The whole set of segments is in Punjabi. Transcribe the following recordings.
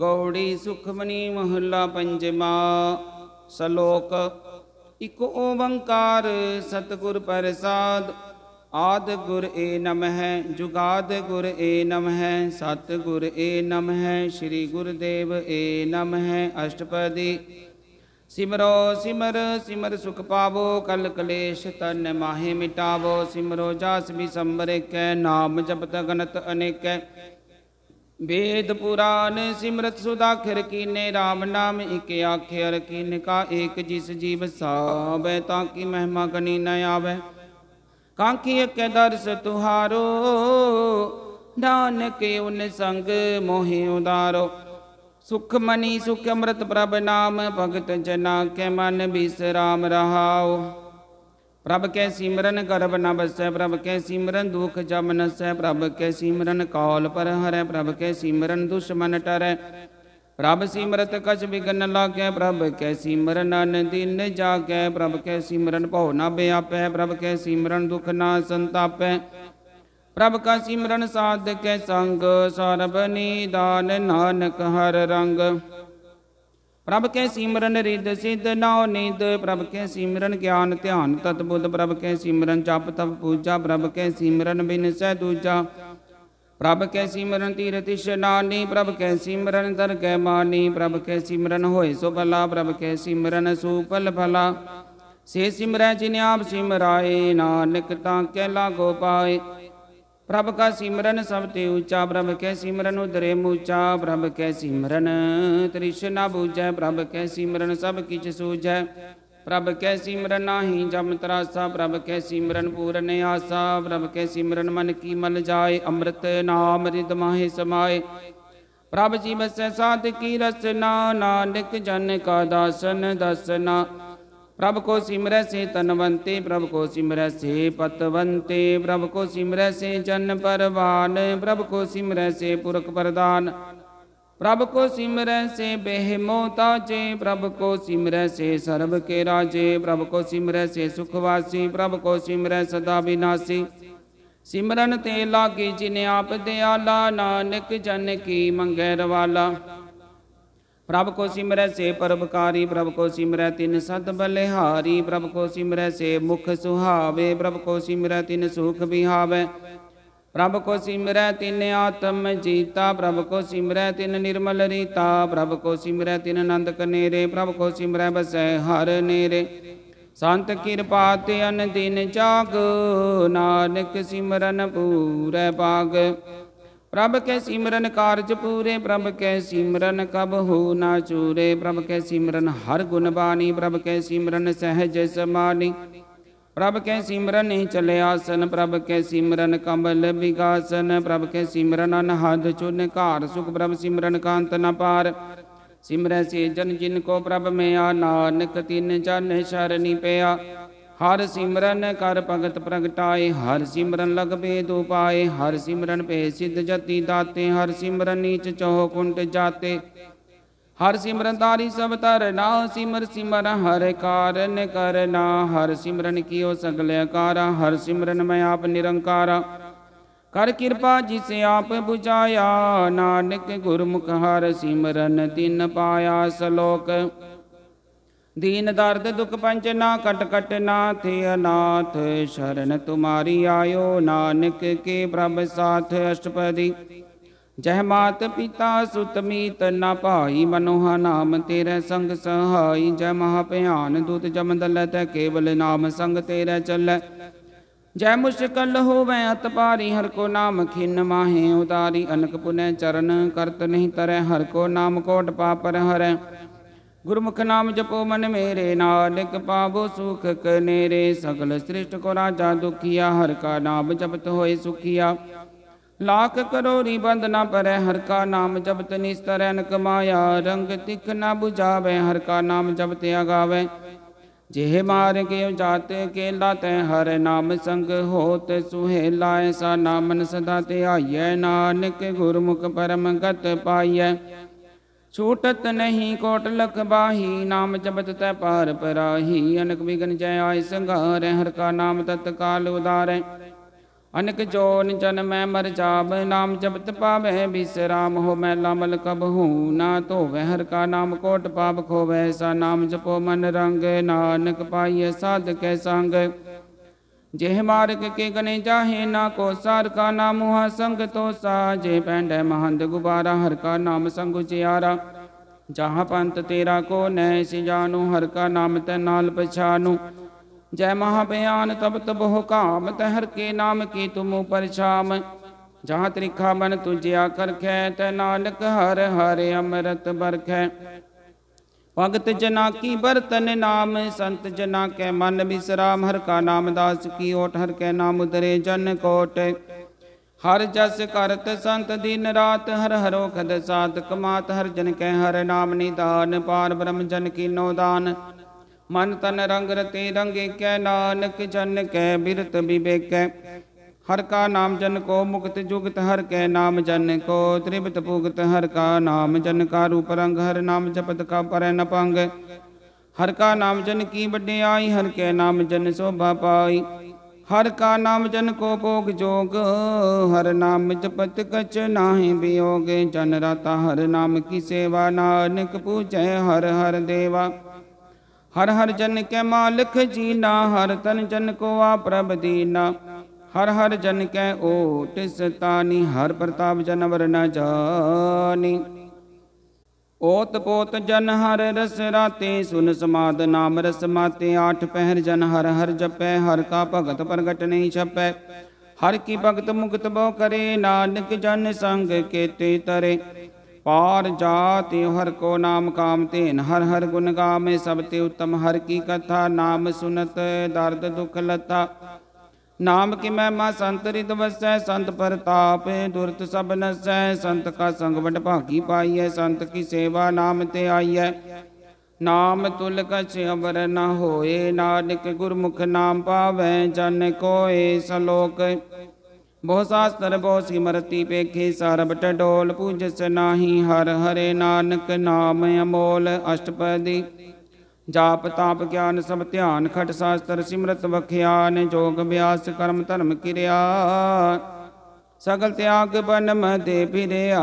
ਗੌੜੀ ਸੁਖਮਨੀ ਮਹੱਲਾ ਪੰਜਮਾ ਸ਼ਲੋਕ ਇਕ ਓੰਕਾਰ ਸਤਗੁਰ ਪ੍ਰਸਾਦ ਆਦ ਗੁਰ ਏ ਨਮಃ ਜੁਗਾਦ ਗੁਰ ਏ ਨਮಃ ਸਤ ਗੁਰ ਏ ਨਮਹ ਸ੍ਰੀ ਗੁਰਦੇਵ ਏ ਨਮਹ ਅਸ਼ਟਪਦੀ ਸਿਮਰੋ ਸਿਮਰ ਸਿਮਰ ਸੁਖ ਪਾਵੋ ਕਲ ਕਲੇਸ਼ ਤਨ ਮਾਹੇ ਮਿਟਾਵੋ ਸਿਮਰੋ ਜਾਸ ਵੀ ਸੰਬਰੇ ਕੈ ਨਾਮ ਜਪਤ ਗਨਤ ਅਨੇਕੈ ਵੇਦ ਪੁਰਾਨ ਸਿਮਰਤ ਸੁਦਾ ਖਿਰ ਕੀਨੇ ਰਾਮ ਨਾਮ ਇਕ ਆਖਿਰ ਕੀਨ ਕਾ ਏਕ ਜਿਸ ਜੀਵ ਸਾਬੈ ਤਾਂ ਕੀ ਮਹਿਮਾ ਗਨੀ ਨ ਆਵੇ ਕਾਂਕੀ ਇਕ ਦਰਸ ਤੁਹਾਰੋ ਨਾਨਕ ਉਨ ਸੰਗ ਮੋਹਿ ਉਦਾਰੋ ਸੁਖ ਮਨੀ ਸੁਖ ਅੰਮ੍ਰਿਤ ਪ੍ਰਭ ਨਾਮ ਭਗਤ ਜਨਾ ਕੇ ਮਨ ਰਾਮ ਰਹਾਓ ਪ੍ਰਭ ਕੈ ਸਿਮਰਨ ਕਰਬ ਨ ਬਸੈ ਪ੍ਰਭ ਕੈ ਸਿਮਰਨ ਦੁਖ ਜਮ ਨਸੈ ਪ੍ਰਭ ਕੈ ਸਿਮਰਨ ਕਾਲ ਪਰ ਹਰੈ ਪ੍ਰਭ ਕੈ ਸਿਮਰਨ ਦੁਸ਼ਮਨ ਟਰੈ ਪ੍ਰਭ ਸਿਮਰਤ ਕਛ ਵਿਗਨ ਲਾਗੈ ਪ੍ਰਭ ਕੈ ਸਿਮਰਨ ਅਨ ਦਿਨ ਜਾਗੈ ਪ੍ਰਭ ਕੈ ਸਿਮਰਨ ਭਉ ਨ ਬਿਆਪੈ ਪ੍ਰਭ ਕੈ ਸਿਮਰਨ ਦੁਖ ਨਾ ਸੰਤਾਪੈ ਪ੍ਰਭ ਕਾ ਸਿਮਰਨ ਸਾਧ ਕੈ ਸੰਗ ਸਰਬ ਨਿਦਾਨ ਨਾਨਕ ਹਰ ਰੰਗ ਪ੍ਰਭ ਕੇ ਸਿਮਰਨ ਰਿਦ ਸਿਧ ਨਾਉ ਨਿਦ ਪ੍ਰਭ ਕੇ ਸਿਮਰਨ ਗਿਆਨ ਧਿਆਨ ਤਤ ਬੁੱਧ ਪ੍ਰਭ ਕੇ ਸਿਮਰਨ ਜਪ ਤਪ ਪੂਜਾ ਪ੍ਰਭ ਕੇ ਸਿਮਰਨ ਬਿਨ ਸਹਿ ਦੂਜਾ ਪ੍ਰਭ ਕੈ ਸਿਮਰਨ ਤੀਰਤਿ ਸ਼ਨਾਨੀ ਪ੍ਰਭ ਕੈ ਸਿਮਰਨ ਦਰ ਕੈ ਮਾਨੀ ਪ੍ਰਭ ਕੈ ਸਿਮਰਨ ਹੋਏ ਸੋ ਭਲਾ ਪ੍ਰਭ ਕੈ ਸਿਮਰਨ ਸੂਪਲ ਭਲਾ ਸੇ ਸਿਮਰੈ ਜਿਨ ਆਪ ਸਿਮਰਾਏ ਨਾਨਕ ਤਾਂ ਕੈ ਲਾਗੋ ਪਾਏ ਪ੍ਰਭ ਕਾ ਸਿਮਰਨ ਸਭ ਤੇ ਉੱਚਾ ਪ੍ਰਭ ਕੈ ਸਿਮਰਨ ਉਦਰੇ ਮੂਚਾ ਪ੍ਰਭ ਕੈ ਸਿਮਰਨ ਤ੍ਰਿਸ਼ਨਾ ਬੂਝੈ ਪ੍ਰਭ ਕੈ ਸਿਮਰਨ ਸਭ ਕਿਛ ਸੂਝੈ ਪ੍ਰਭ ਕੈ ਸਿਮਰਨ ਨਾਹੀ ਜਮ ਤਰਾਸਾ ਪ੍ਰਭ ਕੈ ਸਿਮਰਨ ਪੂਰਨ ਆਸਾ ਪ੍ਰਭ ਕੈ ਸਿਮਰਨ ਮਨ ਕੀ ਮਲ ਜਾਏ ਅੰਮ੍ਰਿਤ ਨਾਮ ਰਿਦ ਮਾਹੇ ਸਮਾਏ ਪ੍ਰਭ ਜੀ ਬਸੈ ਸਾਧ ਕੀ ਰਸਨਾ ਨਾਨਕ ਜਨ ਕਾ ਦਾਸਨ ਦਸਨਾ ਪ੍ਰਭ ਕੋ ਸਿਮਰੈ ਸੇ ਤਨਵੰਤੇ ਪ੍ਰਭ ਕੋ ਸਿਮਰੈ ਸੇ ਪਤਵੰਤੇ ਪ੍ਰਭ ਕੋ ਸਿਮਰੈ ਸੇ ਜਨ ਪਰਵਾਨ ਪ੍ਰਭ ਕੋ ਸਿਮਰੈ ਸੇ ਪੁਰਖ ਪ੍ਰਦਾਨ ਪ੍ਰਭ ਕੋ ਸਿਮਰੈ ਸੇ ਬਹਿਮੋ ਤਾਜੇ ਪ੍ਰਭ ਕੋ ਸਿਮਰੈ ਸੇ ਸਰਬ ਕੇ ਰਾਜੇ ਪ੍ਰਭ ਕੋ ਸਿਮਰੈ ਸੇ ਸੁਖ ਵਾਸੀ ਪ੍ਰਭ ਕੋ ਸਿਮਰੈ ਸਦਾ ਬినాਸੀ ਸਿਮਰਨ ਤੇ ਲਾਗੀ ਜਿਨੇ ਆਪ ਦਿਆਲਾ ਨਾਨਕ ਜਨ ਕੀ ਮੰਗੈ ਰਵਾਲਾ ਪ੍ਰਭ ਕੋ ਸਿਮਰੈ ਸੇ ਪਰਬਕਾਰੀ ਪ੍ਰਭ ਕੋ ਸਿਮਰੈ ਤਿਨ ਸਦ ਬਲਿਹਾਰੀ ਪ੍ਰਭ ਕੋ ਸਿਮਰੈ ਸੇ ਮੁਖ ਸੁਹਾਵੇ ਪ੍ਰਭ ਕੋ ਸਿਮਰੈ ਤਿਨ ਸੁਖ ਬਿਹਾਵੇ ਪ੍ਰਭ ਕੋ ਸਿਮਰੈ ਤਿਨ ਆਤਮ ਜੀਤਾ ਪ੍ਰਭ ਕੋ ਸਿਮਰੈ ਤਿਨ ਨਿਰਮਲ ਰੀਤਾ ਪ੍ਰਭ ਕੋ ਸਿਮਰੈ ਤਿਨ ਆਨੰਦ ਕਨੇਰੇ ਪ੍ਰਭ ਕੋ ਸਿਮਰੈ ਬਸੈ ਹਰ ਨੇਰੇ ਸੰਤ ਕਿਰਪਾ ਤੇ ਅਨ ਦਿਨ ਜਾਗ ਨਾਨਕ ਸਿਮਰਨ ਪੂਰੈ ਪਾਗ ਪ੍ਰਭ ਕੈ ਸਿਮਰਨ ਕਾਰਜ ਪੂਰੇ ਪ੍ਰਭ ਕੈ ਸਿਮਰਨ ਕਬ ਹੋ ਨਾ ਚੂਰੇ ਪ੍ਰਭ ਕੈ ਸਿਮਰਨ ਹਰ ਗੁਣ ਬਾਣੀ ਪ੍ਰਭ ਕੈ ਸਿਮਰਨ ਸਹਿਜ ਸਮਾਨੀ ਪ੍ਰਭ ਕੈ ਸਿਮਰਨ ਹੀ ਚਲੇ ਆਸਨ ਪ੍ਰਭ ਕੈ ਸਿਮਰਨ ਕਮਲ ਵਿਗਾਸਨ ਪ੍ਰਭ ਕੈ ਸਿਮਰਨ ਅਨਹਦ ਚੁਨ ਘਾਰ ਸੁਖ ਪ੍ਰਭ ਸਿਮਰਨ ਕਾਂਤ ਨ ਪਾਰ ਸਿਮਰੈ ਸੇ ਜਨ ਜਿਨ ਕੋ ਪ੍ਰਭ ਮੇ ਆ ਨਾਨਕ ਤਿਨ ਜਨ ਸ਼ਰਨੀ ਪਿਆ ਹਰ ਸਿਮਰਨ ਕਰ ਭਗਤ ਪ੍ਰਗਟਾਏ ਹਰ ਸਿਮਰਨ ਲਗ ਭੇਦ ਉਪਾਏ ਹਰ ਸਿਮਰਨ ਭੇ ਸਿੱਧ ਜਤੀ ਦਾਤੇ ਹਰ ਸਿਮਰਨ ਨੀਚ ਚਹੁ ਕੁੰਟ ਜਾਤੇ ਹਰ ਸਿਮਰਨ ਤਾਰੀ ਸਭ ਤਰਨਾ ਸਿਮਰ ਸਿਮਰ ਹਰ ਕਾਰਨ ਕਰਨਾ ਹਰ ਸਿਮਰਨ ਕੀਓ ਸਗਲੇ ਕਾਰਾ ਹਰ ਸਿਮਰਨ ਮੈਂ ਆਪ ਨਿਰੰਕਾਰਾ ਕਰ ਕਿਰਪਾ ਜਿਸ ਆਪ 부ਝਾਇਆ ਨਾਨਕ ਗੁਰਮੁਖ ਹਰ ਸਿਮਰਨ ਤਿਨ ਪਾਇਆ ਸਲੋਕ ਦੀਨ ਦਰਦ ਦੁਖ ਪੰਚ ਨਾ ਕਟ ਕਟ ਨਾ ਥੇ ਅਨਾਥ ਸ਼ਰਨ ਤੁਮਾਰੀ ਆਇਓ ਨਾਨਕ ਕੇ ਪ੍ਰਭ ਸਾਥ ਅਸ਼ਟਪਦੀ ਜਹ ਮਾਤ ਪਿਤਾ ਸੁਤ ਮੀਤ ਨਾ ਭਾਈ ਮਨੋਹਾ ਨਾਮ ਤੇਰੇ ਸੰਗ ਸਹਾਈ ਜੈ ਮਹਾ ਭਿਆਨ ਦੂਤ ਜਮਦਲ ਤੈ ਕੇਵਲ ਨਾਮ ਸੰਗ ਤੇਰੇ ਚੱਲੈ ਜੈ ਮੁਸ਼ਕਲ ਹੋਵੇ ਅਤ ਪਾਰੀ ਹਰ ਕੋ ਨਾਮ ਖਿੰਨ ਮਾਹੇ ਉਦਾਰੀ ਅਨਕ ਪੁਨੇ ਚਰਨ ਕਰਤ ਨਹੀਂ ਤਰੈ ਹਰ ਕੋ ਨਾਮ ਕੋਟ ਪਾਪਰ ਹਰੈ ਗੁਰਮੁਖ ਨਾਮ ਜਪੋ ਮਨ ਮੇਰੇ ਨਾਨਕ ਪਾਵੋ ਸੁਖ ਕਨੇਰੇ ਸਗਲ ਸ੍ਰਿਸ਼ਟ ਕੋ ਰਾਜਾ ਦੁਖੀਆ ਹਰ ਕਾ ਨਾਮ ਜਪਤ ਹੋਏ ਸੁਖੀਆ ਲੱਖ ਕਰੋੜੀ ਬੰਦਨਾ ਪਰੈ ਹਰ ਕਾ ਨਾਮ ਜਪਤ ਨਿਸਤਰੈ ਨ ਕਮਾਇਆ ਰੰਗ ਤਿਖ ਨਾ 부ਝਾਵੇ ਹਰ ਕਾ ਨਾਮ ਜਪਤ ਅਗਾਵੇ ਜਿਹ ਮਾਰ ਕੇ ਜਾਤ ਕੇਲਾ ਤੈ ਹਰ ਨਾਮ ਸੰਗ ਹੋਤ ਸੁਹੇਲਾ ਐਸਾ ਨਾਮਨ ਸਦਾ ਤੇ ਨਾਨਕ ਗੁਰਮੁਖ ਪਰਮ ਗਤ ਪਾਈਐ ਛੂਟਤ ਨਹੀਂ ਕੋਟ ਲਖ ਬਾਹੀ ਨਾਮ ਜਪਤ ਤੈ ਪਾਰ ਪਰਾਹੀ ਅਨਕ ਵਿਗਨ ਜੈ ਆਇ ਸੰਘਾਰ ਹਰ ਕਾ ਨਾਮ ਤਤਕਾਲ ਉਦਾਰੈ ਅਨਕ ਜੋਨ ਜਨ ਮੈਂ ਮਰ ਜਾਬ ਨਾਮ ਜਪਤ ਪਾਵੈ ਬਿਸਰਾਮ ਹੋ ਮੈ ਲਮਲ ਕਬ ਹੂੰ ਨਾ ਧੋਵੈ ਹਰ ਕਾ ਨਾਮ ਕੋਟ ਪਾਪ ਖੋਵੈ ਸਾ ਨਾਮ ਜਪੋ ਮਨ ਰੰਗ ਨਾਨਕ ਪਾਈਐ ਸਾਧ ਕੈ ਸੰਗ जेह मार्ग के गने जाहे ना को सार का ना मुहा संग तो सा जे पैंड महंद गुबारा हर का नाम संग उचियारा जहाँ पंत तेरा को नय सिजानु हर का नाम तय नाल पछानु जय महाबयान तब तब हो काम तय हर के नाम की तुम ऊपर छाम जहाँ त्रिखा मन तुझे आकर खै तय नानक हर हरे अमृत बरख ਭਗਤ ਜਨਾ ਕੀ ਬਰਤਨ ਨਾਮ ਸੰਤ ਜਨਾ ਕੈ ਮਨ ਬਿਸਰਾਮ ਹਰ ਕਾ ਨਾਮ ਦਾਸ ਕੀ ਓਟ ਹਰ ਕੈ ਨਾਮ ਉਦਰੇ ਜਨ ਕੋਟ ਹਰ ਜਸ ਕਰਤ ਸੰਤ ਦਿਨ ਰਾਤ ਹਰ ਹਰੋ ਖਦ ਸਾਤ ਕਮਾਤ ਹਰ ਜਨ ਕੈ ਹਰ ਨਾਮ ਨਿਧਾਨ ਪਾਰ ਬ੍ਰਹਮ ਜਨ ਕੀ ਨੋ ਦਾਨ ਮਨ ਤਨ ਰੰਗ ਰਤੇ ਰੰਗੇ ਕੈ ਨਾਨਕ ਜਨ ਕੈ ਬਿਰਤ ਬਿਵੇਕੈ ਹਰ ਕਾ ਨਾਮ ਜਨ ਕੋ ਮੁਕਤ ਜੁਗਤ ਹਰ ਕੈ ਨਾਮ ਜਨ ਕੋ ਤ੍ਰਿਪਤ ਭੁਗਤ ਹਰ ਕਾ ਨਾਮ ਜਨ ਕਾ ਰੂਪ ਰੰਗ ਹਰ ਨਾਮ ਜਪਤ ਕਾ ਪਰੈ ਨ ਪੰਗ ਹਰ ਕਾ ਨਾਮ ਜਨ ਕੀ ਵਡਿਆਈ ਹਰ ਕੈ ਨਾਮ ਜਨ ਸੋਭਾ ਪਾਈ ਹਰ ਕਾ ਨਾਮ ਜਨ ਕੋ ਭੋਗ ਜੋਗ ਹਰ ਨਾਮ ਜਪਤ ਕਚ ਨਾਹੀ ਬਿਯੋਗ ਜਨ ਰਤਾ ਹਰ ਨਾਮ ਕੀ ਸੇਵਾ ਨਾਨਕ ਪੂਜੈ ਹਰ ਹਰ ਦੇਵਾ ਹਰ ਹਰ ਜਨ ਕੈ ਮਾਲਕ ਜੀਨਾ ਹਰ ਤਨ ਜਨ ਕੋ ਆ ਪ੍ਰਭ ਦੀਨਾ ਹਰ ਹਰ ਜਨ ਕੈ ਓਟ ਸਤਾਨੀ ਹਰ ਪ੍ਰਤਾਪ ਜਨ ਵਰਨਾ ਜਾਨੀ ਓਤ ਪੋਤ ਜਨ ਹਰ ਰਸ ਰਾਤੇ ਸੁਨ ਸਮਾਦ ਨਾਮ ਰਸ ਮਾਤੇ ਆਠ ਪਹਿਰ ਜਨ ਹਰ ਹਰ ਜਪੈ ਹਰ ਕਾ ਭਗਤ ਪ੍ਰਗਟ ਨਹੀਂ ਛਪੈ ਹਰ ਕੀ ਭਗਤ ਮੁਕਤ ਬੋ ਕਰੇ ਨਾਨਕ ਜਨ ਸੰਗ ਕੇਤੇ ਤਰੇ ਪਾਰ ਜਾਤਿ ਹਰ ਕੋ ਨਾਮ ਕਾਮ ਤੇਨ ਹਰ ਹਰ ਗੁਣ ਗਾਵੇ ਸਭ ਤੇ ਉਤਮ ਹਰ ਕੀ ਕਥਾ ਨਾਮ ਸੁਨਤ ਦਰਦ ਦੁਖ ਲਤਾ ਨਾਮ ਕੀ ਮਹਿਮਾ ਸੰਤ ਰਿਤ ਵਸੈ ਸੰਤ ਪ੍ਰਤਾਪ ਦੁਰਤ ਸਭ ਨਸੈ ਸੰਤ ਕਾ ਸੰਗ ਵਡ ਭਾਗੀ ਪਾਈਐ ਸੰਤ ਕੀ ਸੇਵਾ ਨਾਮ ਤੇ ਆਈਐ ਨਾਮ ਤੁਲ ਕਛ ਅਵਰ ਨ ਹੋਏ ਨਾਨਕ ਗੁਰਮੁਖ ਨਾਮ ਪਾਵੈ ਜਨ ਕੋਏ ਸਲੋਕ ਬਹੁ ਸਾਸਤਰ ਬਹੁ ਸਿਮਰਤੀ ਪੇਖੇ ਸਰਬ ਟਡੋਲ ਪੂਜਸ ਨਾਹੀ ਹਰ ਹਰੇ ਨਾਨਕ ਨਾਮ ਅਮੋਲ ਅਸ਼ਟਪਦੀ ਜਾਪ ਤਾਪ ਗਿਆਨ ਸਭ ਧਿਆਨ ਖਟ ਸਾਸਤਰ ਸਿਮਰਤ ਵਖਿਆਨ ਜੋਗ ਬਿਆਸ ਕਰਮ ਧਰਮ ਕਿਰਿਆ ਸਗਲ ਤਿਆਗ ਬਨ ਮਦੇ ਫਿਰਿਆ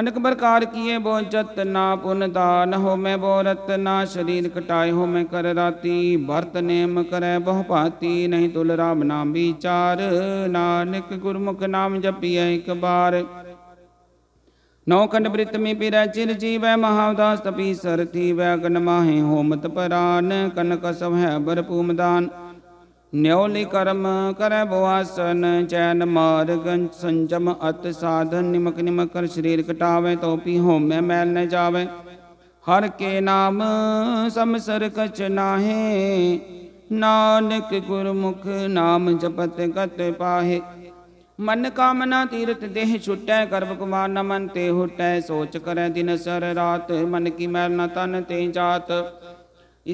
ਅਨੇਕ ਪ੍ਰਕਾਰ ਕੀਏ ਬੋ ਜਤ ਨਾ ਪੁਨ ਦਾਨ ਹੋ ਮੈਂ ਬੋ ਰਤ ਨਾ ਸ਼ਰੀਰ ਕਟਾਏ ਹੋ ਮੈਂ ਕਰ ਰਾਤੀ ਵਰਤ ਨੇਮ ਕਰੈ ਬਹੁ ਭਾਤੀ ਨਹੀਂ ਤੁਲ ਰਾਮ ਨਾਮ ਵਿਚਾਰ ਨਾਨਕ ਗੁਰਮੁਖ ਨਾਮ ਜਪੀਐ ਇੱਕ ਬਾਰ ਨੌ ਕੰਡ ਬ੍ਰਿਤ ਮੇ ਪੀਰਾ ਚਿਰ ਜੀਵੈ ਮਹਾਵਦਾਸ ਤਪੀ ਸਰਤੀ ਵੈ ਅਗਨ ਮਾਹੇ ਹੋਮਤ ਪਰਾਨ ਕਨਕ ਸਭ ਹੈ ਭਰਪੂਮ ਦਾਨ ਨਿਉਲੀ ਕਰਮ ਕਰੈ ਬਵਾਸਨ ਚੈਨ ਮਾਰਗ ਸੰਜਮ ਅਤ ਸਾਧਨ ਨਿਮਕ ਨਿਮਕ ਕਰ ਸਰੀਰ ਕਟਾਵੇ ਤੋ ਪੀ ਹੋਮੈ ਮੈਲ ਨ ਜਾਵੇ ਹਰ ਕੇ ਨਾਮ ਸਮਸਰ ਕਛ ਨਾਹੀ ਨਾਨਕ ਗੁਰਮੁਖ ਨਾਮ ਜਪਤ ਕਤ ਪਾਹੇ ਮਨ ਕਾਮਨਾ ਤੀਰਤ ਦੇਹ ਛੁਟੈ ਕਰਵ ਕੁਮਾਰ ਨਮਨ ਤੇ ਹਟੈ ਸੋਚ ਕਰੈ ਦਿਨ ਸਰ ਰਾਤ ਮਨ ਕੀ ਮੈਲ ਨ ਤਨ ਤੇ ਜਾਤ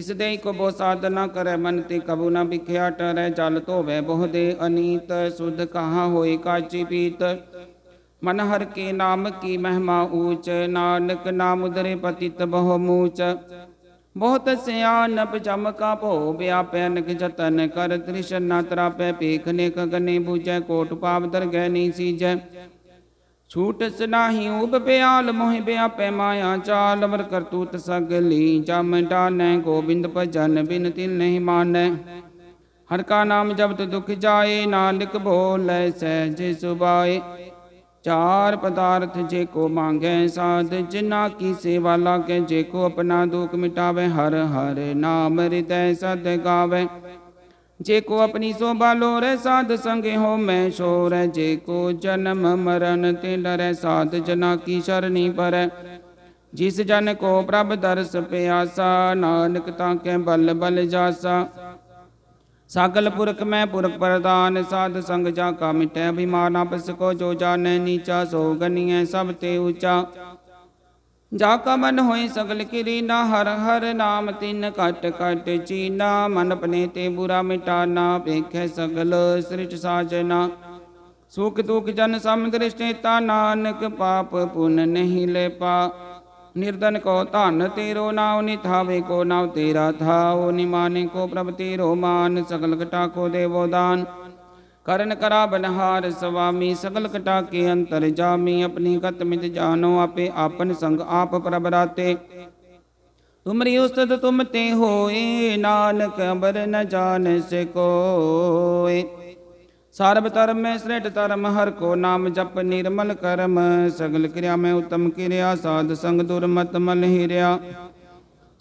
ਇਸ ਦੇ ਕੋ ਬੋ ਸਾਧਨਾ ਕਰੈ ਮਨ ਤੇ ਕਬੂ ਨ ਬਿਖਿਆ ਟਰੈ ਜਲ ਧੋਵੇ ਬਹੁ ਦੇ ਅਨੀਤ ਸੁਧ ਕਹਾ ਹੋਏ ਕਾਚੀ ਪੀਤ ਮਨ ਹਰ ਕੇ ਨਾਮ ਕੀ ਮਹਿਮਾ ਊਚ ਨਾਨਕ ਨਾਮ ਉਦਰੇ ਪਤਿਤ ਬਹੁ ਮੂਚ बहुत सयानप चमका भो व्यापै नख जतन कर त्रिशना त्रापै पेखने कगने भुजय कोट पाप दर गह सीजय छूट स्नाही उब प्याल मोहि पै माया चाल वर करतूत सगली जम डान गोविंद भजन बिन तिल नहीं मान हर का नाम जब तो दुख जाए नानक बोल सहज सुबाए ਚਾਰ ਪਦਾਰਥ ਜੇ ਕੋ ਮੰਗੈ ਸਾਧ ਜਿਨਾ ਕੀ ਸੇਵਾ ਲਾਗੇ ਜੇ ਕੋ ਆਪਣਾ ਦੁਖ ਮਿਟਾਵੇ ਹਰ ਹਰ ਨਾਮ ਹਿਰਦੈ ਸਦ ਗਾਵੇ ਜੇ ਕੋ ਆਪਣੀ ਸੋਭਾ ਲੋਰੇ ਸਾਧ ਸੰਗੇ ਹੋ ਮੈਂ ਸ਼ੋਰੇ ਜੇ ਕੋ ਜਨਮ ਮਰਨ ਤੇ ਲਰੈ ਸਾਧ ਜਨਾ ਕੀ ਸ਼ਰਨੀ ਪਰੈ ਜਿਸ ਜਨ ਕੋ ਪ੍ਰਭ ਦਰਸ ਪਿਆਸਾ ਨਾਨਕ ਤਾਂ ਕੈ ਬਲ ਬਲ ਜਾਸਾ ਸਾਗਲ ਪੁਰਖ ਮੈਂ ਪੁਰਖ ਪ੍ਰਦਾਨ ਸਾਧ ਸੰਗ ਜਾ ਕਾ ਮਿਟੈ ਅਭਿਮਾਨ ਆਪਸ ਕੋ ਜੋ ਜਾਣੈ ਨੀਚਾ ਸੋ ਗਨੀਐ ਸਭ ਤੇ ਉਚਾ ਜਾ ਕਾ ਮਨ ਹੋਏ ਸਗਲ ਨਾ ਹਰ ਹਰ ਨਾਮ ਤਿੰਨ ਕਟ ਕਟ ਚੀਨਾ ਮਨ ਪਨੇ ਤੇ ਬੁਰਾ ਮਿਟਾਨਾ ਵੇਖੈ ਸਗਲ ਸ੍ਰਿਸ਼ਟ ਸਾਜਨਾ ਸੁਖ ਦੁਖ ਜਨ ਸਮ ਦ੍ਰਿਸ਼ਟੇ ਤਾ ਨਾਨਕ ਪਾਪ ਪੁਨ ਨਹੀਂ ਲੈ ਪਾ ਨਿਰਦਨ ਕੋ ਧਨ ਤੇਰੋ ਨਾਉ ਨਿਥਾਵੇ ਕੋ ਨਾਉ ਤੇਰਾ ਥਾਉ ਨਿਮਾਨੇ ਕੋ ਪ੍ਰਭ ਤੇਰੋ ਮਾਨ ਸਗਲ ਕਟਾ ਕੋ ਦੇਵੋ ਦਾਨ ਕਰਨ ਕਰਾ ਬਨਹਾਰ ਸੁਆਮੀ ਸਗਲ ਕਟਾ ਕੇ ਅੰਤਰ ਜਾਮੀ ਆਪਣੀ ਗਤ ਮਿਤ ਜਾਣੋ ਆਪੇ ਆਪਨ ਸੰਗ ਆਪ ਪ੍ਰਭ ਰਾਤੇ ਤੁਮਰੀ ਉਸਤਤ ਤੁਮ ਤੇ ਹੋਏ ਨਾਨਕ ਅਬਰ ਨ ਜਾਣ ਸੇ ਕੋਏ ਸਰਬ ਧਰਮ ਮੈਂ ਸ੍ਰੇਟ ਧਰਮ ਹਰ ਕੋ ਨਾਮ ਜਪ ਨਿਰਮਲ ਕਰਮ ਸਗਲ ਕਿਰਿਆ ਮੈਂ ਉਤਮ ਕਿਰਿਆ ਸਾਧ ਸੰਗ ਦੁਰਮਤ ਮਲ ਹਿਰਿਆ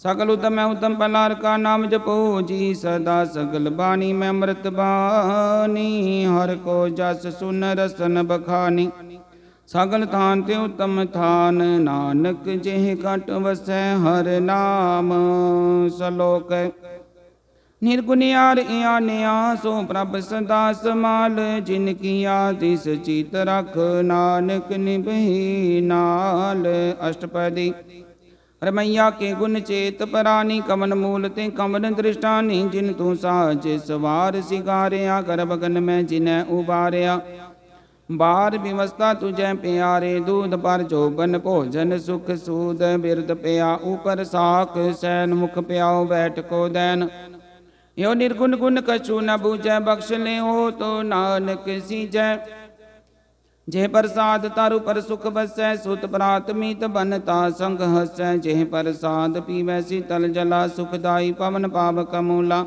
ਸਗਲ ਉਤਮ ਮੈਂ ਉਤਮ ਪਲਾਰ ਕਾ ਨਾਮ ਜਪੋ ਜੀ ਸਦਾ ਸਗਲ ਬਾਣੀ ਮੈਂ ਅੰਮ੍ਰਿਤ ਬਾਣੀ ਹਰ ਕੋ ਜਸ ਸੁਨ ਰਸਨ ਬਖਾਨੀ ਸਗਲ ਥਾਨ ਤੇ ਉਤਮ ਥਾਨ ਨਾਨਕ ਜਿਹ ਘਟ ਵਸੈ ਹਰ ਨਾਮ ਸਲੋਕੈ ਨਿਰਗੁਣਿਆਰ ਇਆਨਿਆ ਸੋ ਪ੍ਰਭ ਸਦਾ ਸਮਾਲ ਜਿਨ ਕੀਆ ਤਿਸ ਚੀਤ ਰਖ ਨਾਨਕ ਨਿਭਹੀ ਨਾਲ ਅਸ਼ਟਪਦੀ ਰਮਈਆ ਕੇ ਗੁਣ ਚੇਤ ਪਰਾਨੀ ਕਮਨ ਮੂਲ ਤੇ ਕਮਨ ਦ੍ਰਿਸ਼ਟਾਨੀ ਜਿਨ ਤੂੰ ਸਾਜ ਸਵਾਰ ਸਿਗਾਰਿਆ ਕਰਬਗਨ ਮੈਂ ਜਿਨੈ ਉਬਾਰਿਆ ਬਾਰ ਵਿਵਸਥਾ ਤੁਜੈ ਪਿਆਰੇ ਦੂਧ ਪਰ ਜੋਬਨ ਭੋਜਨ ਸੁਖ ਸੂਦ ਬਿਰਦ ਪਿਆ ਉਪਰ ਸਾਖ ਸੈਨ ਮੁਖ ਪਿਆਉ ਬੈਠ ਕੋ ਦੈਨ यो निर्गुण गुण कछु न बूझै बख्श ले हो तो नानक सीजै जे प्रसाद तारु पर सुख बसै सुत प्रातमीत बनता संग हसै जे प्रसाद पीवै शीतल जला सुखदाई पवन पाव कमूला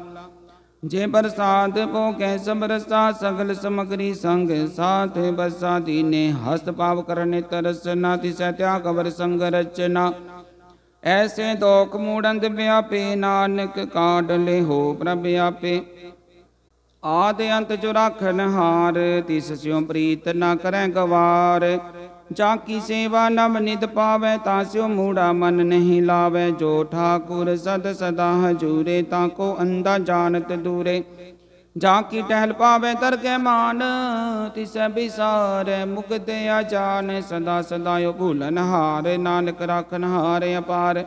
जे प्रसाद पो कह समरसा सगल समग्री संग साथ बसा दीने हस्त पाव करने तरस ना तिसै त्याग अवर संग रचना ਐਸੇ ਦੋਖ ਮੂੜੰਦ ਵਿਆਪੇ ਨਾਨਕ ਕਾਢ ਲੈ ਹੋ ਪ੍ਰਭ ਆਪੇ ਆਦ ਅੰਤ ਜੋ ਰਾਖਨ ਹਾਰ ਤਿਸ ਸਿਉ ਪ੍ਰੀਤ ਨਾ ਕਰੈ ਗਵਾਰ ਜਾਂ ਕੀ ਸੇਵਾ ਨਮ ਨਿਤ ਪਾਵੇ ਤਾਂ ਸਿਉ ਮੂੜਾ ਮਨ ਨਹੀਂ ਲਾਵੇ ਜੋ ਠਾਕੁਰ ਸਦ ਸਦਾ ਹਜੂਰੇ ਤਾਂ ਕੋ ਅੰਦਾ ਜਾਣਤ ਦੂਰੇ ਜਾਂ ਕੀ ਟਹਿਲ ਪਾਵੇ ਤਰਕੇ ਮਾਨ ਤਿਸੈ ਬਿਸਾਰੇ ਮੁਕਤ ਆਚਾਨ ਸਦਾ ਸਦਾ ਓ ਭੂਲਨ ਹਾਰੇ ਨਾਨਕ ਰਖਨ ਹਾਰੇ ਅਪਾਰ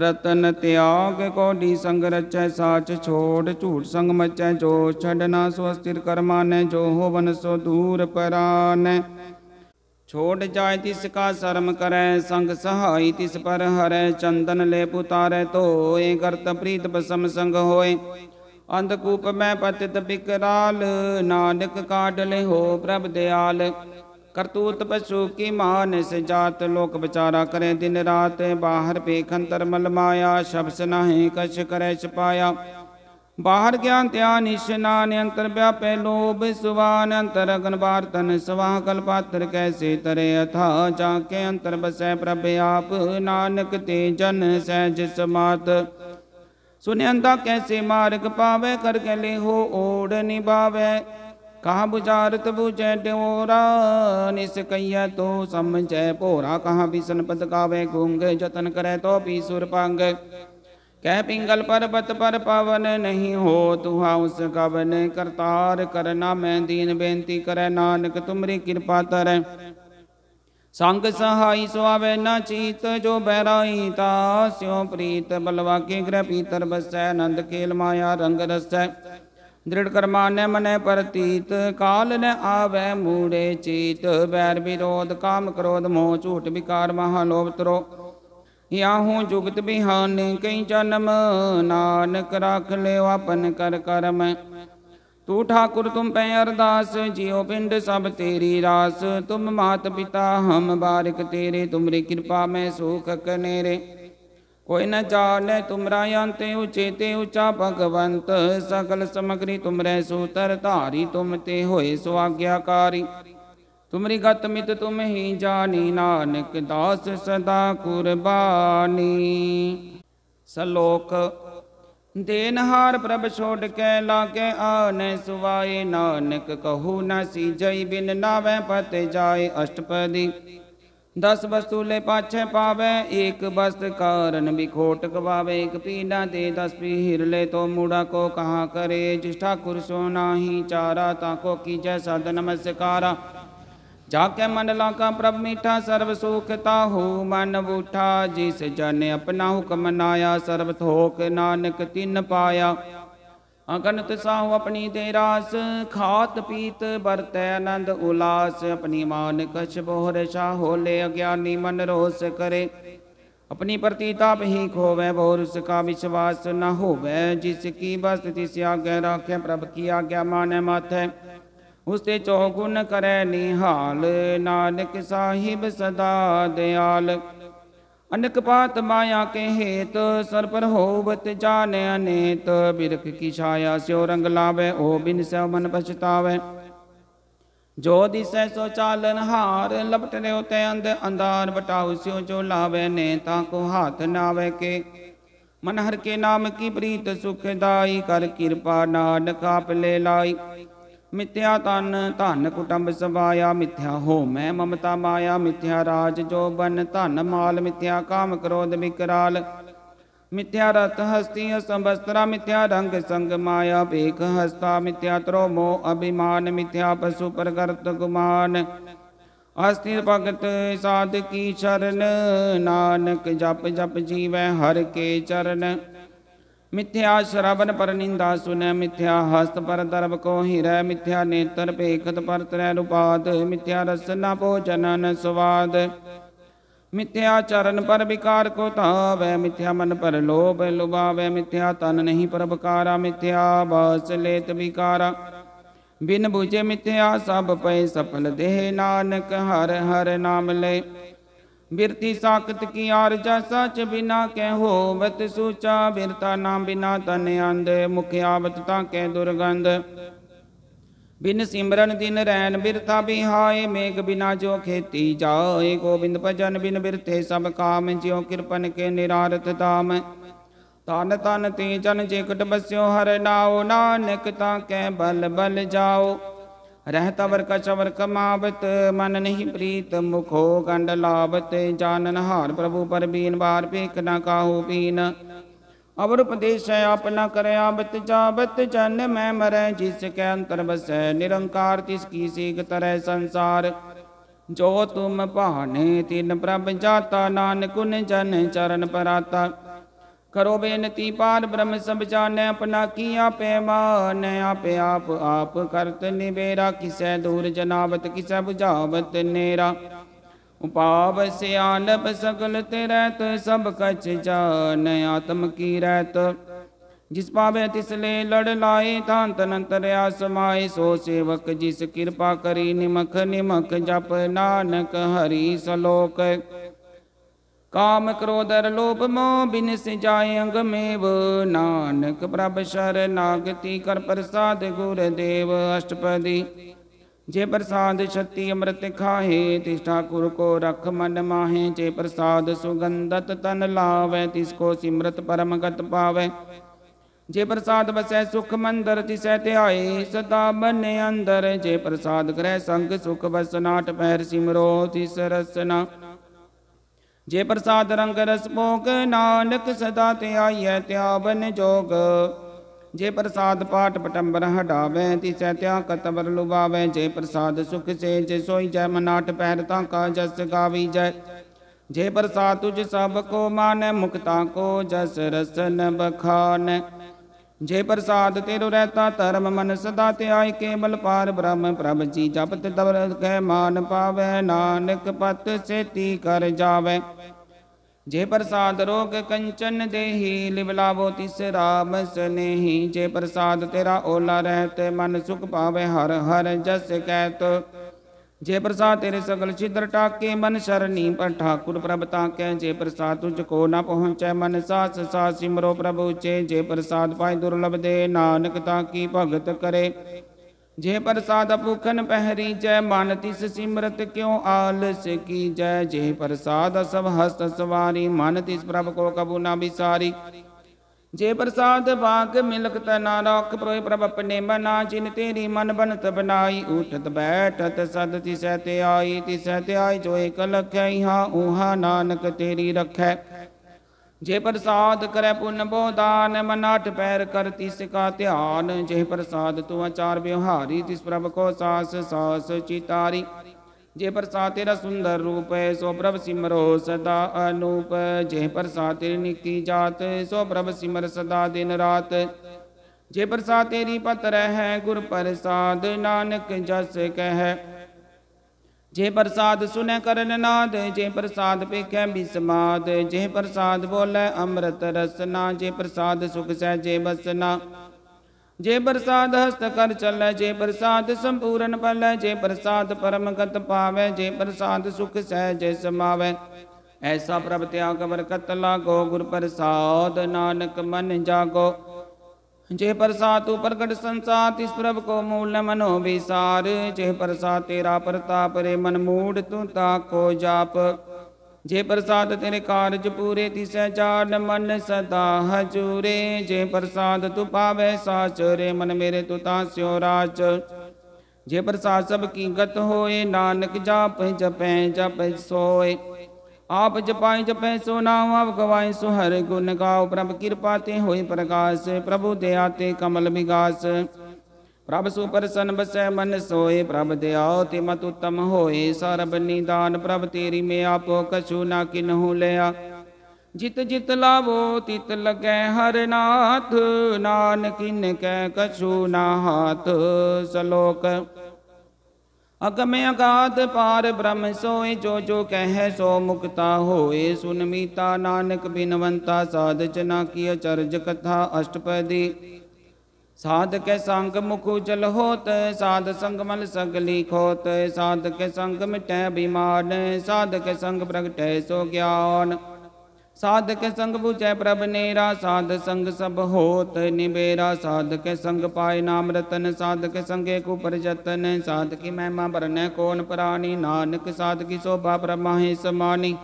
ਰਤਨ ਤਿਆਗ ਕੋਡੀ ਸੰਗ ਰਚੈ ਸਾਚ ਛੋੜ ਝੂਠ ਸੰਗ ਮਚੈ ਜੋ ਛਡਨਾ ਸੋ ਅਸਥਿਰ ਕਰਮਾ ਨੇ ਜੋ ਹੋਵਨ ਸੋ ਦੂਰ ਪਰਾਨੈ ਛੋੜ ਜਾਇ ਤਿਸ ਕਾ ਸਰਮ ਕਰੈ ਸੰਗ ਸਹਾਈ ਤਿਸ ਪਰ ਹਰੈ ਚੰਦਨ ਲੈ ਪੁਤਾਰੈ ਤੋਏ ਕਰਤ ਪ੍ਰੀਤ ਬਸਮ ਸੰਗ ਹੋਏ ਅੰਧਕੂਪ ਮੈਂ ਪਤਿਤ ਬਿਕਰਾਲ ਨਾਨਕ ਕਾਢਲੇ ਹੋ ਪ੍ਰਭ ਦਿਆਲ ਕਰਤੂਤ ਪਸ਼ੂ ਕੀ ਮਾਨ ਸਜਾਤ ਲੋਕ ਵਿਚਾਰਾ ਕਰੇ ਦਿਨ ਰਾਤ ਬਾਹਰ ਪੇਖੰਤਰ ਮਲ ਮਾਇਆ ਸ਼ਬਸ ਨਹੀਂ ਕਛ ਕਰੇ ਛਪਾਇਆ ਬਾਹਰ ਗਿਆਨ ਧਿਆਨ ਇਸ਼ਨਾਨ ਅੰਤਰ ਵਿਆਪੇ ਲੋਭ ਸੁਵਾਨ ਅੰਤਰ ਅਗਨ ਬਾਰਤਨ ਸਵਾਹ ਕਲਪਾਤਰ ਕੈਸੇ ਤਰੇ ਅਥਾ ਜਾ ਕੇ ਅੰਤਰ ਬਸੈ ਪ੍ਰਭ ਆਪ ਨਾਨਕ ਤੇ ਜਨ ਸਹਿਜ ਸਮਾਤ ਸੁਨਿਅੰਤਾ ਕੈਸੇ ਮਾਰਗ ਪਾਵੇ ਕਰ ਕੇ ਲੇਹੋ ਓੜ ਨਿਭਾਵੇ ਕਹਾ ਬੁਝਾਰਤ ਬੁਝੈ ਡਿਓਰਾ ਨਿਸ ਕਈਐ ਤੋ ਸਮਝੈ ਭੋਰਾ ਕਹਾ ਬਿਸਨ ਪਦ ਗਾਵੇ ਗੁੰਗ ਜਤਨ ਕਰੈ ਤੋ ਵੀ ਸੁਰ ਪੰਗ ਕਹਿ ਪਿੰਗਲ ਪਰਬਤ ਪਰ ਪਵਨ ਨਹੀਂ ਹੋ ਤੁਹਾ ਉਸ ਕਵਨ ਕਰਤਾਰ ਕਰਨਾ ਮੈਂ ਦੀਨ ਬੇਨਤੀ ਕਰੈ ਨਾਨਕ ਤੁਮਰੀ ਕਿਰਪਾ ਤਰੈ ਸੰਗ ਸਹਾਈ ਸੁਆਵੇ ਨਾ ਚੀਤ ਜੋ ਬੈਰਾਈ ਤਾ ਸਿਉ ਪ੍ਰੀਤ ਬਲਵਾਕੇ ਗ੍ਰਹਿ ਪੀਤਰ ਬਸੈ ਆਨੰਦ ਕੇਲ ਮਾਇਆ ਰੰਗ ਰਸੈ ਦ੍ਰਿੜ ਕਰਮਾ ਨੇ ਮਨੇ ਪ੍ਰਤੀਤ ਕਾਲ ਨੇ ਆਵੇ ਮੂੜੇ ਚੀਤ ਬੈਰ ਵਿਰੋਧ ਕਾਮ ਕ੍ਰੋਧ ਮੋਹ ਝੂਠ ਵਿਕਾਰ ਮਹਾ ਲੋਭ ਤਰੋ ਯਾਹੂ ਜੁਗਤ ਬਿਹਾਨੇ ਕਈ ਜਨਮ ਨਾਨਕ ਰਖ ਲਿਓ ਆਪਨ ਕਰ ਕਰਮ ਤੂੰ ਠਾਕੁਰ ਤੁਮ ਪੈ ਅਰਦਾਸ ਜਿਉ ਪਿੰਡ ਸਭ ਤੇਰੀ ਰਾਸ ਤੁਮ ਮਾਤ ਪਿਤਾ ਹਮ ਬਾਰਿਕ ਤੇਰੇ ਤੁਮਰੀ ਕਿਰਪਾ ਮੈਂ ਸੁਖ ਕਨੇਰੇ ਕੋਈ ਨ ਜਾਣੈ ਤੁਮਰਾ ਅੰਤੇ ਉਚੇ ਤੇ ਉਚਾ ਭਗਵੰਤ ਸਕਲ ਸਮਗਰੀ ਤੁਮਰੇ ਸੂਤਰ ਧਾਰੀ ਤੁਮ ਤੇ ਹੋਏ ਸੋ ਆਗਿਆਕਾਰੀ ਤੁਮਰੀ ਗਤ ਮਿਤ ਤੁਮ ਹੀ ਜਾਣੀ ਨਾਨਕ ਦਾਸ ਸਦਾ ਕੁਰਬਾਨੀ ਸਲੋਕ ਦੇਨਹਾਰ ਪ੍ਰਭ ਛੋੜ ਕੇ ਲਾਗੇ ਆਨੇ ਸੁਵਾਏ ਨਾਨਕ ਕਹੂ ਨਾ ਸੀਜਈ ਬਿਨ ਨਾਵੇਂ ਪਤ ਜਾਏ ਅਸ਼ਟਪਦੀ ਦਸ ਵਸਤੂ ਲੈ ਪਾਛੇ ਪਾਵੇ ਏਕ ਬਸਤ ਕਾਰਨ ਬਿਖੋਟ ਕਵਾਵੇ ਇਕ ਪੀਨਾ ਦੇ ਦਸ ਪੀਰ ਲੈ ਤੋ ਮੂੜਾ ਕੋ ਕਹਾ ਕਰੇ ਜਿਸ ਠਾਕੁਰ ਸੋ ਨਾਹੀ ਚਾਰਾ ਤਾ ਕੋ ਕੀਜੈ ਸਦ ਨਮਸਕਾਰਾ ਜਾ ਕੇ ਮਨ ਲਾਗਾ ਪ੍ਰਭ ਮੀਠਾ ਸਰਬ ਸੁਖ ਤਾਹੂ ਮਨ ਬੂਠਾ ਜਿਸ ਜਨ ਆਪਣਾ ਹੁਕਮ ਨਾਇਆ ਸਰਬ ਥੋਕ ਨਾਨਕ ਤਿਨ ਪਾਇਆ ਅਗਨਤ ਸਾਹੂ ਆਪਣੀ ਦੇ ਰਾਸ ਖਾਤ ਪੀਤ ਵਰਤੈ ਆਨੰਦ ਉਲਾਸ ਆਪਣੀ ਮਾਨ ਕਛ ਬੋਹਰ ਸ਼ਾ ਹੋਲੇ ਅਗਿਆਨੀ ਮਨ ਰੋਸ ਕਰੇ ਆਪਣੀ ਪ੍ਰਤੀਤਾਪ ਹੀ ਖੋਵੇ ਬਹੁ ਰਸ ਕਾ ਵਿਸ਼ਵਾਸ ਨਾ ਹੋਵੇ ਜਿਸ ਕੀ ਬਸ ਤਿਸ ਆਗੈ ਰਾਖੇ ਪ੍ਰਭ ਕੀ ਆਗਿਆ ਮਾਨੈ ਮਾਥੈ ਉਸ ਤੇ ਚੌਗੁਣ ਕਰੈ ਨਿਹਾਲ ਨਾਨਕ ਸਾਹਿਬ ਸਦਾ ਦਿਆਲ ਅਨਕ ਪਾਤ ਮਾਇਆ ਕੇ ਹੇਤ ਸਰ ਪਰ ਹੋਵਤ ਜਾਣ ਅਨੇਤ ਬਿਰਖ ਕੀ ਛਾਇਆ ਸਿਉ ਰੰਗ ਲਾਵੇ ਓ ਬਿਨ ਸਭ ਮਨ ਪਛਤਾਵੇ ਜੋ ਦਿਸੈ ਸੋ ਚਾਲਨ ਹਾਰ ਲਪਟ ਰਿਓ ਤੇ ਅੰਧ ਅੰਦਾਰ ਬਟਾਉ ਸਿਉ ਜੋ ਲਾਵੇ ਨੇ ਤਾਂ ਕੋ ਹਾਥ ਨਾਵੇ ਕੇ ਮਨ ਹਰ ਕੇ ਨਾਮ ਕੀ ਪ੍ਰੀਤ ਸੁਖਦਾਈ ਕਰ ਕਿਰਪਾ ਨਾਨਕ ਆਪ ਲੈ ਲਾਈ ਮਿੱਥਿਆ ਤਨ ਧਨ ਕੁਟੰਬ ਸਵਾਇਆ ਮਿੱਥਿਆ ਹੋ ਮੈਂ ਮਮਤਾ ਮਾਇਆ ਮਿੱਥਿਆ ਰਾਜ ਜੋ ਬਨ ਧਨ ਮਾਲ ਮਿੱਥਿਆ ਕਾਮ ਕ੍ਰੋਧ ਵਿਕਰਾਲ ਮਿੱਥਿਆ ਰਤ ਹਸਤੀ ਸੰਬਸਤਰਾ ਮਿੱਥਿਆ ਰੰਗ ਸੰਗ ਮਾਇਆ ਭੇਖ ਹਸਤਾ ਮਿੱਥਿਆ ਤਰੋ ਮੋ ਅਭਿਮਾਨ ਮਿੱਥਿਆ ਪਸੂ ਪ੍ਰਗਰਤ ਗੁਮਾਨ ਅਸਥਿਰ ਭਗਤ ਸਾਧ ਕੀ ਚਰਨ ਨਾਨਕ ਜਪ ਜਪ ਜੀਵੈ ਹਰ ਕੇ ਚਰਨ ਮਿੱਥਿਆ ਸ਼ਰਵਨ ਪਰ ਨਿੰਦਾ ਸੁਨੈ ਮਿੱਥਿਆ ਹਸਤ ਪਰ ਦਰਬ ਕੋ ਹਿਰੈ ਮਿੱਥਿਆ ਨੇਤਰ ਭੇਖਤ ਪਰ ਤਰੈ ਰੂਪਾਦ ਮਿਥਿਆ ਰਸਨਾ ਭੋਜਨਨ ਸਵਾਦ ਮਿੱਥਿਆ ਚਰਨ ਪਰ ਵਿਕਾਰ ਕੋ ਤਾਵੈ ਮਿੱਥਿਆ ਮਨ ਪਰ ਲੋਭ ਲੁਭਾਵੈ ਮਿੱਥਿਆ ਤਨ ਨਹੀਂ ਪਰ ਪਰਬਕਾਰਾ ਮਿੱਥਿਆ ਬਾਸ ਲੇਤ ਵਿਕਾਰਾ ਬਿਨ ਬੁਝੇ ਮਿੱਥਿਆ ਸਭ ਪਏ ਸਫਲ ਦੇਹ ਨਾਨਕ ਹਰ ਹਰ ਨਾਮ ਲੈ ਬਿਰਤੀ ਸਾਖਤ ਕੀ ਆਰਜਾ ਸਚ ਬਿਨਾ ਕਹਿ ਹੋਵਤ ਸੂਚਾ ਬਿਰਤਾ ਨਾਮ ਬਿਨਾ ਤਨ ਅੰਧ ਮੁਖ ਆਵਤ ਤਾਂ ਕਹਿ ਦੁਰਗੰਧ ਬਿਨ ਸਿਮਰਨ ਦਿਨ ਰੈਨ ਬਿਰਥਾ ਬਿਹਾਏ ਮੇਗ ਬਿਨਾ ਜੋ ਖੇਤੀ ਜਾਏ ਗੋਬਿੰਦ ਭਜਨ ਬਿਨ ਬਿਰਤੇ ਸਭ ਕਾਮ ਜਿਉ ਕਿਰਪਨ ਕੇ ਨਿਰਾਰਤ ਤਾਮ ਤਨ ਤਨ ਤੀ ਜਨ ਜੇ ਕਟ ਬਸਿਓ ਹਰ ਨਾਉ ਨਾਨਕ ਤਾਂ ਕਹਿ ਬਲ ਬਲ ਜਾਓ ਰਹਿਤ ਵਰ ਕਚਵਰ ਕਮਾਵਤ ਮਨ ਨਹੀਂ ਪ੍ਰੀਤ ਮੁਖੋ ਗੰਡ ਲਾਭਤ ਜਾਨਨ ਹਾਰ ਪ੍ਰਭੂ ਪਰ ਬੀਨ ਬਾਰ ਭੇਕ ਨਾ ਕਾਹੂ ਪੀਨ ਅਵਰ ਉਪਦੇਸ਼ ਆਪਨਾ ਕਰਿਆ ਬਤ ਜਾਬਤ ਜਨ ਮੈਂ ਮਰੈ ਜਿਸ ਕੈ ਅੰਤਰ ਬਸੈ ਨਿਰੰਕਾਰ ਤਿਸ ਕੀ ਸੀਗ ਤਰੈ ਸੰਸਾਰ ਜੋ ਤੁਮ ਭਾਣੇ ਤਿਨ ਪ੍ਰਭ ਜਾਤਾ ਨਾਨਕ ਗੁਣ ਜਨ ਚਰਨ ਪਰਾਤਾ ਕਰੋ ਬੇਨਤੀ ਪਾਰ ਬ੍ਰਹਮ ਸਭ ਜਾਣੈ ਆਪਣਾ ਕੀਆ ਪੈਮਾਨ ਆਪੇ ਆਪ ਆਪ ਕਰਤ ਨਿਵੇਰਾ ਕਿਸੈ ਦੂਰ ਜਨਾਵਤ ਕਿਸੈ 부ਝਾਵਤ ਨੇਰਾ ਉਪਾਵ ਸਿਆਨਪ ਸਗਲ ਤੇ ਰਹਿਤ ਸਭ ਕਛ ਜਾਣ ਆਤਮ ਕੀ ਰਹਿਤ ਜਿਸ ਪਾਵੇ ਤਿਸ ਲੈ ਲੜ ਲਾਏ ਤਾਂ ਤਨੰਤਰ ਆਸਮਾਏ ਸੋ ਸੇਵਕ ਜਿਸ ਕਿਰਪਾ ਕਰੀ ਨਿਮਖ ਨਿਮਖ ਜਪ ਨਾਨਕ ਹਰੀ ਸਲੋਕ ਕਾਮ ਕ੍ਰੋਧ ਲੋਭ ਮੋਹ ਬਿਨਸ ਜਾਏ ਮੇਵ ਨਾਨਕ ਪ੍ਰਭ ਸ਼ਰਨਾਗਤੀ ਕਰ ਪ੍ਰਸਾਦ ਗੁਰ ਦੇਵ ਅਸ਼ਟਪਦੀ ਜੇ ਪ੍ਰਸਾਦ ਛਤੀ ਅੰਮ੍ਰਿਤ ਖਾਹੇ ਤਿਸ ਠਾਕੁਰ ਕੋ ਰਖ ਮਨ ਮਾਹੇ ਜੇ ਪ੍ਰਸਾਦ ਸੁਗੰਧਤ ਤਨ ਲਾਵੇ ਤਿਸ ਕੋ ਸਿਮਰਤ ਪਰਮ ਗਤ ਪਾਵੇ ਜੇ ਪ੍ਰਸਾਦ ਵਸੈ ਸੁਖ ਮੰਦਰ ਤਿਸੈ ਧਿਆਏ ਸਦਾ ਮਨ ਅੰਦਰ ਜੇ ਪ੍ਰਸਾਦ ਕਰੈ ਸੰਗ ਸੁਖ ਵਸਨਾਟ ਪੈਰ ਸਿਮਰੋ ਤਿਸ ਰਸਨਾ ਜੇ ਪ੍ਰਸਾਦ ਰੰਗ ਰਸ ਭੋਗ ਨਾਨਕ ਸਦਾ ਧਿਆਈਐ ਧਿਆਵਨ ਜੋਗ ਜੇ ਪ੍ਰਸਾਦ ਪਾਟ ਪਟੰਬਰ ਹਟਾਵੇ ਤਿਸੈ ਤਿਆ ਕਤਬਰ ਲੁਭਾਵੇ ਜੇ ਪ੍ਰਸਾਦ ਸੁਖ ਸੇ ਜੇ ਸੋਈ ਜੈ ਮਨਾਟ ਪੈਰ ਤਾ ਕਾ ਜਸ ਗਾਵੀ ਜੈ ਜੇ ਪ੍ਰਸਾਦ ਤੁਝ ਸਭ ਕੋ ਮਾਨੈ ਮੁਕਤਾ ਕੋ ਜਸ ਰਸਨ ਬਖਾਨੈ ਜੇ ਪ੍ਰਸਾਦ ਤੇਰੋ ਰਹਿਤਾ ਧਰਮ ਮਨ ਸਦਾ ਧਿਆਇ ਕੇਵਲ ਪਾਰ ਬ੍ਰਹਮ ਪ੍ਰਭ ਜੀ ਜਪਤ ਤਵਰ ਕੈ ਮਾਨ ਪਾਵੇ ਨਾਨਕ ਪਤ ਸੇਤੀ ਕਰ ਜਾਵੇ ਜੇ ਪ੍ਰਸਾਦ ਰੋਗ ਕੰਚਨ ਦੇਹੀ ਲਿਵਲਾਵੋ ਤਿਸ ਰਾਮ ਸਨੇਹੀ ਜੇ ਪ੍ਰਸਾਦ ਤੇਰਾ ਓਲਾ ਰਹਿਤ ਮਨ ਸੁਖ ਪਾਵੇ ਹਰ ਹਰ ਜਸ ਕਹਿਤ ਜੇ ਪ੍ਰਸਾਦ ਤੇਰੇ ਸਗਲ ਛਿਦਰ ਟਾਕੇ ਮਨ ਸਰਨੀ ਪਰ ਠਾਕੁਰ ਪ੍ਰਭ ਤਾਂ ਕਹਿ ਜੇ ਪ੍ਰਸਾਦ ਤੁਝ ਕੋ ਨਾ ਪਹੁੰਚੈ ਮਨ ਸਾਸ ਸਾ ਸਿਮਰੋ ਪ੍ਰਭ ਉਚੇ ਜੇ ਪ੍ਰਸਾਦ ਪਾਇ ਦੁਰਲਭ ਦੇ ਨਾਨਕ ਤਾਂ ਕੀ ਭਗਤ ਕਰੇ ਜੇ ਪ੍ਰਸਾਦ ਭੁਖਨ ਪਹਿਰੀ ਜੈ ਮਨ ਤਿਸ ਸਿਮਰਤ ਕਿਉ ਆਲਸ ਕੀ ਜੈ ਜੇ ਪ੍ਰਸਾਦ ਸਭ ਹਸਤ ਸਵਾਰੀ ਮਨ ਤਿਸ ਪ੍ਰਭ ਕੋ ਕਬੂ ਨਾ ਵਿਸਾਰੀ ਜੇ ਪ੍ਰਸਾਦ ਬਾਗ ਮਿਲਕ ਤੈ ਨਾ ਰੋਕ ਪ੍ਰੋਇ ਪ੍ਰਭ ਆਪਣੇ ਮਨਾ ਜਿਨ ਤੇਰੀ ਮਨ ਬਨਤ ਬਨਾਈ ਉਠਤ ਬੈਠਤ ਸਦ ਤਿਸੈ ਤੇ ਆਈ ਤਿਸੈ ਤੇ ਆਈ ਜੋ ਇਕ ਲਖੈ ਹਾਂ ਉਹਾ ਨਾਨਕ ਤੇਰੀ ਰਖੈ ਜੇ ਪ੍ਰਸਾਦ ਕਰੈ ਪੁੰਨ ਬੋਦਾਨ ਮਨਾਟ ਪੈਰ ਕਰ ਤਿਸ ਕਾ ਧਿਆਨ ਜੇ ਪ੍ਰਸਾਦ ਤੂੰ ਆਚਾਰ ਵਿਵਹਾਰੀ ਤਿਸ ਪ੍ਰਭ ਕੋ ਸਾਸ ਸਾਸ ਚਿਤਾਰੀ ਜੇ ਪ੍ਰਸਾਦ ਤੇਰਾ ਸੁੰਦਰ ਰੂਪ ਹੈ ਸੋ ਪ੍ਰਭ ਸਿਮਰੋ ਸਦਾ ਅਨੂਪ ਜੇ ਪ੍ਰਸਾਦ ਤੇਰੀ ਨਿੱਕੀ ਜਾਤ ਸੋ ਪ੍ਰਭ ਸਿਮਰ ਸਦਾ ਦਿਨ ਰਾਤ ਜੇ ਪ੍ਰਸਾਦ ਤੇਰੀ ਪਤ ਹੈ ਗੁਰ ਪ੍ਰਸਾਦ ਨਾਨਕ ਜਸ ਕਹਿ ਜੇ ਪ੍ਰਸਾਦ ਸੁਨੇ ਕਰਨ ਨਾਦ ਜੇ ਪ੍ਰਸਾਦ ਪੇਖੈ ਬਿਸਮਾਦ ਜੇ ਪ੍ਰਸਾਦ ਬੋਲੇ ਅੰਮ੍ਰਿਤ ਰਸਨਾ ਜੇ ਪ੍ਰਸਾਦ ਸੁਖ ਸਹਿ ਜੇ ਬਸਨਾ ਜੇ ਪ੍ਰਸਾਦ ਹਸਤ ਕਰ ਚੱਲੈ ਜੇ ਪ੍ਰਸਾਦ ਸੰਪੂਰਨ ਪਲੈ ਜੇ ਪ੍ਰਸਾਦ ਪਰਮਗਤ ਪਾਵੈ ਜੇ ਪ੍ਰਸਾਦ ਸੁਖ ਸਹਿ ਜੇ ਸਮਾਵੈ ਐਸਾ ਪ੍ਰਭ ਤਿਆਗ ਬਰਕਤ ਲਾਗੋ ਗੁਰ ਪ੍ਰਸਾਦ ਨਾਨਕ ਮਨ ਜਾਗੋ ਜੇ ਪ੍ਰਸਾਦ ਤੂ ਪ੍ਰਗਟ ਸੰਸਾਰ ਤਿਸ ਪ੍ਰਭ ਕੋ ਮੂਲ ਨ ਮਨੋ ਵਿਸਾਰ ਜੇ ਪ੍ਰਸਾਦ ਤੇਰਾ ਪ੍ਰਤਾਪ ਰੇ ਮਨ ਮੂੜ ਤੂੰ ਤਾ ਕੋ ਜਾਪ ਜੇ ਪ੍ਰਸਾਦ ਤੇਰੇ ਕਾਰਜ ਪੂਰੇ ਤਿਸੈ ਚਾਰ ਮਨ ਸਦਾ ਹਜੂਰੇ ਜੇ ਪ੍ਰਸਾਦ ਤੂ ਪਾਵੇ ਸਾਚਰੇ ਮਨ ਮੇਰੇ ਤੂ ਤਾਂ ਸਿਉ ਰਾਜ ਜੇ ਪ੍ਰਸਾਦ ਸਭ ਕੀ ਗਤ ਹੋਏ ਨਾਨਕ ਜਾਪ ਜਪੈ ਜਪ ਸੋਏ ਆਪ ਜਪਾਈ ਜਪੈ ਸੋ ਨਾਮ ਆਪ ਗਵਾਏ ਸੋ ਹਰ ਗੁਣ ਗਾਓ ਪ੍ਰਭ ਕਿਰਪਾ ਤੇ ਹੋਏ ਪ੍ਰਕਾਸ਼ ਪ੍ਰਭੂ ਦੇ ਤੇ ਕਮਲ ਵਿਗਾਸ ਪ੍ਰਭ ਸੁਪਰਸਨ ਬਸੈ ਮਨ ਸੋਏ ਪ੍ਰਭ ਦਿਆਉ ਤੇ ਮਤ ਉਤਮ ਹੋਏ ਸਰਬ ਨਿਦਾਨ ਪ੍ਰਭ ਤੇਰੀ ਮੇ ਆਪੋ ਕਛੂ ਨਾ ਕਿਨਹੁ ਲਿਆ ਜਿਤ ਜਿਤ ਲਾਵੋ ਤਿਤ ਲਗੈ ਹਰ ਨਾਥ ਨਾਨਕਿਨ ਕੈ ਕਛੂ ਨਾ ਹਾਥ ਸਲੋਕ ਅਗਮ ਅਗਾਧ ਪਾਰ ਬ੍ਰਹਮ ਸੋਏ ਜੋ ਜੋ ਕਹੈ ਸੋ ਮੁਕਤਾ ਹੋਏ ਸੁਨ ਮੀਤਾ ਨਾਨਕ ਬਿਨਵੰਤਾ ਸਾਧ ਜਨਾ ਕੀ ਅਚਰਜ ਕਥਾ ਅਸ਼ਟਪਦੀ साध के संग मुख उजल होत साध संग मल सगली खोत साध के संग मिटे बिमान साध के संग प्रगटे सो ज्ञान साध के संग बुझे प्रभ नेरा साध संग सब होत निबेरा साध के संग पाए नाम रतन साध के संगे कुपर जतन साध की महिमा भरने कौन प्राणी नानक साध की शोभा ब्रह्मा समानी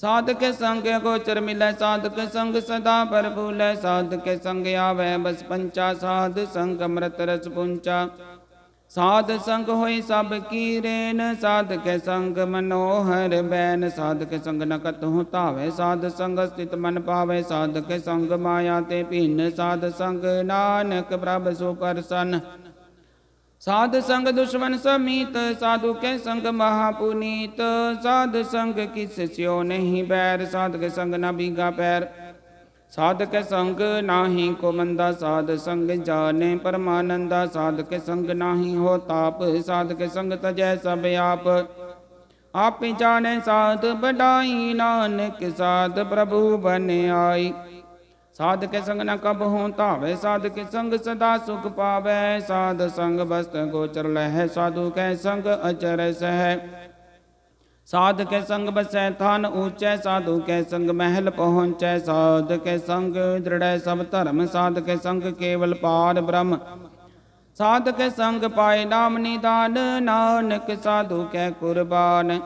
ਸਾਧਕ ਸੰਗ ਗੋਚਰ ਮਿਲੈ ਸਾਧਕ ਸੰਗ ਸਦਾ ਭਰਪੂਲੈ ਸਾਧਕ ਸੰਗ ਆਵੈ ਬਸ ਪੰਚਾ ਸਾਧ ਸੰਗ ਅੰਮ੍ਰਿਤ ਰਸ ਪੁੰਚਾ ਸਾਧ ਸੰਗ ਹੋਈ ਸਭ ਕੀ ਰੇਨ ਸਾਧਕ ਸੰਗ ਮਨੋਹਰ ਬੈਨ ਸਾਧਕ ਸੰਗ ਨਕਤ ਹਉ ਧਾਵੇ ਸਾਧ ਸੰਗ ਸਤਿਤ ਮਨ ਪਾਵੇ ਸਾਧਕ ਸੰਗ ਮਾਇਆ ਤੇ ਭਿੰਨ ਸਾਧ ਸੰਗ ਨਾਨਕ ਪ੍ਰਭ ਸੋ ਕਰਸਨ ਸਾਧ ਸੰਗ ਦੁਸ਼ਮਨ ਸਮੀਤ ਸਾਧੂ ਕੈ ਸੰਗ ਮਹਾਪੁਨੀਤ ਸਾਧ ਸੰਗ ਕਿਸ ਸਿਓ ਨਹੀਂ ਬੈਰ ਸਾਧ ਕੇ ਸੰਗ ਨਾ ਬੀਗਾ ਪੈਰ ਸਾਧ ਕੇ ਸੰਗ ਨਾਹੀ ਕੋ ਮੰਦਾ ਸਾਧ ਸੰਗ ਜਾਣੇ ਪਰਮਾਨੰਦਾ ਸਾਧ ਕੇ ਸੰਗ ਨਾਹੀ ਹੋ ਤਾਪ ਸਾਧ ਕੇ ਸੰਗ ਤਜੈ ਸਭ ਆਪ ਆਪੇ ਜਾਣੇ ਸਾਧ ਬਡਾਈ ਨਾਨਕ ਸਾਧ ਪ੍ਰਭੂ ਬਨ ਆਈ ਸਾਧ ਸੰਗ ਨ ਕਬ ਹੋਂ ਧਾਵੇ ਸਾਧ ਸੰਗ ਸਦਾ ਸੁਖ ਪਾਵੇ ਸਾਧ ਸੰਗ ਬਸਤ ਗੋਚਰ ਲਹਿ ਸਾਧੂ ਕੈ ਸੰਗ ਅਚਰ ਸਹਿ ਸਾਧ ਕੇ ਸੰਗ ਬਸੈ ਥਨ ਊਚੈ ਸਾਧੂ ਕੇ ਸੰਗ ਮਹਿਲ ਪਹੁੰਚੈ ਸਾਧ ਕੇ ਸੰਗ ਦ੍ਰਿੜੈ ਸਭ ਧਰਮ ਸਾਧ ਕੇ ਸੰਗ ਕੇਵਲ ਪਾਰ ਬ੍ਰਹਮ ਸਾਧ ਕੇ ਸੰਗ ਪਾਏ ਨਾਮ ਨਿਦਾਨ ਨਾਨਕ ਸਾਧੂ ਕੈ ਕੁਰਬਾਨ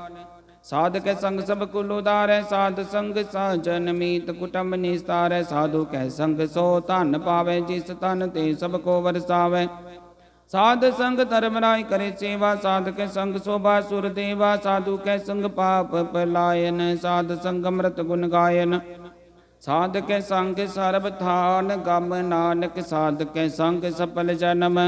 साध के संग सब कुल उदार है साध संग साजन मीत कुटुंब निस्तार है साधु के संग सो धन पावे जिस तन ते सब को वरसावे साध संग राय करे सेवा साध के संग शोभा सुर देवा साधु के संग पाप पलायन साध संग अमृत गुण गायन साध के संग सर्वथान गम नानक साध के संग सफल जन्म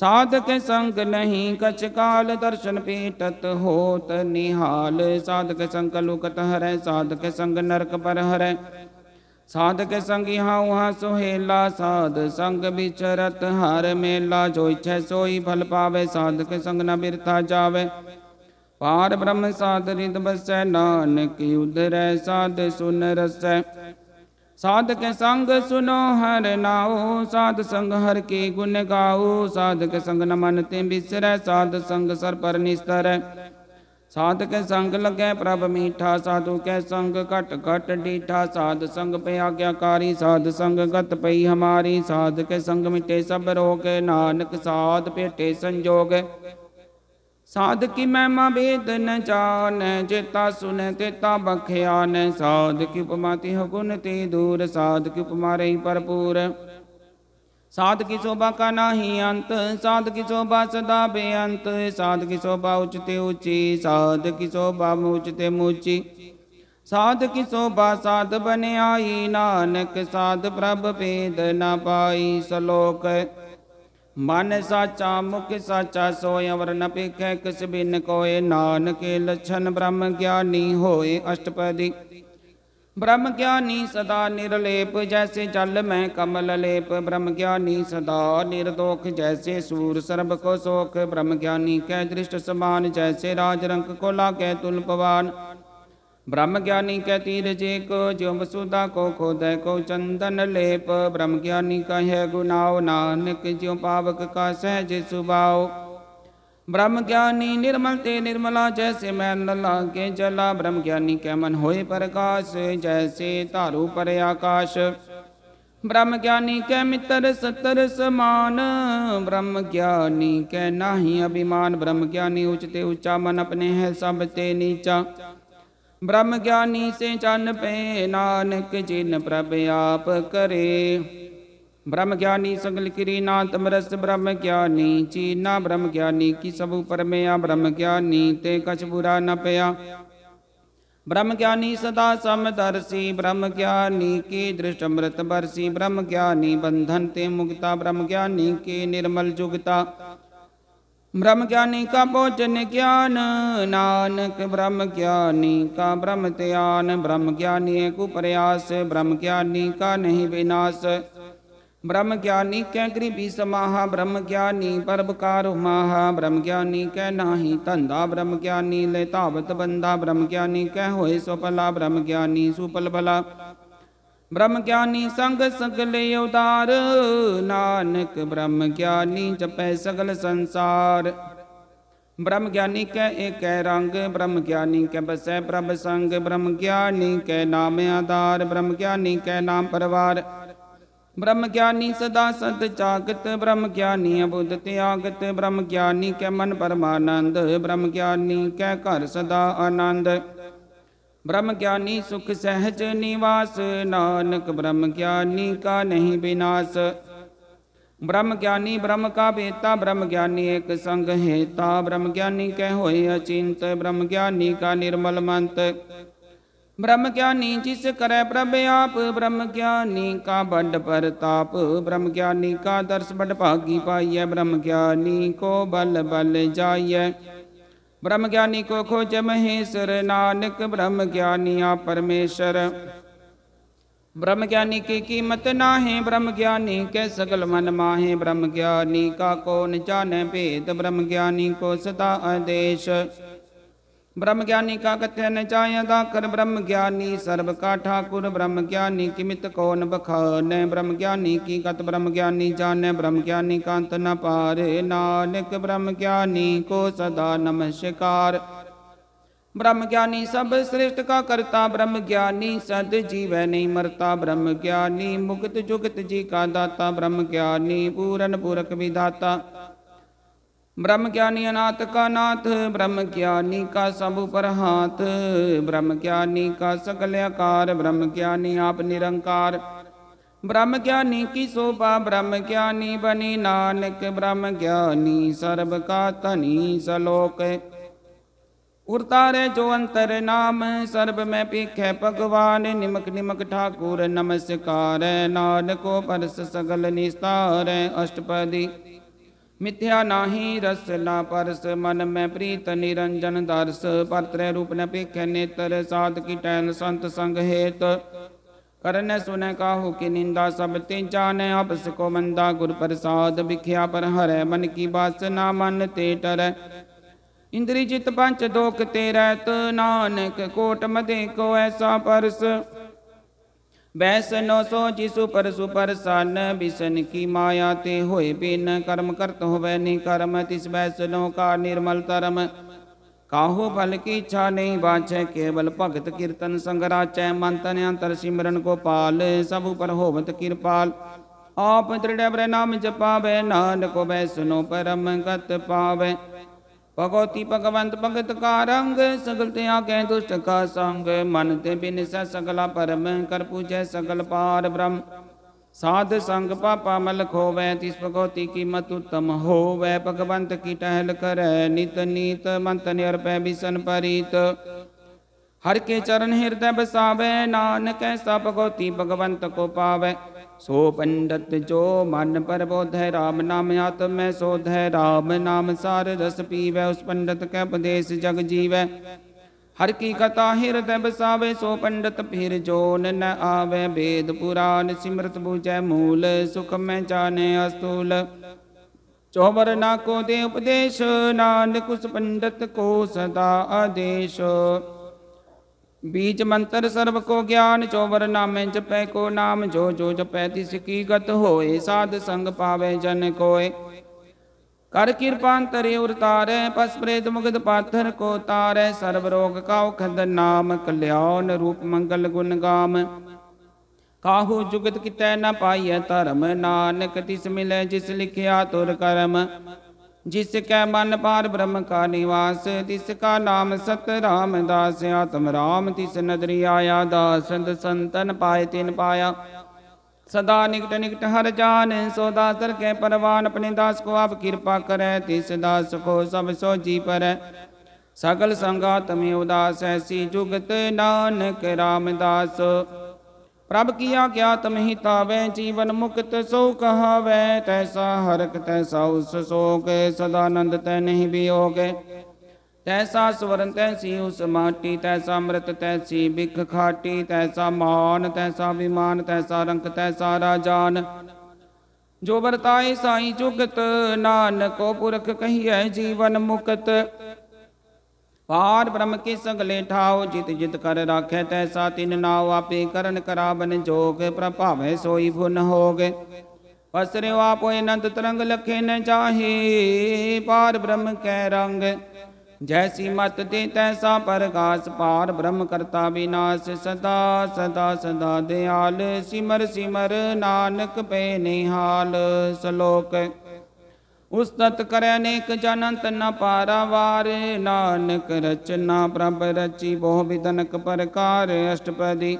ਸਾਧਕ ਸੰਗ ਨਹੀਂ ਕਛ ਕਾਲ ਦਰਸ਼ਨ ਪੀਟਤ ਹੋਤ ਨਿਹਾਲ ਸਾਧਕ ਸੰਗ ਲੋਕਤ ਹਰੈ ਸਾਧਕ ਸੰਗ ਨਰਕ ਪਰ ਹਰੈ ਸਾਧਕ ਸੰਗ ਹਾਉ ਹਾ ਸੋਹੇਲਾ ਸਾਧ ਸੰਗ ਵਿਚਰਤ ਹਰ ਮੇਲਾ ਜੋ ਇਛੈ ਸੋਈ ਫਲ ਪਾਵੇ ਸਾਧਕ ਸੰਗ ਨ ਬਿਰਥਾ ਜਾਵੇ ਪਾਰ ਬ੍ਰਹਮ ਸਾਧ ਰਿਤ ਬਸੈ ਨਾਨਕ ਉਦਰੈ ਸਾਧ ਸੁਨ ਰਸੈ ਸਾਧਕ ਸੰਗ ਸੁਨੋ ਹਰ ਨਾਉ ਸਾਧ ਸੰਗ ਹਰ ਕੀ ਗੁਣ ਗਾਉ ਸਾਧਕ ਸੰਗ ਨ ਮਨ ਤੇ ਬਿਸਰੈ ਸਾਧ ਸੰਗ ਸਰ ਪਰ ਨਿਸਤਰੈ ਸਾਧਕ ਸੰਗ ਲੱਗੈ ਪ੍ਰਭ ਮੀਠਾ ਸਾਧੂ ਕੈ ਸੰਗ ਘਟ ਘਟ ਡੀਠਾ ਸਾਧ ਸੰਗ ਪੈ ਆਗਿਆਕਾਰੀ ਸਾਧ ਸੰਗ ਗਤ ਪਈ ਹਮਾਰੀ ਸਾਧਕ ਸੰਗ ਮਿਟੇ ਸਭ ਰੋਗ ਨਾਨਕ ਸਾਧ ਭੇਟੇ ਸੰਜੋਗ ਸਾਧ ਕੀ ਮਹਿਮਾ ਵੇਦ ਨ ਜਾਣੈ ਜੇਤਾ ਸੁਨੈ ਤੇਤਾ ਬਖਿਆ ਨ ਸਾਧ ਕੀ ਉਪਮਾ ਤਿ ਗੁਣ ਤੇ ਦੂਰ ਸਾਧ ਕੀ ਉਪਮਾ ਰਹੀ ਭਰਪੂਰ ਸਾਧ ਕੀ ਸੋਭਾ ਕਾ ਨਾਹੀ ਅੰਤ ਸਾਧ ਕੀ ਸੋਭਾ ਸਦਾ ਬੇਅੰਤ ਸਾਧ ਕੀ ਸੋਭਾ ਉਚ ਤੇ ਉੱਚੀ ਸਾਧ ਕੀ ਸੋਭਾ ਮੂਚ ਤੇ ਮੂਚੀ ਸਾਧ ਕੀ ਸੋਭਾ ਸਾਧ ਬਨਿਆਈ ਨਾਨਕ ਸਾਧ ਪ੍ਰਭ ਭੇਦ ਨਾ ਪਾਈ ਸਲੋਕ ਮਨ ਸਾਚਾ ਮੁਖ ਸਾਚਾ ਸੋਇ ਅਵਰ ਨ ਪੇਖੈ ਕਿਸ ਬਿਨ ਕੋਏ ਨਾਨਕੇ ਲਛਨ ਬ੍ਰਹਮ ਗਿਆਨੀ ਹੋਏ ਅਸ਼ਟਪਦੀ ਬ੍ਰਹਮ ਗਿਆਨੀ ਸਦਾ ਨਿਰਲੇਪ ਜੈਸੇ ਜਲ ਮੈਂ ਕਮਲ ਲੇਪ ਬ੍ਰਹਮ ਗਿਆਨੀ ਸਦਾ ਨਿਰਦੋਖ ਜੈਸੇ ਸੂਰ ਸਰਬ ਕੋ ਸੋਖ ਬ੍ਰਹਮ ਗਿਆਨੀ ਕੈ ਦ੍ਰਿਸ਼ਟ ਸਮਾਨ ਜੈਸੇ ਰਾਜ ਰੰਕ ਕੋ ਲਾਗੇ ਤੁਲ ਪਵਾਨ ब्रह्म ज्ञानी के तीरजे को जो वसुदा को खोदय को चंदन लेप ब्रह्म ज्ञानी का गुनाओ नानक जो पावक का सहज सुभाओ ब्रह्म ज्ञानी निर्मल ते निर्मला जैसे मैन लला के जला ब्रह्म ज्ञानी के मन होए प्रकाश जैसे तारू पर आकाश ब्रह्म ज्ञानी के मित्र सतर समान ब्रह्म ज्ञानी के नाही अभिमान ब्रह्म ज्ञानी उचते ऊंचा मन अपने है सब ते नीचा ब्रह्म ज्ञानी से चन पे नानक जिन प्रभ आप करे ब्रह्म ज्ञानी सगल किरी ना तमरस ब्रह्म ज्ञानी चीना ब्रह्म ज्ञानी की सब ऊपर में ब्रह्म ज्ञानी ते कछ बुरा न पया ब्रह्म ज्ञानी सदा समदर्शी ब्रह्म ज्ञानी की दृष्ट अमृत बरसी ब्रह्म ज्ञानी बंधन ते मुक्ता ब्रह्म ज्ञानी के निर्मल जुगता ਬ੍ਰह्म ਗਿਆਨੀ ਕਾ ਭੋਜਨ ਗਿਆਨ ਨਾਨਕ ਬ੍ਰह्ਮ ਗਿਆਨੀ ਕਾ ਬ੍ਰਹਮ ਧਿਆਨ ਬ੍ਰਹਮ ਗਿਆਨੀ ਏਕੁ ਪ੍ਰਯਾਸ ਬ੍ਰਹਮ ਗਿਆਨੀ ਕਾ ਨਹੀਂ ਵਿਨਾਸ਼ ਬ੍ਰਹਮ ਗਿਆਨੀ ਕੈ ਗਰੀਬੀ ਸਮਾਹਾ ਬ੍ਰਹਮ ਗਿਆਨੀ ਪਰਬਕਾਰ ਮਾਹਾ ਬ੍ਰਹਮ ਗਿਆਨੀ ਕੈ ਨਾਹੀ ਧੰਦਾ ਬ੍ਰਹਮ ਗਿਆਨੀ ਲੈ ਧਾਵਤ ਬੰਦਾ ਬ੍ਰਹਮ ਗਿਆਨੀ ਕੈ ਹੋਏ ਸੁਪਲਾ ਬ੍ਰਹਮ ਗਿਆਨੀ ਸੁਪਲ ਭਲਾ ਬ੍ਰਹਮ ਗਿਆਨੀ ਸੰਗ ਸਗਲੇ ਉਦਾਰ ਨਾਨਕ ਬ੍ਰਹਮ ਗਿਆਨੀ ਜਪੈ ਸਗਲ ਸੰਸਾਰ ਬ੍ਰਹਮ ਗਿਆਨੀ ਕੈ ਏਕੈ ਰੰਗ ਬ੍ਰਹਮ ਗਿਆਨੀ ਕੈ ਬਸੈ ਪ੍ਰਭ ਸੰਗ ਬ੍ਰਹਮ ਗਿਆਨੀ ਕੈ ਨਾਮ ਆਧਾਰ ਬ੍ਰਹਮ ਗਿਆਨੀ ਕੈ ਨਾਮ ਪਰਵਾਰ ਬ੍ਰਹਮ ਗਿਆਨੀ ਸਦਾ ਸਤ ਜਾਗਤ ਬ੍ਰਹਮ ਗਿਆਨੀ ਅਬੁੱਧ ਤਿਆਗਤ ਬ੍ਰਹਮ ਗਿਆਨੀ ਕੈ ਮਨ ਪਰਮਾਨੰਦ ਬ੍ਰਹਮ ਗਿਆਨੀ ਕੈ ਘਰ ਸਦਾ ਆਨੰਦ ब्रह्म ज्ञानी सुख सहज निवास नानक ब्रह्म ज्ञानी का नहीं विनाश ब्रह्म ज्ञानी ब्रह्म का बेता ब्रह्म ज्ञानी एक संग हेता ब्रह्म ज्ञानी कह होए अचिंत ब्रह्म ज्ञानी का निर्मल मंत ब्रह्म ज्ञानी जिस करे प्रभ आप ब्रह्म ज्ञानी का बड परताप ब्रह्म ज्ञानी का दर्श बड भागी पाइय ब्रह्म ज्ञानी को बल बल जाइय ਬ੍ਰਹਮ ਗਿਆਨੀ ਕੋ ਖੋਜ ਮਹੇਸ਼ਰ ਨਾਨਕ ਬ੍ਰਹਮ ਗਿਆਨੀਆ ਪਰਮੇਸ਼ਰ ਬ੍ਰਹਮ ਗਿਆਨੀ ਕੀ ਕੀਮਤ ਨਾਹੀ ਬ੍ਰਹਮ ਗਿਆਨੀ ਕੈ ਸਗਲ ਮਨ ਮਾਹੀ ਬ੍ਰਹਮ ਗਿਆਨੀ ਕਾ ਕੋ ਨ ਜਾਣੈ ਭੇਦ ਬ੍ਰਹਮ ਗਿਆਨੀ ਕੋ ਸਦਾ ਆਦੇਸ਼ ब्रह्म ज्ञानी का कथ्य न जायदा कर ब्रह्म ज्ञानी सर्व का ठाकुर ब्रह्म ज्ञानी किमित कौन बखान ब्रह्म ज्ञानी की गत ब्रह्म ज्ञानी जान ब्रह्म ज्ञानी कांत न पारे नानक ब्रह्म ज्ञानी को सदा नमस्कार ब्रह्म ज्ञानी सब सृष्टि का करता ब्रह्म ज्ञानी सद जीव नहीं मरता ब्रह्म ज्ञानी मुक्त जुगत जी का दाता ब्रह्म ज्ञानी पूरन पूरक विधाता ब्रह्म ज्ञानी अनाथ का नाथ ब्रह्म ज्ञानी का सब पर हाथ ब्रह्म ज्ञानी का सकल आकार ब्रह्म ज्ञानी आप निरंकार ब्रह्म ज्ञानी की शोभा ब्रह्म ज्ञानी बनी नानक ब्रह्म ज्ञानी सर्व का तनी सलोक उड़ता रे जो अंतर नाम सर्व में पिख है भगवान निमक निमक ठाकुर नमस्कार नानको परस सगल निस्तार अष्टपदी ਮਿੱਥਿਆ ਨਾਹੀ ਰਸ ਨਾ ਪਰਸ ਮਨ ਮੈਂ ਪ੍ਰੀਤ ਨਿਰੰਜਨ ਦਰਸ ਪਰਤਰੇ ਰੂਪ ਨ ਪੇਖੇ ਨੇਤਰ ਸਾਧ ਕੀ ਟੈਨ ਸੰਤ ਸੰਗ ਹੇਤ ਕਰਨ ਸੁਨੇ ਕਾਹੂ ਕੀ ਨਿੰਦਾ ਸਭ ਤੇ ਜਾਣੈ ਆਪਸ ਕੋ ਮੰਦਾ ਗੁਰ ਪ੍ਰਸਾਦ ਵਿਖਿਆ ਪਰ ਹਰੈ ਮਨ ਕੀ ਬਾਸ ਨਾ ਮਨ ਤੇ ਟਰੈ ਇੰਦਰੀ ਜਿਤ ਪੰਚ ਦੋਖ ਤੇ ਰਹਿਤ ਨਾਨਕ ਕੋਟ ਮਦੇ ਕੋ ਐਸਾ ਪਰਸ ਬੈਸਨੋ ਸੋਚੀ ਸੁਪਰ ਸੁਪਰ ਸਨ ਬਿਸਨ ਕੀ ਮਾਇਆ ਤੇ ਹੋਏ ਬਿਨ ਕਰਮ ਕਰਤ ਹੋਵੇ ਨਹੀਂ ਕਰਮ ਤਿਸ ਬੈਸਨੋ ਕਾ ਨਿਰਮਲ ਧਰਮ ਕਾਹੋ ਫਲ ਕੀ ਇੱਛਾ ਨਹੀਂ ਬਾਛੈ ਕੇਵਲ ਭਗਤ ਕੀਰਤਨ ਸੰਗ ਰਾਚੈ ਮਨ ਤਨ ਅੰਤਰ ਸਿਮਰਨ ਕੋ ਪਾਲ ਸਭ ਉਪਰ ਹੋਵਤ ਕਿਰਪਾਲ ਆਪ ਤ੍ਰਿੜੈ ਬ੍ਰਹਿ ਨਾਮ ਜਪਾਵੇ ਨਾਨਕ ਬੈਸਨੋ ਪਰਮ ਗਤ ਪਾਵੇ भगवती भगवंत भगत का रंग सगल त्या दुष्ट का संग मन ते बिन सगला परम कर पूज सगल पार ब्रह्म साध संग पापा मल खोवै तिस भगवती की मत उत्तम हो वै भगवंत की टहल कर नित नीत मंत निर्भय बिसन परीत हर के चरण हृदय बसावे नानक ऐसा भगवती भगवंत को पावे ਸੋ ਪੰਡਤ ਜੋ ਮਨ ਪਰਬੋਧੈ RAM ਨਾਮ ਆਤਮੈ ਸੋਧੈ RAM ਨਾਮ ਸਾਰ ਰਸ ਪੀਵੈ ਉਸ ਪੰਡਤ ਕੈ ਉਪਦੇਸ਼ ਜਗ ਜੀਵੈ ਹਰ ਕੀ ਕਥਾ ਹਿਰਦੈ ਬਸਾਵੇ ਸੋ ਪੰਡਤ ਫਿਰ ਜੋਨ ਨ ਆਵੇ ਵੇਦ ਪੁਰਾਨ ਸਿਮਰਤ ਬੂਝੈ ਮੂਲ ਸੁਖ ਮੈਂ ਜਾਣੇ ਅਸਤੂਲ ਚੋਬਰ ਨਾ ਕੋ ਦੇ ਉਪਦੇਸ਼ ਨਾਨਕ ਉਸ ਪੰਡਤ ਕੋ ਸਦਾ ਆਦੇਸ਼ बीज मंत्र सर्व को ज्ञान जो वर नामे जपै को नाम जो जो जपै तिस की गत होए साध संग पावे जन कोय कर कृपान तरे उतारे पस प्रेत मुगद पाथर को तारे सर्व रोग काउ खंद नाम कल्याण रूप मंगल गुण गाम काहू जुगत कितै न पाइय धर्म नानक तिस मिले जिस लिखिया तुर कर्म ਜਿਸ ਕੈ ਮਨ ਪਾਰ ਬ੍ਰਹਮ ਕਾ ਨਿਵਾਸ ਤਿਸ ਕਾ ਨਾਮ ਸਤ ਰਾਮਦਾਸ ਆਤਮ ਰਾਮ ਤਿਸ ਨਦਰੀ ਆਇਆ ਦਾਸ ਸੰਤ ਸੰਤਨ ਪਾਏ ਤਿਨ ਪਾਇਆ ਸਦਾ ਨਿਕਟ ਨਿਕਟ ਹਰ ਜਾਨ ਸੋ ਦਾਸ ਦਰ ਕੇ ਪਰਵਾਨ ਆਪਣੇ ਦਾਸ ਕੋ ਆਪ ਕਿਰਪਾ ਕਰੈ ਤਿਸ ਦਾਸ ਕੋ ਸਭ ਸੋ ਜੀ ਪਰੈ ਸਗਲ ਸੰਗਾਤ ਮੇ ਉਦਾਸ ਐਸੀ ਜੁਗਤ ਨਾਨਕ ਰਾਮਦਾਸ ਪ੍ਰਭ ਕੀਆ ਕਿਆ ਤਮਹਿ ਤਾਵੇਂ ਜੀਵਨ ਮੁਕਤ ਸੋ ਕਹਾਵੇ ਤੈਸਾ ਹਰਕ ਤੈਸਾ ਉਸ ਸੋਕੇ ਸਦਾ ਆਨੰਦ ਤੈ ਨਹੀਂ ਵਿਯੋਗੇ ਤੈਸਾ ਸਵਰਨ ਤੈਸੀ ਉਸ ਮਾਟੀ ਤੈਸਾ ਅੰਮ੍ਰਿਤ ਤੈਸੀ ਬਿਖ ਖਾਟੀ ਤੈਸਾ ਮਾਨ ਤੈਸਾ ਵਿਮਾਨ ਤੈਸਾ ਰੰਗ ਤੈਸਾ ਰਾਜਾਨ ਜੋ ਵਰਤਾਈ ਸਾਈ ਜੁਗਤ ਨਾਨਕੋ ਪੁਰਖ ਕਹੀਐ ਜੀਵਨ ਮੁਕਤ ਪਾਰ ਬ੍ਰਹਮ ਕੇ ਸਗਲੇ ਠਾਉ ਜਿਤ ਜਿਤ ਕਰ ਰਾਖੈ ਤੈਸਾ ਤਿਨ ਨਾਉ ਆਪੇ ਕਰਨ ਕਰਾ ਬਨ ਜੋਗ ਪ੍ਰਭਾਵੇ ਸੋਈ ਫੁਨ ਹੋਗੇ ਪਸਰਿਓ ਆਪੋ ਅਨੰਤ ਤਰੰਗ ਲਖੇ ਨ ਚਾਹੀ ਪਾਰ ਬ੍ਰਹਮ ਕੈ ਰੰਗ ਜੈਸੀ ਮਤ ਤੇ ਤੈਸਾ ਪ੍ਰਗਾਸ ਪਾਰ ਬ੍ਰਹਮ ਕਰਤਾ ਵਿਨਾਸ਼ ਸਦਾ ਸਦਾ ਸਦਾ ਦਿਆਲ ਸਿਮਰ ਸਿਮਰ ਨਾਨਕ ਪੈ ਨਿਹਾਲ ਸ਼ਲੋਕ ਉਸਤਤ ਕਰੈ ਅਨੇਕ ਜਨ ਅੰਤ ਨ ਪਾਰਾ ਵਾਰੇ ਨਾਨਕ ਰਚਨਾ ਪ੍ਰਭ ਰਚੀ ਬਹੁ ਵਿਦਨਕ ਪ੍ਰਕਾਰ ਅਸ਼ਟਪਦੀ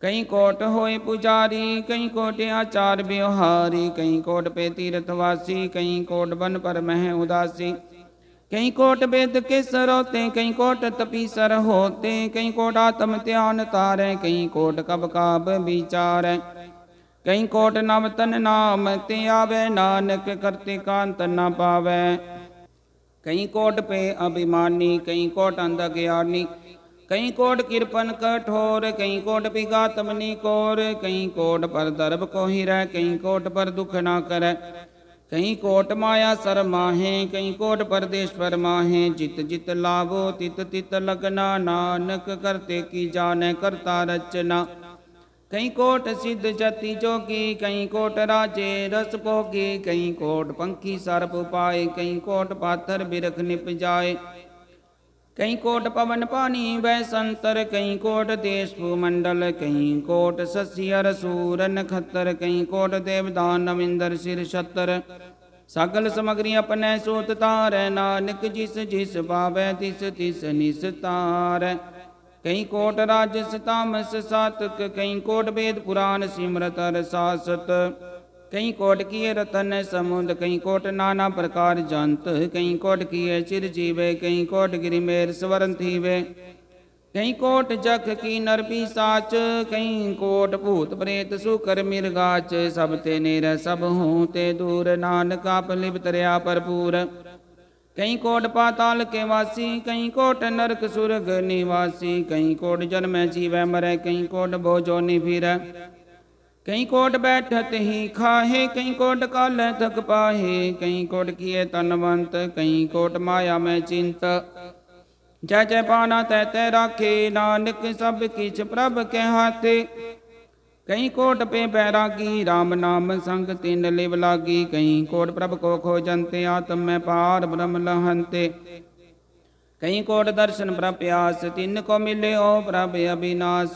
ਕਈ ਕੋਟ ਹੋਏ ਪੁਜਾਰੀ ਕਈ ਕੋਟ ਆਚਾਰ ਵਿਵਹਾਰੀ ਕਈ ਕੋਟ ਪੇ ਤੀਰਥ ਵਾਸੀ ਕਈ ਕੋਟ ਬਨ ਪਰ ਮਹਿ ਉਦਾਸੀ ਕਈ ਕੋਟ ਬੇਦ ਕੇ ਸਰੋਤੇ ਕਈ ਕੋਟ ਤਪੀ ਸਰ ਹੋਤੇ ਕਈ ਕੋਟ ਆਤਮ ਧਿਆਨ ਤਾਰੇ ਕਈ ਕੋਟ ਕਬ ਕਾਬ ਵਿਚਾਰੈ ਕਈ ਕੋਟ ਨਵ ਤਨ ਨਾਮ ਤੇ ਆਵੇ ਨਾਨਕ ਕਰਤੇ ਕਾਂਤ ਨਾ ਪਾਵੇ ਕਈ ਕੋਟ ਪੇ ਅਭਿਮਾਨੀ ਕਈ ਕੋਟ ਅੰਧ ਗਿਆਨੀ ਕਈ ਕੋਟ ਕਿਰਪਨ ਕਠੋਰ ਕਈ ਕੋਟ ਪਿਗਾ ਤਮਨੀ ਕੋਰ ਕਈ ਕੋਟ ਪਰ ਦਰਬ ਕੋ ਹੀ ਰਹਿ ਕਈ ਕੋਟ ਪਰ ਦੁਖ ਨਾ ਕਰੈ ਕਈ ਕੋਟ ਮਾਇਆ ਸਰ ਕਈ ਕੋਟ ਪਰਦੇਸ਼ ਪਰ ਜਿਤ ਜਿਤ ਲਾਵੋ ਤਿਤ ਤਿਤ ਲਗਨਾ ਨਾਨਕ ਕਰਤੇ ਕੀ ਜਾਣੈ ਕਰਤਾ ਰਚਨਾ ਕਈ ਕੋਟ ਸਿੱਧ ਜਤੀ ਚੋਕੀ ਕਈ ਕੋਟ ਰਾਜੇ ਰਸ ਭੋਗੀ ਕਈ ਕੋਟ ਪੰਖੀ ਸਰਪ ਪਾਏ ਕਈ ਕੋਟ ਪਾਥਰ ਬਿਰਖ ਨਿਪ ਜਾਏ ਕਈ ਕੋਟ ਪਵਨ ਪਾਣੀ ਵੈ ਸੰਤਰ ਕਈ ਕੋਟ ਦੇਸ਼ ਭੂ ਮੰਡਲ ਕਈ ਕੋਟ ਅਰ ਸੂਰਨ ਖੱਤਰ ਕਈ ਕੋਟ ਦੇਵਦਾਨ ਨਵਿੰਦਰ ਸਿਰ ਛਤਰ ਸਗਲ ਸਮਗਰੀ ਆਪਣੈ ਸੋਤ ਤਾਰੈ ਨਾਨਕ ਜਿਸ ਜਿਸ ਬਾਵੇ ਤਿਸ ਤਿਸ ਨਿਸ ਤਾਰੈ ਕਈ ਕੋਟ ਰਾਜ ਸਤਾਮਸ ਸਾਤਕ ਕਈ ਕੋਟ ਵੇਦ ਪੁਰਾਨ ਸਿਮਰਤ ਰਸਾਸਤ ਕਈ ਕੋਟ ਕੀਏ ਰਤਨ ਸਮੁੰਦ ਕਈ ਕੋਟ ਨਾਨਾ ਪ੍ਰਕਾਰ ਜੰਤ ਕਈ ਕੋਟ ਕੀਏ ਚਿਰ ਜੀਵੇ ਕਈ ਕੋਟ ਗਿਰੀ ਮੇਰ ਸਵਰਨ ਥੀਵੇ ਕਈ ਕੋਟ ਜਖ ਕੀ ਨਰ ਨਰਪੀ ਸਾਚ ਕਈ ਕੋਟ ਭੂਤ ਪ੍ਰੇਤ ਸੁਕਰ ਮਿਰਗਾਚ ਸਭ ਤੇ ਨੇਰ ਸਭ ਹੂ ਤੇ ਦੂਰ ਨਾਨਕ ਆਪ ਲਿਵ ਤਰਿਆ ਪਰਪੂਰ कहीं कोट पाताल के वासी कहीं कोट नरक सुरग निवासी कहीं कोट जन्म जीव मरे कहीं कोट भोजो निभिर कहीं कोट बैठत ही खाहे कहीं कोट काल थक पाहे कहीं कोट किए तनवंत कहीं कोट माया में चिंत जय जय पाना तय तय राखे नानक सब किच प्रभ के हाथे कहीं कोट पे बैरागी राम नाम संग तीन लिव लागी कहीं कोट प्रभ को खोजनते आत्म में पार ब्रह्म लहंते कहीं कोट दर्शन प्रप्यास तीन को मिले ओ प्रभ अविनाश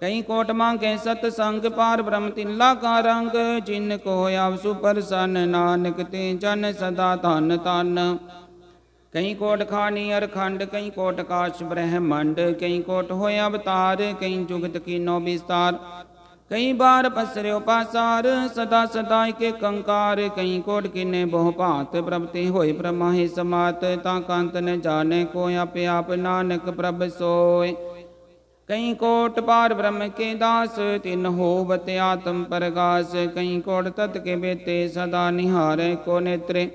कहीं कोट मांगे सतसंग पार ब्रह्म तिल्ला का रंग जिन को आव सुप्रसन्न नानक ते जन सदा धन तन कहीं कोट खानी अरखंड कहीं कोट काश ब्रह्मंड कहीं कोट होय अवतार कहीं जुगत की नो विस्तार ਕਈ ਬਾਰ ਪਸਰਿਓ ਪਾਸਾਰ ਸਦਾ ਸਦਾ ਇਕ ਕੰਕਾਰ ਕਈ ਕੋਟ ਕਿਨੇ ਬਹੁ ਭਾਤ ਪ੍ਰਭਤੇ ਹੋਏ ਪ੍ਰਮਾਹੇ ਸਮਾਤ ਤਾਂ ਕੰਤ ਨੇ ਜਾਣੇ ਕੋ ਆਪੇ ਆਪ ਨਾਨਕ ਪ੍ਰਭ ਸੋਏ ਕਈ ਕੋਟ ਪਾਰ ਬ੍ਰਹਮ ਕੇ ਦਾਸ ਤਿਨ ਹੋਵਤ ਆਤਮ ਪਰਗਾਸ ਕਈ ਕੋਟ ਤਤ ਕੇ ਬੇਤੇ ਸਦਾ ਨਿਹਾਰੇ ਕੋ ਨੇਤਰੇ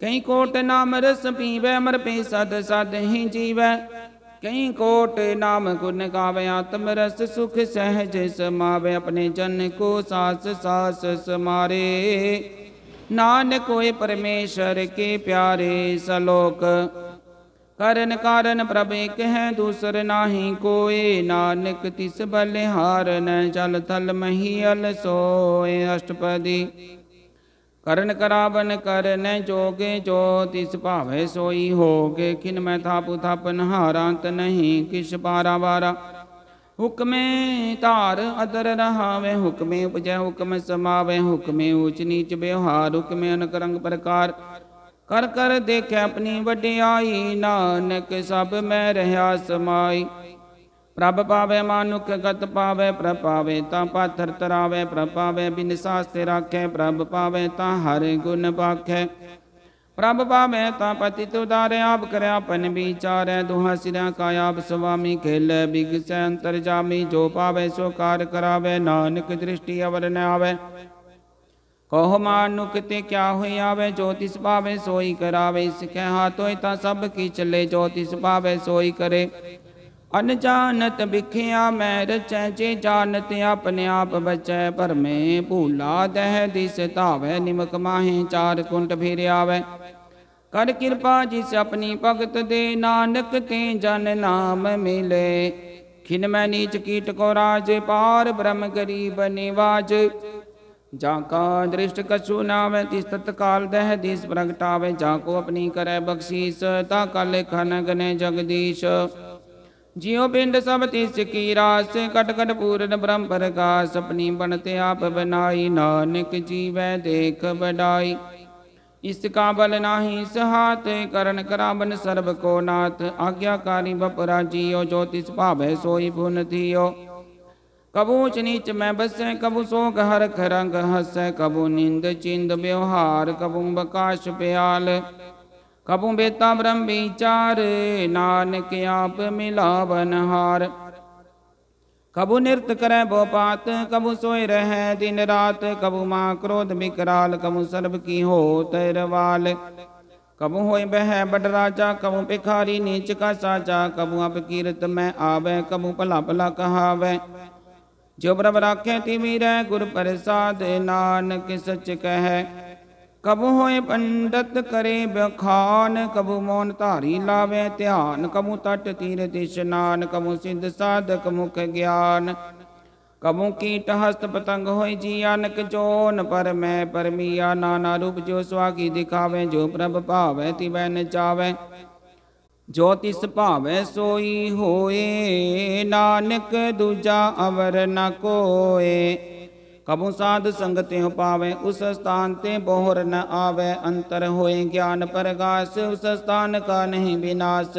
ਕਈ ਕੋਟ ਨਾਮ ਰਸ ਪੀਵੇ ਅਮਰ ਪੀ ਸਦ ਸਦ ਹੀ ਜੀਵੇ ਕਈ ਕੋਟ ਨਾਮ ਗੁਣ ਗਾਵੇ ਆਤਮ ਰਸ ਸੁਖ ਸਹਿਜ ਸਮਾਵੇ ਆਪਣੇ ਜਨ ਕੋ ਸਾਸ ਸਾਸ ਸਮਾਰੇ ਨਾਨਕ ਹੋਏ ਪਰਮੇਸ਼ਰ ਕੇ ਪਿਆਰੇ ਸਲੋਕ ਕਰਨ ਕਾਰਨ ਪ੍ਰਭ ਇੱਕ ਹੈ ਦੂਸਰ ਨਾਹੀ ਕੋਏ ਨਾਨਕ ਤਿਸ ਬਲਿਹਾਰ ਨੈ ਚਲ ਤਲ ਮਹੀਲ ਸੋਏ ਅਸ਼ਟਪਦੀ ਕਰਨ ਕਰਾਵਨ ਕਰਨੈ ਜੋਗੇ ਜੋ ਤਿਸ ਭਾਵੇ ਸੋਈ ਹੋਗੇ ਕਿਨ ਮੈਂ ਥਾਪੂ ਥਾਪ ਹਾਰਾਂਤ ਨਹੀਂ ਕਿਛ ਪਾਰਾ ਵਾਰਾ ਹੁਕਮੇ ਧਾਰ ਅਦਰ ਰਹਾਵੇ ਹੁਕਮੇ ਉਪਜੈ ਹੁਕਮੇ ਸਮਾਵੇ ਹੁਕਮੇ ਊਚ ਨੀਚ ਬਿਵਹਾਰ ਹੁਕਮੇ ਅਨਕ ਰੰਗ ਪ੍ਰਕਾਰ ਕਰ ਕਰ ਦੇਖੈ ਆਪਣੀ ਵਡਿਆਈ ਨਾਨਕ ਸਭ ਮੈਂ ਰਹਾ ਸਮਾਈ ਪ੍ਰਭ ਪਾਵੇ ਮਾਨੁਕ ਗਤ ਪਾਵੇ ਪ੍ਰਭ ਪਾਵੇ ਤਾਂ ਪਾਥਰ ਤਰਾਵੇ ਪ੍ਰਭ ਪਾਵੇ ਬਿਨ ਸਾਸਤੇ ਰਾਖੇ ਪ੍ਰਭ ਪਾਵੇ ਤਾਂ ਹਰ ਗੁਣ ਬਾਖੇ ਪ੍ਰਭ ਪਾਵੇ ਤਾਂ ਪਤੀ ਤੁਦਾਰੇ ਆਪ ਕਰਿਆ ਪਨ ਵਿਚਾਰੈ ਦੁਹਾ ਸਿਰਾਂ ਕਾ ਆਪ ਸੁਆਮੀ ਖੇਲੇ ਬਿਗ ਸੈ ਅੰਤਰ ਜਾਮੀ ਜੋ ਪਾਵੇ ਸੋ ਕਾਰ ਕਰਾਵੇ ਨਾਨਕ ਦ੍ਰਿਸ਼ਟੀ ਅਵਰ ਨ ਆਵੇ ਕਹੁ ਮਾਨੁਕ ਤੇ ਕਿਆ ਹੋਈ ਆਵੇ ਜੋ ਤਿਸ ਪਾਵੇ ਸੋਈ ਕਰਾਵੇ ਇਸ ਕਹਿਆ ਤਾਂ ਸਭ ਕੀ ਚੱਲੇ ਜੋ ਤਿਸ ਪਾਵੇ ਸੋਈ ਕਰੇ अनजानत बिखिया मैं रचै जे जानत अपने आप बचै पर मैं भूला दह दिस धावै निमक माहे चार कुंट फिर आवै कर कृपा जिस अपनी भगत दे नानक ते जन नाम मिले खिन मैं नीच कीट को राज पार ब्रह्म गरीब निवाज जाका दृष्ट कछु नावे तिस तत्काल दह दिस प्रगटावे जाको अपनी करे बख्शीस ता कल खनग ने जगदीश ਜਿਉ ਪਿੰਡ ਸਭ ਤਿਸ ਕੀ ਰਾਸ ਕਟ ਕਟ ਪੂਰਨ ਬ੍ਰਹਮ ਪ੍ਰਕਾਸ਼ ਆਪਣੀ ਬਣਤ ਆਪ ਬਨਾਈ ਨਾਨਕ ਜੀਵੈ ਦੇਖ ਬਡਾਈ ਇਸ ਕਾ ਕਾਬਲ ਨਾਹੀ ਸਹਾਤ ਕਰਨ ਕਰਾਬਨ ਸਰਬ ਕੋ ਨਾਥ ਆਗਿਆਕਾਰੀ ਬਪਰਾ ਜੀਓ ਜੋ ਤਿਸ ਸੋਈ ਪੁਨ ਥੀਓ ਕਬੂ ਚ ਨੀਚ ਮੈਂ ਬਸੈ ਕਬੂ ਸੋਗ ਹਰ ਖਰੰਗ ਹਸੈ ਕਬੂ ਨਿੰਦ ਚਿੰਦ ਬਿਵਹਾਰ ਕਬੂ ਬਕਾਸ਼ ਪਿਆਲ ਕਪੂ ਬੇਤਾ ਬ੍ਰਹਮ ਵਿਚਾਰ ਨਾਨਕ ਆਪ ਮਿਲਾਵਨ ਹਾਰ ਕਬੂ ਨਿਰਤ ਕਰੈ ਬੋਪਾਤ ਕਬੂ ਸੋਏ ਰਹੈ ਦਿਨ ਰਾਤ ਕਬੂ ਮਾ ਕ੍ਰੋਧ ਬਿਕਰਾਲ ਕਬੂ ਸਰਬ ਕੀ ਹੋ ਰਵਾਲ ਕਬੂ ਹੋਇ ਬਹਿ ਬਡ ਰਾਜਾ ਕਬੂ ਭਿਖਾਰੀ ਨੀਚ ਕਾ ਸਾਜਾ ਕਬੂ ਅਪ ਕੀਰਤ ਮੈਂ ਆਵੇ ਕਬੂ ਭਲਾ ਭਲਾ ਕਹਾਵੇ ਜੋ ਬ੍ਰਭ ਰਾਖੇ ਤਿਮੀ ਰਹਿ ਗੁਰ ਪ੍ਰਸਾਦ ਨਾਨਕ ਸਚ ਕਹੈ ਕਬੂ ਹੋਏ ਪੰਡਤ ਕਰੇ ਬਖਾਨ ਕਬੂ ਮੋਨ ਧਾਰੀ ਲਾਵੇ ਧਿਆਨ ਕਬੂ ਤਟ ਤੀਰਥ ਇਸ਼ਨਾਨ ਕਬੂ ਸਿੱਧ ਸਾਧਕ ਮੁਖ ਗਿਆਨ ਕਬੂ ਕੀਟ ਹਸਤ ਪਤੰਗ ਹੋਏ ਜੀ ਅਨਕ ਜੋਨ ਪਰ ਮੈਂ ਪਰਮੀਆ ਨਾਨਾ ਰੂਪ ਜੋ ਸਵਾਗੀ ਦਿਖਾਵੇ ਜੋ ਪ੍ਰਭ ਭਾਵੇ ਤਿਵੈ ਨਚਾਵੇ ਜੋ ਤਿਸ ਭਾਵੇ ਸੋਈ ਹੋਏ ਨਾਨਕ ਦੂਜਾ ਅਵਰ ਨ ਕੋਏ ਕਬੂ ਸਾਧ ਸੰਗਤਿ ਪਾਵੇ ਉਸ ਸਥਾਨ ਤੇ ਬੋਹਰ ਨ ਆਵੇ ਅੰਤਰ ਹੋਏ ਗਿਆਨ ਪ੍ਰਗਾਸ ਉਸ ਸਥਾਨ ਕਾ ਨਹੀਂ ਵਿਨਾਸ਼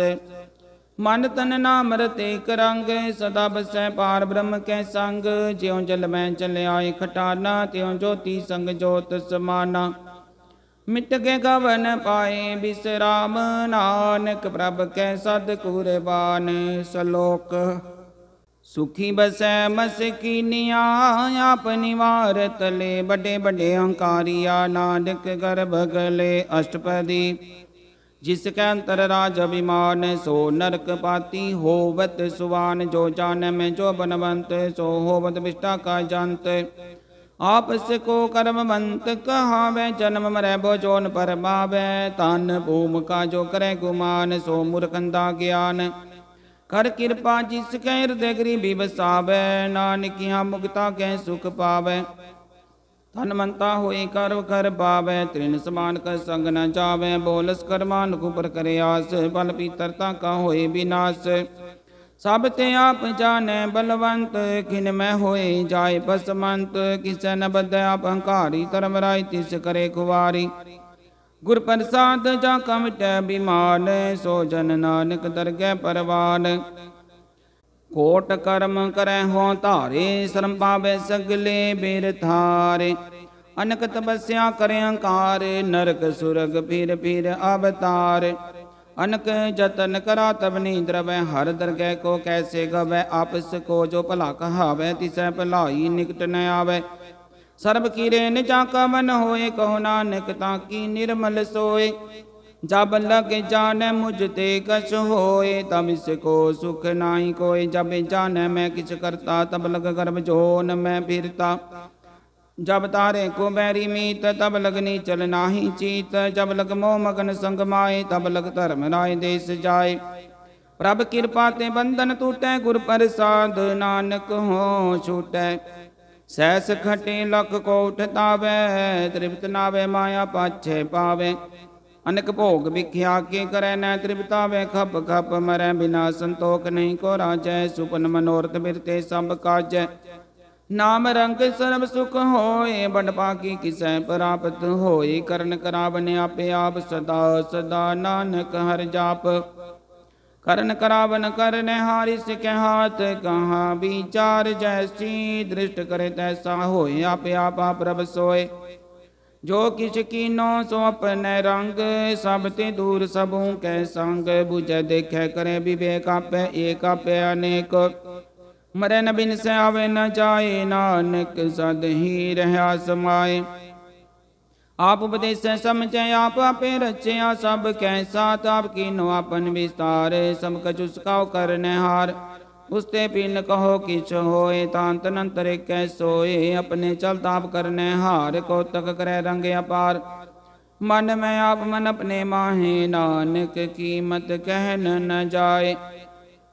ਮਨ ਤਨ ਨਾਮ ਰਤੇ ਕਰੰਗ ਸਦਾ ਬਸੈ ਪਾਰ ਬ੍ਰਹਮ ਕੈ ਸੰਗ ਜਿਉ ਜਲ ਮੈਂ ਚਲਿਆਏ ਖਟਾਨਾ ਤਿਉ ਜੋਤੀ ਸੰਗ ਜੋਤ ਸਮਾਨਾ ਮਿਟ ਕੇ ਗਵਨ ਪਾਏ ਬਿਸਰਾਮ ਨਾਨਕ ਪ੍ਰਭ ਕੈ ਸਦ ਕੁਰਬਾਨ ਸਲੋਕ ਸੁਖੀ ਬਸੈ ਮਸਕੀਨੀਆਂ ਆਪ ਨਿਵਾਰ ਤਲੇ ਵੱਡੇ ਵੱਡੇ ਹੰਕਾਰੀਆ ਨਾਨਕ ਗਰਭ ਗਲੇ ਅਸ਼ਟਪਦੀ ਜਿਸ ਕੈ ਅੰਤਰ ਰਾਜ ਅਭਿਮਾਨ ਸੋ ਨਰਕ ਪਾਤੀ ਹੋਵਤ ਸੁਵਾਨ ਜੋ ਜਾਣ ਮੈਂ ਜੋ ਬਨਵੰਤ ਸੋ ਹੋਵਤ ਵਿਸ਼ਟਾ ਕਾ ਜੰਤ ਆਪਸ ਕੋ ਕਰਮਵੰਤ ਕਹਾਵੇ ਜਨਮ ਮਰੈ ਬੋ ਜੋਨ ਪਰਮਾਵੇ ਤਨ ਭੂਮ ਕਾ ਜੋ ਕਰੈ ਗੁਮਾਨ ਸੋ ਮੁਰਕੰਦਾ ਗਿਆਨ ਕਰ ਕਿਰਪਾ ਜਿਸ ਕੈ ਹਿਰਦੇ ਗਰੀਬੀ ਬਸਾਵੇ ਨਾਨਕਿਆ ਮੁਕਤਾ ਕੈ ਸੁਖ ਪਾਵੇ ਤਨ ਮੰਤਾ ਹੋਈ ਕਰਵ ਕਰ ਪਾਵੇ ਤ੍ਰਿਨ ਸਮਾਨ ਕਰ ਸੰਗ ਨ ਜਾਵੇ ਬੋਲਸ ਕਰਮਾਨ ਕੁਪਰ ਕਰੇ ਆਸ ਬਲ ਪੀਤਰ ਤਾ ਕਾ ਹੋਏ ਬਿਨਾਸ਼ ਸਭ ਤੇ ਆਪ ਜਾਣੈ ਬਲਵੰਤ ਕਿਨ ਮੈਂ ਹੋਏ ਜਾਏ ਬਸਮੰਤ ਕਿਸੈ ਨ ਬਦੈ ਆਪ ਹੰਕਾਰੀ ਧਰਮ ਰਾਇ ਤਿਸ ਕਰੇ ਖੁਵਾਰੀ ਗੁਰ ਪ੍ਰਸਾਦ ਜਾਂ ਕਮਟੈ ਬਿਮਾਨ ਸੋ ਜਨ ਨਾਨਕ ਦਰਗਹਿ ਪਰਵਾਨ ਕੋਟ ਕਰਮ ਕਰੈ ਹੋ ਧਾਰੇ ਸ਼ਰਮ ਪਾਵੇ ਸਗਲੇ ਬੇਰ ਥਾਰੇ ਅਨਕ ਤਪਸਿਆ ਕਰੇ ਅੰਕਾਰ ਨਰਕ ਸੁਰਗ ਫਿਰ ਫਿਰ ਅਵਤਾਰ ਅਨਕ ਜਤਨ ਕਰਾ ਤਬਨੀ ਦਰਵੈ ਹਰ ਦਰਗਹਿ ਕੋ ਕੈਸੇ ਗਵੈ ਆਪਸ ਕੋ ਜੋ ਭਲਾ ਕਹਾਵੇ ਤਿਸੈ ਭਲਾਈ ਨਿਕਟ ਨ ਆਵੇ ਸਰਬ ਕੀਰੇ ਨਿਜਾ ਕਾ ਮਨ ਹੋਏ ਕਹੋ ਨਾਨਕ ਤਾਂ ਕੀ ਨਿਰਮਲ ਸੋਏ ਜਬ ਲਗ ਜਾਣੈ ਮੁਝ ਤੇ ਕਛ ਹੋਏ ਤਬ ਇਸ ਕੋ ਸੁਖ ਨਾਹੀ ਕੋਈ ਜਬ ਜਾਣੈ ਮੈਂ ਕਿਛ ਕਰਤਾ ਤਬ ਲਗ ਗਰਭ ਜੋਨ ਮੈਂ ਫਿਰਤਾ ਜਬ ਤਾਰੇ ਕੋ ਬੈਰੀ ਮੀਤ ਤਬ ਲਗਨੀ ਚਲ ਨਾਹੀ ਚੀਤ ਜਬ ਲਗ ਮੋਹ ਮਗਨ ਸੰਗ ਮਾਏ ਤਬ ਲਗ ਧਰਮ ਰਾਏ ਦੇਸ ਜਾਏ ਪ੍ਰਭ ਕਿਰਪਾ ਤੇ ਬੰਧਨ ਟੂਟੈ ਗੁਰ ਪ੍ਰਸਾਦ ਨਾਨਕ ਹੋ ਛੂਟੈ ਸੈਸ ਖਟੇ ਲਖ ਕੋਟ ਤਾਵੇ ਤ੍ਰਿਪਤ ਨਾਵੇ ਮਾਇਆ ਪਾਛੇ ਪਾਵੇ ਅਨੇਕ ਭੋਗ ਵਿਖਿਆ ਕੀ ਕਰੈ ਨੈ ਵੇ ਖਪ ਖਪ ਮਰੈ ਬਿਨਾ ਸੰਤੋਖ ਨਹੀਂ ਕੋ ਰਾਜੈ ਸੁਪਨ ਮਨੋਰਥ ਮਿਰਤੇ ਸਭ ਕਾਜੈ ਨਾਮ ਰੰਗ ਸਰਬ ਸੁਖ ਹੋਏ ਬਣ ਕੀ ਕਿਸੈ ਪ੍ਰਾਪਤ ਹੋਈ ਕਰਨ ਕਰਾਵਨ ਆਪੇ ਆਪ ਸਦਾ ਸਦਾ ਨਾਨਕ ਹਰ ਜਾਪ ਕਰਨ ਕਰਾਵਨ ਕਰਨੇ ਹਾਰਿ ਸਿਖੈ ਹਾਥ ਕਹਾ ਵਿਚਾਰ ਜੈਸੀ ਦ੍ਰਿਸ਼ਟ ਕਰੇ ਤੈਸਾ ਹੋਇ ਆਪੇ ਆਪਾ ਪ੍ਰਭ ਸੋਏ ਜੋ ਕਿਛ ਕੀਨੋ ਸੋ ਆਪਣੇ ਰੰਗ ਸਭ ਤੇ ਦੂਰ ਸਭੂ ਕੈ ਸੰਗ ਬੁਝੈ ਦੇਖੈ ਕਰੇ ਵਿਵੇਕ ਆਪੇ ਏਕ ਆਪੇ ਅਨੇਕ ਮਰਨ ਬਿਨ ਸੇ ਆਵੇ ਨ ਜਾਏ ਨਾਨਕ ਸਦ ਹੀ ਰਹਾ ਸਮਾਏ ਆਪ ਉਪਦੇਸੈ ਸਮਝੈ ਆਪ ਆਪੇ ਰਚਿਆ ਸਭ ਕੈ ਤਾਪ ਆਪ ਕੀਨੋ ਆਪਨ ਵਿਸਤਾਰੇ ਸਭ ਕਛੁ ਸਕਾਉ ਕਰਨੈ ਹਾਰ ਉਸਤੇ ਪਿੰਨ ਕਹੋ ਕਿਛ ਹੋਏ ਤਾਂ ਤਨੰਤਰ ਕੈ ਸੋਏ ਆਪਣੇ ਚਲ ਤਾਪ ਕਰਨੈ ਹਾਰ ਕੋ ਤਕ ਕਰੈ ਰੰਗ ਅਪਾਰ ਮਨ ਮੈਂ ਆਪ ਮਨ ਆਪਣੇ ਮਾਹੀ ਨਾਨਕ ਕੀਮਤ ਕਹਿ ਨ ਜਾਏ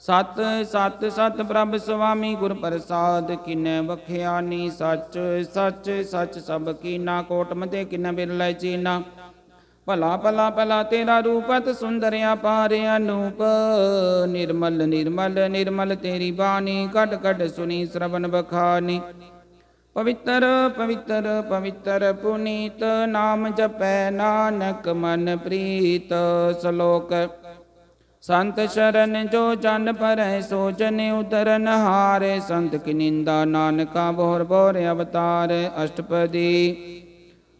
ਸਤ ਸਤ ਸਤ ਪ੍ਰਭ ਸੁਆਮੀ ਗੁਰ ਪ੍ਰਸਾਦ ਕਿਨੈ ਵਖਿਆਨੀ ਸੱਚ ਸੱਚ ਸੱਚ ਸਭ ਕੀਨਾ ਕੋਟ ਮਤੇ ਕਿਨੈ ਲੈ ਚੀਨਾ ਭਲਾ ਭਲਾ ਭਲਾ ਤੇਰਾ ਰੂਪਤ ਸੁੰਦਰ ਆਪਾਰ ਅਨੂਪ ਨਿਰਮਲ ਨਿਰਮਲ ਨਿਰਮਲ ਤੇਰੀ ਬਾਣੀ ਕਟ ਕਟ ਸੁਣੀ ਸ਼ਰਵਨ ਬਖਾਨੀ ਪਵਿੱਤਰ ਪਵਿੱਤਰ ਪਵਿੱਤਰ ਪੁਨੀਤ ਨਾਮ ਜਪੈ ਨਾਨਕ ਮਨ ਪ੍ਰੀਤ ਸ਼ਲੋਕ ਸੰਤ ਸ਼ਰਨ ਜੋ ਜਨ ਪਰੈ ਸੋਚਨ ਉਤਰਨ ਹਾਰੇ ਸੰਤ ਕੀ ਨਿੰਦਾ ਨਾਨਕਾ ਬੋਰ ਬੋਰ ਅਵਤਾਰ ਅਸ਼ਟਪਦੀ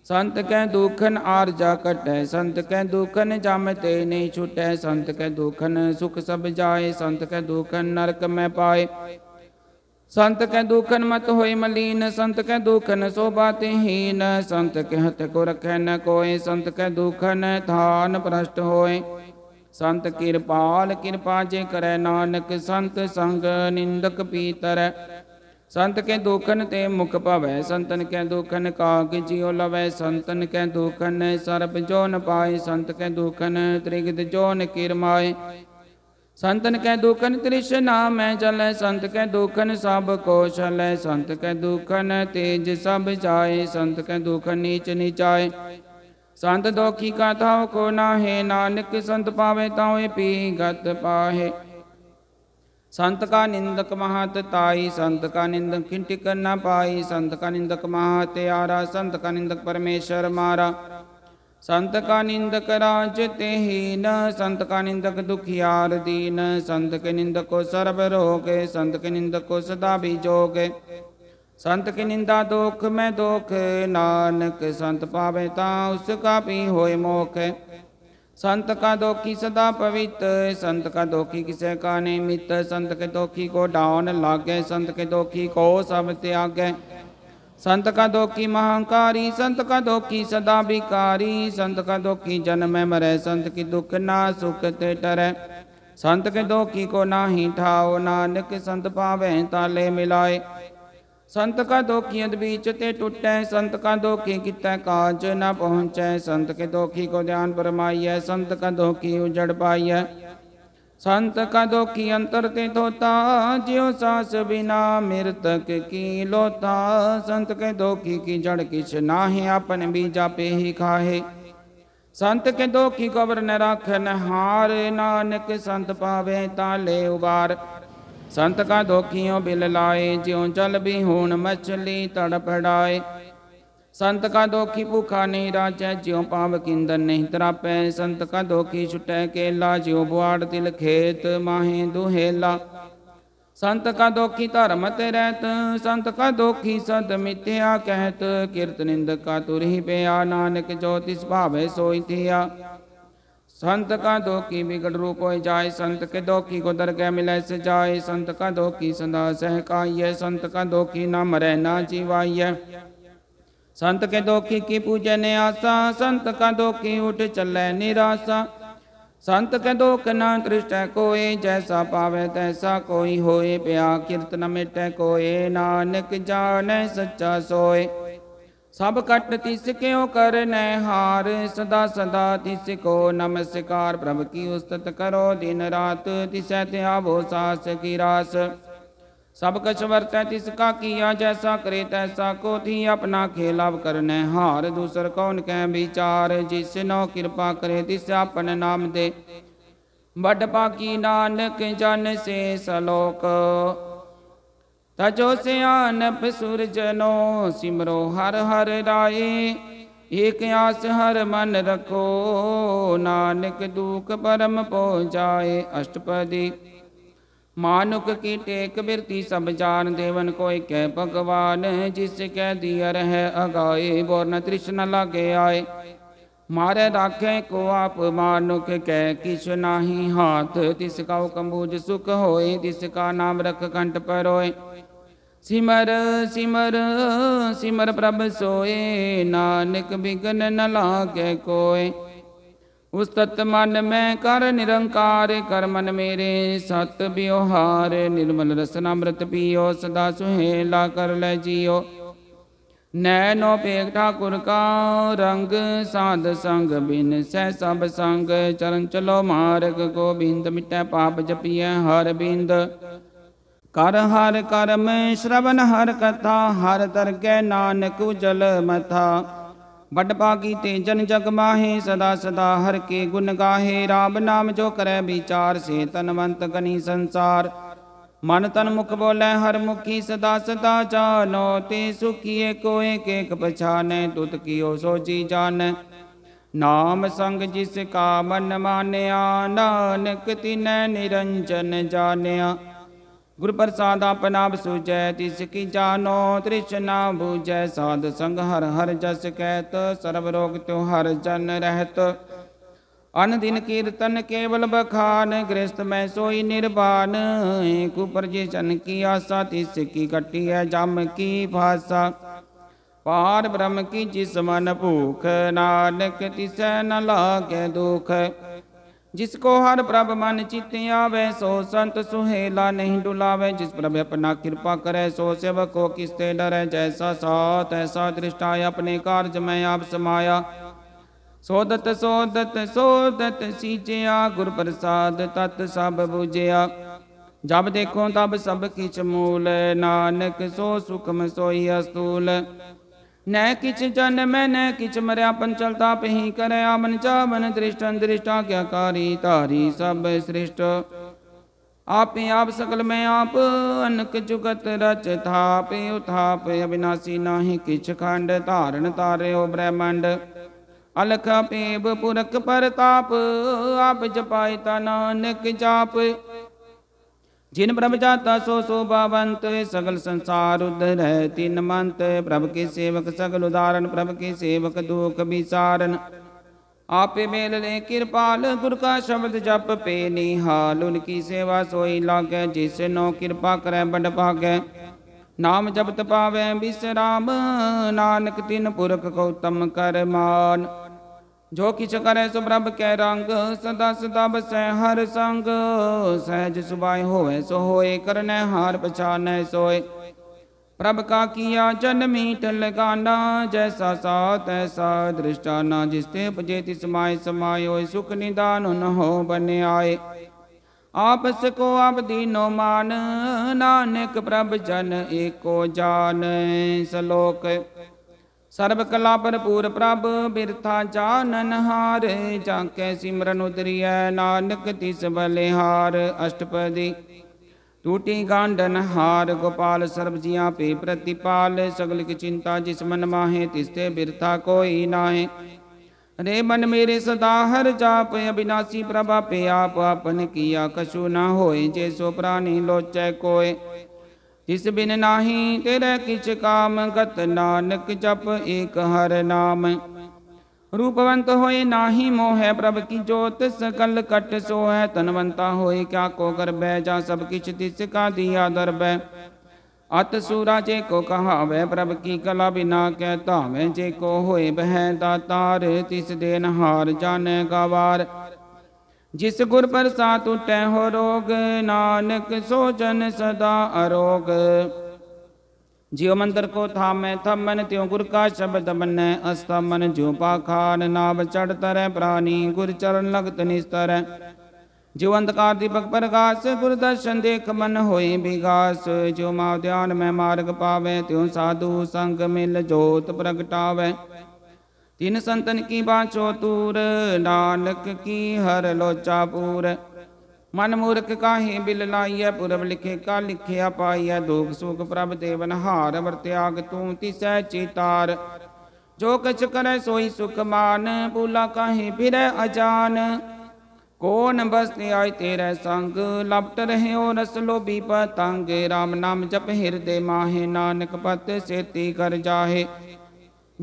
ਸੰਤ ਕੈ ਦੁਖਨ ਆਰ ਜਾ ਕਟੈ ਸੰਤ ਕੈ ਦੁਖਨ ਜਮ ਤੇ ਨਹੀਂ ਛੁਟੈ ਸੰਤ ਕੈ ਦੁਖਨ ਸੁਖ ਸਭ ਜਾਏ ਸੰਤ ਕੈ ਦੁਖਨ ਨਰਕ ਮੈਂ ਪਾਏ ਸੰਤ ਕੈ ਦੁਖਨ ਮਤ ਹੋਏ ਮਲੀਨ ਸੰਤ ਕੈ ਦੁਖਨ ਸੋਭਾ ਤਹੀਨ ਸੰਤ ਕੈ ਹਤ ਕੋ ਰਖੈ ਨ ਕੋਏ ਸੰਤ ਕੈ ਦੁਖਨ ਥਾਨ ਭ੍ਰਸ਼ਟ ਹੋਏ ਸੰਤ ਕਿਰਪਾਲ ਕਿਰਪਾ ਜੇ ਕਰੈ ਨਾਨਕ ਸੰਤ ਸੰਗ ਨਿੰਦਕ ਪੀਤਰੈ ਸੰਤ ਕੈ ਦੋਖਨ ਤੇ ਮੁਖ ਭਵੈ ਸੰਤਨ ਕੈ ਦੋਖਨ ਕਾਗ ਜਿਉ ਲਵੈ ਸੰਤਨ ਕੈ ਦੋਖਨ ਸਰਬ ਜੋ ਨ ਪਾਏ ਸੰਤ ਕੈ ਦੋਖਨ ਤ੍ਰਿਗਤ ਜੋ ਨ ਕਿਰਮਾਏ ਸੰਤਨ ਕੈ ਦੁਖਨ ਤ੍ਰਿਸ਼ ਨਾਮੈ ਚਲੈ ਸੰਤ ਕੈ ਦੁਖਨ ਸਭ ਕੋਸ਼ਲੈ ਸੰਤ ਕੈ ਦੁਖਨ ਤੇਜ ਸਭ ਜਾਏ ਸੰਤ ਕੈ ਦੁਖਨ ਨੀਚ ਨੀਚਾਏ ਸੰਤ ਦੋਖੀ ਕਾ ਤਾਉ ਕੋ ਨਾਹੇ ਨਾਨਕ ਸੰਤ ਪਾਵੇ ਤਾਉ ਏ ਪੀ ਗਤ ਪਾਹੇ ਸੰਤ ਕਾ ਨਿੰਦਕ ਮਹਤ ਤਾਈ ਸੰਤ ਕਾ ਨਿੰਦਕ ਕਿੰਟੀ ਨਾ ਪਾਈ ਸੰਤ ਕਾ ਨਿੰਦਕ ਮਹਤ ਆਰਾ ਸੰਤ ਕਾ ਨਿੰਦਕ ਪਰਮੇਸ਼ਰ ਮਾਰਾ ਸੰਤ ਕਾ ਨਿੰਦਕ ਰਾਜ ਹੀਨ ਸੰਤ ਕਾ ਨਿੰਦਕ ਦੁਖਿਆਰ ਦੀਨ ਸੰਤ ਕੇ ਨਿੰਦਕ ਕੋ ਸਰਬ ਰੋਗੇ ਸੰਤ ਕੇ ਨਿੰਦਕ ਕੋ ਸਦਾ ਵੀ ਜੋਗੇ संत की निंदा दुख में दुख नानक संत पावे ता उसका भी होय मोख संत का दोखी सदा पवित्र संत का दोखी किसे का निमित संत के दोखी को डाउन लागे संत के दोखी को सब त्यागे संत का दोखी महाकारी संत का दोखी सदा भिकारी संत का दोखी जन्म मरे संत की दुख ना सुख ते टरे संत के दोखी को ना ही ठाओ नानक संत पावे ताले मिलाए ਸੰਤ ਕਾ ਦੋਖੀ ਦੇ ਵਿੱਚ ਤੇ ਟੁੱਟੈ ਸੰਤ ਕਾ ਦੋਖੀ ਕੀਤਾ ਕਾਜ ਨਾ ਪਹੁੰਚੈ ਸੰਤ ਕੇ ਦੋਖੀ ਕੋ ਧਿਆਨ ਪਰਮਾਈਐ ਸੰਤ ਕਾ ਦੋਖੀ ਉਜੜ ਪਾਈਐ ਸੰਤ ਕਾ ਦੋਖੀ ਅੰਤਰ ਤੇ ਤੋਤਾ ਜਿਉ ਸਾਸ ਬਿਨਾ ਮਿਰਤਕ ਕੀ ਲੋਤਾ ਸੰਤ ਕੇ ਦੋਖੀ ਕੀ ਜੜ ਕਿਛ ਨਾਹੀ ਆਪਨ ਬੀਜਾ ਪੇਹੀ ਖਾਹੇ ਸੰਤ ਕੇ ਦੋਖੀ ਕਬਰ ਨ ਰਾਖਨ ਹਾਰ ਨਾਨਕ ਸੰਤ ਪਾਵੇ ਤਾਲੇ ਉਬਾਰ संत का धोखियों बिल लाए ज्यो जल भी हूण मछली तड़पड़ाए संत का दोखी भूखा नहीं राचै ज्यो पाव किंदन नहीं तरापै संत का दोखी छुटे केला ज्यो बुआड़ तिल खेत माहे दुहेला संत का दोखी धर्म ते रहत संत का दोखी सद मिथ्या कहत कीर्त निंद का तुरही बया नानक ज्योतिष भावे सोई थिया संत का धोखी बिगड़ रू कोई जाय संत के धोखी को दर के मिले से जाय संत का धोखी सदा सहकाय संत का धोखी न मरे ना जीवाय संत के धोखी की पूजने आशा संत का धोखी उठ चले निराशा संत के दुख न तृष्ट कोई जैसा पावे तैसा कोई होए प्या कीर्तन मिट कोए नानक जाने सच्चा सोए ਸਭ ਕਟ ਤਿਸ ਕਿਉ ਕਰਨੈ ਹਾਰ ਸਦਾ ਸਦਾ ਤਿਸ ਕੋ ਨਮਸਕਾਰ ਪ੍ਰਭ ਕੀ ਉਸਤਤ ਕਰੋ ਦਿਨ ਰਾਤ ਤਿਸੈ ਤੇ ਆਵੋ ਸਾਸ ਕੀ ਰਾਸ ਸਭ ਕਛ ਵਰਤੈ ਤਿਸ ਕਾ ਕੀਆ ਜੈਸਾ ਕਰੇ ਤੈਸਾ ਕੋ ਥੀ ਆਪਣਾ ਖੇਲਾਵ ਕਰਨੈ ਹਾਰ ਦੂਸਰ ਕੌਣ ਕੈ ਵਿਚਾਰ ਜਿਸ ਨੋ ਕਿਰਪਾ ਕਰੇ ਤਿਸ ਆਪਨ ਨਾਮ ਦੇ ਵੱਡ ਪਾਕੀ ਨਾਨਕ ਜਨ ਸੇ ਸਲੋਕ ਤਜੋ ਸਿਆਨਪ ਸੁਰਜਨੋ ਸਿਮਰੋ ਹਰ ਹਰ ਰਾਈ ਏਕ ਆਸ ਹਰ ਮਨ ਰਖੋ ਨਾਨਕ ਦੂਖ ਪਰਮ ਪਹੁੰਚਾਏ ਅਸ਼ਟਪਦੀ ਮਾਨੁਕ ਕੀ ਟੇਕ ਬਿਰਤੀ ਸਭ ਜਾਣ ਦੇਵਨ ਕੋਈ ਕਹਿ ਭਗਵਾਨ ਜਿਸ ਕਹਿ ਦੀਰ ਹੈ ਅਗਾਏ ਬੋਰਨ ਤ੍ਰਿਸ਼ਨ ਲਾਗੇ ਆਏ ਮਾਰੇ ਰਾਖੇ ਕੋ ਆਪ ਮਾਨੁਕ ਕਹਿ ਕਿਛ ਨਾਹੀ ਹਾਥ ਤਿਸ ਕਉ ਕੰਬੂਜ ਸੁਖ ਹੋਏ ਤਿਸ ਕਾ ਨਾਮ ਰਖ ਕੰਟ ਪਰੋਏ ਸਿਮਰ ਸਿਮਰ ਸਿਮਰ ਪ੍ਰਭ ਸੋਏ ਨਾਨਕ ਬਿਗਨ ਨ ਲਾਗੇ ਕੋਏ ਉਸਤਤ ਮਨ ਮੈਂ ਕਰ ਨਿਰੰਕਾਰ ਕਰ ਮਨ ਮੇਰੇ ਸਤਿ ਬਿਉਹਾਰ ਨਿਰਮਲ ਰਸਨਾ ਅੰਮ੍ਰਿਤ ਪੀਓ ਸਦਾ ਸੁਹੇਲਾ ਕਰ ਲੈ ਜੀਓ ਨੈਣੋ ਭੇਖ ਠਾਕੁਰ ਕਾ ਰੰਗ ਸਾਧ ਸੰਗ ਬਿਨ ਸਹਿ ਸਭ ਸੰਗ ਚਰਨ ਚਲੋ ਮਾਰਗ ਗੋਬਿੰਦ ਮਿਟੈ ਪਾਪ ਜਪੀਐ ਹਰ ਬਿੰਦ ਕਰ ਹਰ ਕਰਮ ਸ਼ਰਵਨ ਹਰ ਕਥਾ ਹਰ ਤਰਗੈ ਨਾਨਕ ਉਜਲ ਮਥਾ ਵੱਡ ਭਾਗੀ ਤੇ ਜਨ ਜਗ ਮਾਹੀ ਸਦਾ ਸਦਾ ਹਰ ਕੇ ਗੁਣ ਗਾਹੇ ਰਾਮ ਨਾਮ ਜੋ ਕਰੈ ਵਿਚਾਰ ਸੇ ਤਨਵੰਤ ਗਨੀ ਸੰਸਾਰ ਮਨ ਤਨ ਮੁਖ ਬੋਲੇ ਹਰ ਮੁਖੀ ਸਦਾ ਸਦਾ ਜਾਨੋ ਤੇ ਸੁਖੀਏ ਕੋ ਏਕ ਏਕ ਪਛਾਨੈ ਤੁਤ ਕੀਓ ਸੋਜੀ ਜਾਣੈ ਨਾਮ ਸੰਗ ਜਿਸ ਕਾ ਮਨ ਮਾਨਿਆ ਨਾਨਕ ਤਿਨੈ ਨਿਰੰਜਨ ਜਾਣਿਆ ਗੁਰ ਪ੍ਰਸਾਦ ਆਪਣਾ ਬਸੁਜੈ ਤਿਸ ਕੀ ਜਾਣੋ ਤ੍ਰਿਸ਼ਨਾ ਬੂਜੈ ਸਾਧ ਸੰਗ ਹਰ ਹਰ ਜਸ ਕਹਿਤ ਸਰਬ ਰੋਗ ਤਿਉ ਹਰ ਜਨ ਰਹਿਤ अनदिन कीर्तन केवल बखान गृहस्थ में सोई निर्वाण एक ऊपर जी चन की आशा तिस की कटी है जम की भाषा पार ब्रह्म की जिस मन भूख नानक तिस न लागे दुख जिसको हर प्रभ मन चित आवे सो संत सुहेला नहीं डुलावे जिस प्रभ अपना कृपा करे सो सेवको किसते डरे जैसा सा तैसा दृष्टाय अपने कार्य में आप समाया ਸੋਦਤ ਸੋਦਤ ਸੋਦਤ ਸੀਜਿਆ ਗੁਰ ਪ੍ਰਸਾਦ ਤਤ ਸਭ ਬੂਝਿਆ ਜਬ ਦੇਖੋ ਤਬ ਸਭ ਕਿਛ ਮੂਲ ਨਾਨਕ ਸੋ ਸੁਖਮ ਸੋਈ ਅਸਤੂਲ ਨੈ ਕਿਛ ਜਨਮੈ ਨੈ ਕਿਛ ਮਰਿਆ ਪੰਚਲ ਤਾਪ ਹੀ ਕਰੈ ਆਮਨ ਚਾਵਨ ਦ੍ਰਿਸ਼ਟਨ ਦ੍ਰਿਸ਼ਟਾ ਕਿਆ ਕਾਰੀ ਧਾਰੀ ਸਭ ਸ੍ਰਿਸ਼ਟ ਆਪੇ ਆਪ ਸਕਲ ਮੈਂ ਆਪ ਅਨਕ ਜੁਗਤ ਰਚ ਥਾਪੇ ਉਥਾਪ ਅਬਿਨਾਸੀ ਨਾਹੀ ਕਿਛ ਖੰਡ ਧਾਰਨ ਤਾਰਿਓ ਬ੍ਰਹਮੰਡ ਅਲਖ ਪੇਬ ਪੁਰਖ ਪਰਤਾਪ ਆਪ ਜਪਾਇ ਤਾ ਨਾਨਕ ਜਾਪ ਜਿਨ ਪ੍ਰਭ ਜਾਤਾ ਸੋ ਸੋਭਾਵੰਤ ਸਗਲ ਸੰਸਾਰ ਉਧਰੈ ਤਿਨ ਮੰਤ ਪ੍ਰਭ ਕੇ ਸੇਵਕ ਸਗਲ ਉਦਾਰਨ ਪ੍ਰਭ ਕੇ ਸੇਵਕ ਦੁਖ ਬਿਸਾਰਨ ਆਪੇ ਮੇਲ ਲੈ ਕਿਰਪਾਲ ਗੁਰ ਕਾ ਸ਼ਬਦ ਜਪ ਪੇ ਨਿਹਾਲ ਉਨ ਕੀ ਸੇਵਾ ਸੋਈ ਲਾਗੈ ਜਿਸ ਨੋ ਕਿਰਪਾ ਕਰੈ ਬੰਡ ਭਾਗੈ ਨਾਮ ਜਪਤ ਪਾਵੈ ਬਿਸਰਾਮ ਨਾਨਕ ਤਿਨ ਪੁਰਖ ਕਉ ਤਮ ਕਰਮਾਨ ਜੋ ਕਿਛ ਕਰੈ ਸੋ ਪ੍ਰਭ ਕੈ ਰੰਗ ਸਦਾ ਸਦਾ ਬਸੈ ਹਰ ਸੰਗ ਸਹਿਜ ਸੁਭਾਈ ਹੋਵੇ ਸੋ ਹੋਏ ਕਰਨੈ ਹਾਰ ਪਛਾਨੈ ਸੋਏ ਪ੍ਰਭ ਕਾ ਕੀਆ ਜਨਮੀਟ ਲਗਾਨਾ ਜੈਸਾ ਸਾ ਤੈਸਾ ਦ੍ਰਿਸ਼ਟਾਨਾ ਜਿਸ ਤੇ ਪਜੇ ਤਿਸ ਮਾਇ ਸਮਾਇ ਹੋਏ ਸੁਖ ਨਿਦਾਨ ਨ ਹੋ ਬਨਿਆਏ ਆਏ ਆਪਸ ਕੋ ਆਪ ਦੀਨੋ ਮਾਨ ਨਾਨਕ ਪ੍ਰਭ ਜਨ ਏਕੋ ਜਾਨ ਸਲੋਕ ਸਰਬ ਕਲਾ ਭਰਪੂਰ ਪ੍ਰਭ ਬਿਰਥਾ ਜਾਣਨ ਹਾਰ ਜਾਂ ਕੈ ਸਿਮਰਨ ਉਦਰੀਐ ਨਾਨਕ ਤਿਸ ਬਲਿਹਾਰ ਅਸ਼ਟਪਦੀ ਟੂਟੀ ਗਾਂਡਨ ਹਾਰ ਗੋਪਾਲ ਸਰਬ ਜੀਆਂ ਪੇ ਪ੍ਰਤੀਪਾਲ ਸਗਲ ਕੀ ਚਿੰਤਾ ਜਿਸ ਮਨ ਮਾਹੇ ਤਿਸ ਤੇ ਬਿਰਥਾ ਕੋਈ ਨਾਹੀ रे मन मेरे सदा हर जाप अविनाशी प्रभ पे आप अपन किया कछु ना होए जे सो प्राणी लोचै कोय जिस बिन नाही तेरे किच काम गत नानक जप एक हर नाम रूपवंत होए नाही मोह प्रभ की जोत सकल कट सोह तनवंता होए क्या को कर बै जा सब किच तिस का दिया दर बै ਅਤ ਸੂਰਾ ਜੇ ਕੋ ਕਹਾਵੇ ਪ੍ਰਭ ਕੀ ਕਲਾ ਬਿਨਾ ਕਹਿ ਧਾਵੇਂ ਜੇ ਕੋ ਹੋਏ ਬਹਿ ਦਾਤਾਰ ਤਿਸ ਦਿਨ ਹਾਰ ਜਾਣੈ ਗਵਾਰ ਜਿਸ ਗੁਰ ਪ੍ਰਸਾਦ ਉਟੈ ਹੋ ਰੋਗ ਨਾਨਕ ਸੋ ਜਨ ਸਦਾ ਅਰੋਗ ਜਿਉ ਮੰਦਰ ਕੋ ਥਾਮੈ ਥਮਨ ਤਿਉ ਗੁਰ ਕਾ ਸ਼ਬਦ ਮੰਨੈ ਅਸਤਮਨ ਜਿਉ ਪਾਖਾਨ ਨਾਮ ਚੜ ਤਰੈ ਪ੍ਰਾਨੀ ਗੁਰ ਚਰਨ ਲਗਤ ਨਿਸਤਰੈ ਜੋ ਅੰਧਕਾਰ ਦੀਪਕ ਪ੍ਰਕਾਸ਼ ਗੁਰ ਦਰਸ਼ਨ ਦੇਖ ਮਨ ਹੋਏ ਵਿਗਾਸ ਜੋ ਮਾਉ ਧਿਆਨ ਮੈਂ ਮਾਰਗ ਪਾਵੇ ਤਿਉ ਸਾਧੂ ਸੰਗ ਮਿਲ ਜੋਤ ਪ੍ਰਗਟਾਵੇ ਤਿਨ ਸੰਤਨ ਕੀ ਬਾਚੋ ਤੂਰ ਨਾਨਕ ਕੀ ਹਰ ਲੋਚਾ ਪੂਰ ਮਨ ਮੂਰਖ ਕਾਹੀ ਬਿਲ ਲਾਈਐ ਪੁਰਬ ਲਿਖੇ ਕਾ ਲਿਖਿਆ ਪਾਈਐ ਦੁਖ ਸੁਖ ਪ੍ਰਭ ਦੇਵਨ ਹਾਰ ਵਰਤਿਆਗ ਤੂੰ ਤਿਸੈ ਚੀਤਾਰ ਜੋ ਕਛ ਕਰੈ ਸੋਈ ਸੁਖ ਮਾਨ ਬੂਲਾ ਕਾਹੀ ਫਿਰੈ ਅਜਾਨ ਕੋ ਨੰਬਸਤੀ ਆਇ ਤੇਰੇ ਸੰਗ ਲਪਟ ਰਹਿਓ ਰਸ ਲੋਭੀ ਪਤੰਗ RAM ਨਾਮ ਜਪ ਹਿਰਦੇ ਮਾਹੇ ਨਾਨਕ ਪਤ ਸੇਤੀ ਕਰ ਜਾਹੇ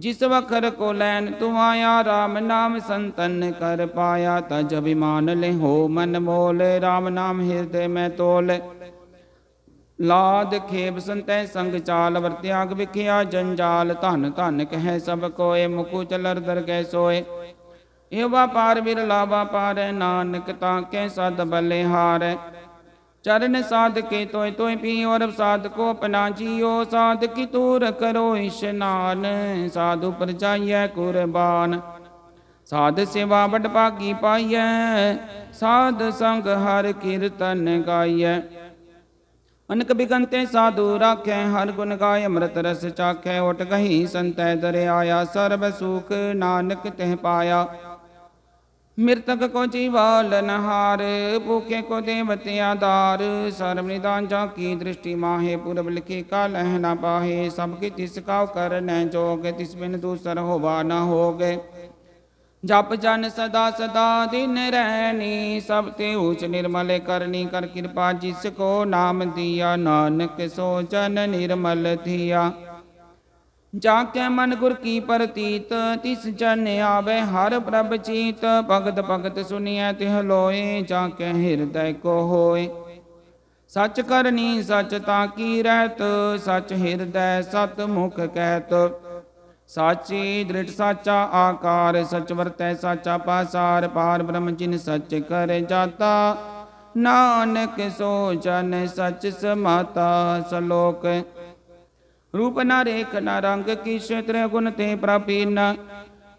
ਜਿਸ ਵਖਰ ਕੋ ਲੈਨ ਤੂੰ ਆਇਆ RAM ਨਾਮ ਸੰਤਨ ਕਰ ਪਾਇਆ ਤਜ ਅਭਿਮਾਨ ਲੈ ਹੋ ਮਨ ਮੋਲ RAM ਨਾਮ ਹਿਰਦੇ ਮੈਂ ਤੋਲ ਲਾਦ ਖੇਬ ਸੰਤੈ ਸੰਗ ਚਾਲ ਵਰਤਿਆਗ ਵਿਖਿਆ ਜੰਜਾਲ ਧਨ ਧਨ ਕਹਿ ਸਭ ਕੋਏ ਮੁਕੂ ਚਲਰ ਦਰ ਕੈ ਸੋਏ ਇਹ ਵਪਾਰ ਵਿਰ ਲਾਵਾ ਪਾਰੈ ਨਾਨਕ ਤਾਂ ਕੈ ਸਦ ਬੱਲੇ ਹਾਰੈ ਚਰਨ ਸਾਧਕੇ ਤੋਇ ਤੋਇ ਪੀ ਔਰ ਸਾਧਕੋ ਆਪਣਾ ਜੀਓ ਸਾਧਕੀ ਤੂਰ ਕਰੋ ਇਸ਼ਨਾਨ ਸਾਧੂ ਪਰਚਾਈਐ ਕੁਰਬਾਨ ਸਾਧ ਸੇਵਾ ਵਡ ਭਾਗੀ ਪਾਈਐ ਸਾਧ ਸੰਗ ਹਰ ਕੀਰਤਨ ਗਾਈਐ ਅਨਕ ਬਿਗੰਤੇ ਸਾਧੂ ਰਾਖੈ ਹਰ ਗੁਣ ਗਾਇ ਅੰਮ੍ਰਿਤ ਰਸ ਚਾਖੈ ਓਟ ਗਹੀ ਸੰਤੈ ਦਰਿਆ ਆਇਆ ਸਰਬ ਸੁਖ ਨਾਨਕ ਤਹਿ ਪਾਇਆ ਮਿਰਤਕ ਕੋ ਜੀਵਾਲ ਨਹਾਰ ਭੂਖੇ ਕੋ ਦੇਵਤੇ ਦਾਰ ਸਰਬ ਨਿਦਾਨ ਜਾ ਕੀ ਦ੍ਰਿਸ਼ਟੀ ਮਾਹੇ ਪੁਰਬ ਲਿਖੇ ਕਾ ਲਹਿ ਨਾ ਪਾਹੇ ਸਭ ਕੀ ਤਿਸ ਕਾਉ ਕਰਨੈ ਜੋਗ ਤਿਸ ਬਿਨ ਦੂਸਰ ਹੋਵਾ ਨਾ ਹੋਗੇ ਜਪ ਜਨ ਸਦਾ ਸਦਾ ਦਿਨ ਰਹਿਨੀ ਸਭ ਤੇ ਉਚ ਨਿਰਮਲ ਕਰਨੀ ਕਰ ਕਿਰਪਾ ਜਿਸ ਕੋ ਨਾਮ ਦਿਆ ਨਾਨਕ ਸੋ ਜਨ ਨਿਰਮਲ ਥੀਆ ਜਾ ਕੇ ਮਨ ਗੁਰ ਕੀ ਪਰਤੀਤ ਤਿਸ ਜਨ ਆਵੇ ਹਰ ਪ੍ਰਭ ਚੀਤ ਭਗਤ ਭਗਤ ਸੁਨਿਐ ਤਿਹ ਲੋਏ ਜਾ ਕੇ ਹਿਰਦੈ ਕੋ ਹੋਏ ਸੱਚ ਕਰਨੀ ਸੱਚ ਤਾਂ ਕੀ ਰਹਿਤ ਸੱਚ ਹਿਰਦੈ ਸਤ ਮੁਖ ਕਹਿਤ ਸਾਚੀ ਦ੍ਰਿੜ ਸਾਚਾ ਆਕਾਰ ਸਚ ਵਰਤੈ ਸਾਚਾ ਪਾਸਾਰ ਪਾਰ ਬ੍ਰਹਮ ਜਿਨ ਸੱਚ ਕਰੇ ਜਾਤਾ ਨਾਨਕ ਸੋ ਜਨ ਸਚ ਸਮਾਤਾ ਸਲੋਕ ਰੂਪ ਨਾ ਰੇਖ ਨਾ ਰੰਗ ਕੀਸੇ ਤ੍ਰਿ ਗੁਣ ਤੇ ਪ੍ਰਪੀਨ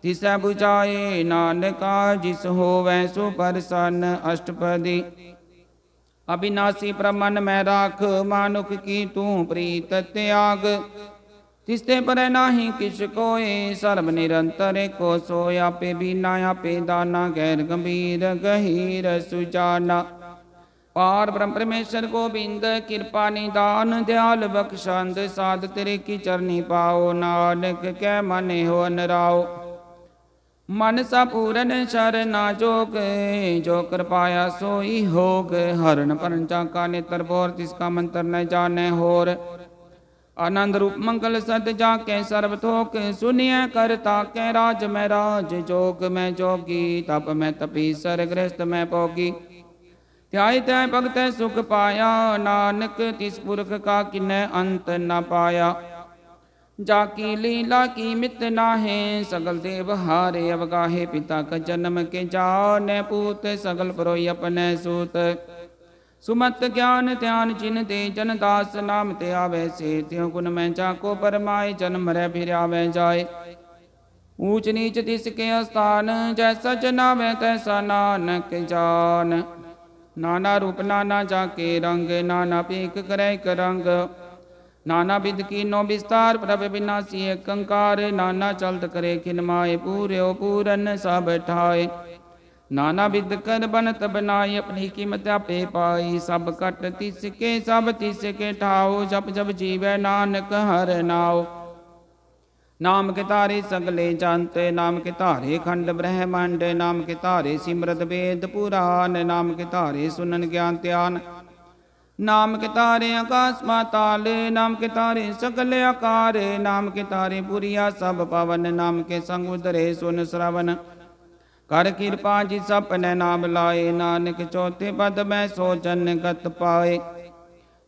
ਤਿਸੈ 부ਜਾਏ ਨਾਨਕਾ ਜਿਸ ਹੋਵੈ ਸੋ ਪਰਸਨ ਅਸ਼ਟਪਦੀ ਅਬਿਨਾਸੀ ਪ੍ਰਮਨ ਮੈਂ ਰਾਖ ਮਾਨੁਖ ਕੀ ਤੂੰ ਪ੍ਰੀਤ ਤਿਆਗ ਤਿਸਤੇ ਪਰੈ ਨਾਹੀ ਕਿਛ ਕੋਏ ਸਰਬ ਨਿਰੰਤਰ ਕੋ ਸੋਇ ਆਪੇ ਬੀਨਾ ਆਪੇ ਦਾਨਾ ਗੈਰ ਗੰਭੀਰ ਗਹੀਰ ਸੁਜਾਨਾ ਪਾਰ ਬ੍ਰਹਮ ਪਰਮੇਸ਼ਰ ਗੋਬਿੰਦ ਕਿਰਪਾ ਨਿਦਾਨ ਦਿਆਲ ਬਖਸ਼ੰਦ ਸਾਧ ਤੇਰੇ ਕੀ ਚਰਨੀ ਪਾਓ ਨਾਨਕ ਕੈ ਮਨਿ ਹੋ ਨਰਾਓ ਮਨ ਸਾ ਪੂਰਨ ਸ਼ਰਨਾ ਜੋਗ ਜੋ ਕਿਰਪਾਇਆ ਸੋਈ ਹੋਗ ਹਰਨ ਚਾ ਕਾ ਨੇਤਰ ਬੋਰ ਤਿਸ ਕਾ ਮੰਤਰ ਨ ਜਾਣੈ ਹੋਰ ਆਨੰਦ ਰੂਪ ਮੰਗਲ ਸਤ ਜਾ ਕੇ ਸਰਬ ਥੋਕ ਸੁਨਿਐ ਕਰਤਾ ਕੈ ਰਾਜ ਮੈਂ ਰਾਜ ਜੋਗ ਮੈਂ ਜੋਗੀ ਤਪ ਮੈਂ ਤਪੀ ਸਰ ਗ੍ਰਸਤ ਮੈਂ ਭੋਗੀ ਧਿਆਇ ਤੈ ਭਗਤੈ ਸੁਖ ਪਾਇਆ ਨਾਨਕ ਤਿਸ ਪੁਰਖ ਕਾ ਕਿਨੈ ਅੰਤ ਨਾ ਪਾਇਆ ਜਾ ਕੀ ਲੀਲਾ ਕੀ ਮਿਤ ਨਾਹੇ ਸਗਲ ਦੇਵ ਹਾਰੇ ਅਵਗਾਹੇ ਪਿਤਾ ਕ ਜਨਮ ਕੇ ਜਾਣੈ ਪੂਤ ਸਗਲ ਪਰੋਈ ਆਪਣੈ ਸੂਤ ਸੁਮਤ ਗਿਆਨ ਧਿਆਨ ਚਿਨ ਤੇ ਜਨ ਦਾਸ ਨਾਮ ਤੇ ਆਵੇ ਸੇ ਤਿਉ ਗੁਣ ਮੈਂ ਜਾ ਕੋ ਪਰਮਾਏ ਜਨਮ ਰਹਿ ਫਿਰ ਆਵੇ ਜਾਏ ਊਚ ਨੀਚ ਤਿਸ ਕੇ ਅਸਥਾਨ ਜੈਸਾ ਜਨਾਵੇ ਤੈਸਾ ਨਾਨਕ ਜਾਨ ਨਾਨਾ ਰੂਪ ਨਾਨਾ ਜਾਕੇ ਰੰਗ ਨਾਨਾ ਪੀਕ ਕਰੈ ਇਕ ਕਰੰਗ ਨਾਨਾ ਕੀ ਨੋ ਵਿਸਤਾਰ ਪ੍ਰਭ ਬਿਨਾ ਸੀ ਬਿਨਾਸੀ ਏਕੰਕਾਰ ਨਾਨਾ ਚਲਤ ਕਰੇ ਖਿਨਮਾਏ ਪੂਰਿਓ ਪੂਰਨ ਸਭ ਠਾਏ ਨਾਨਾ ਵਿਦ ਕਰ ਬਨਤ ਬਨਾਈ ਆਪਣੀ ਕੀਮਤ ਆਪੇ ਪਾਈ ਸਭ ਕਟ ਤਿਸ ਕੇ ਸਭ ਤਿਸ ਕੇ ਠਾਓ ਜਪ ਜਪ ਜੀਵੈ ਨਾਨਕ ਹਰ ਨਾਓ ਨਾਮ ਕੇ ਧਾਰੇ ਸਗਲੇ ਜੰਤ ਨਾਮ ਕੇ ਧਾਰੇ ਖੰਡ ਬ੍ਰਹਮੰਡ ਨਾਮ ਕੇ ਧਾਰੇ ਸਿਮਰਤ ਵੇਦ ਪੁਰਾਨ ਨਾਮ ਕੇ ਧਾਰੇ ਸੁਨਨ ਗਿਆਨ ਧਿਆਨ ਨਾਮ ਕੇ ਧਾਰੇ ਆਕਾਸ ਮਾਤਾਲ ਨਾਮ ਕੇ ਤਾਰੇ ਸਗਲ ਆਕਾਰ ਨਾਮ ਕੇ ਤਾਰੇ ਪੁਰੀਆ ਸਭ ਪਵਨ ਨਾਮ ਕੇ ਸੰਗ ਉਦਰੇ ਸੁਨ ਸਰਵਨ ਕਰ ਕਿਰਪਾ ਜੀ ਸਪਨੇ ਨਾਮ ਲਾਏ ਨਾਨਕ ਚੌਥੇ ਪਦ ਮੈਂ ਸੋਚਨ ਗਤ ਪਾਏ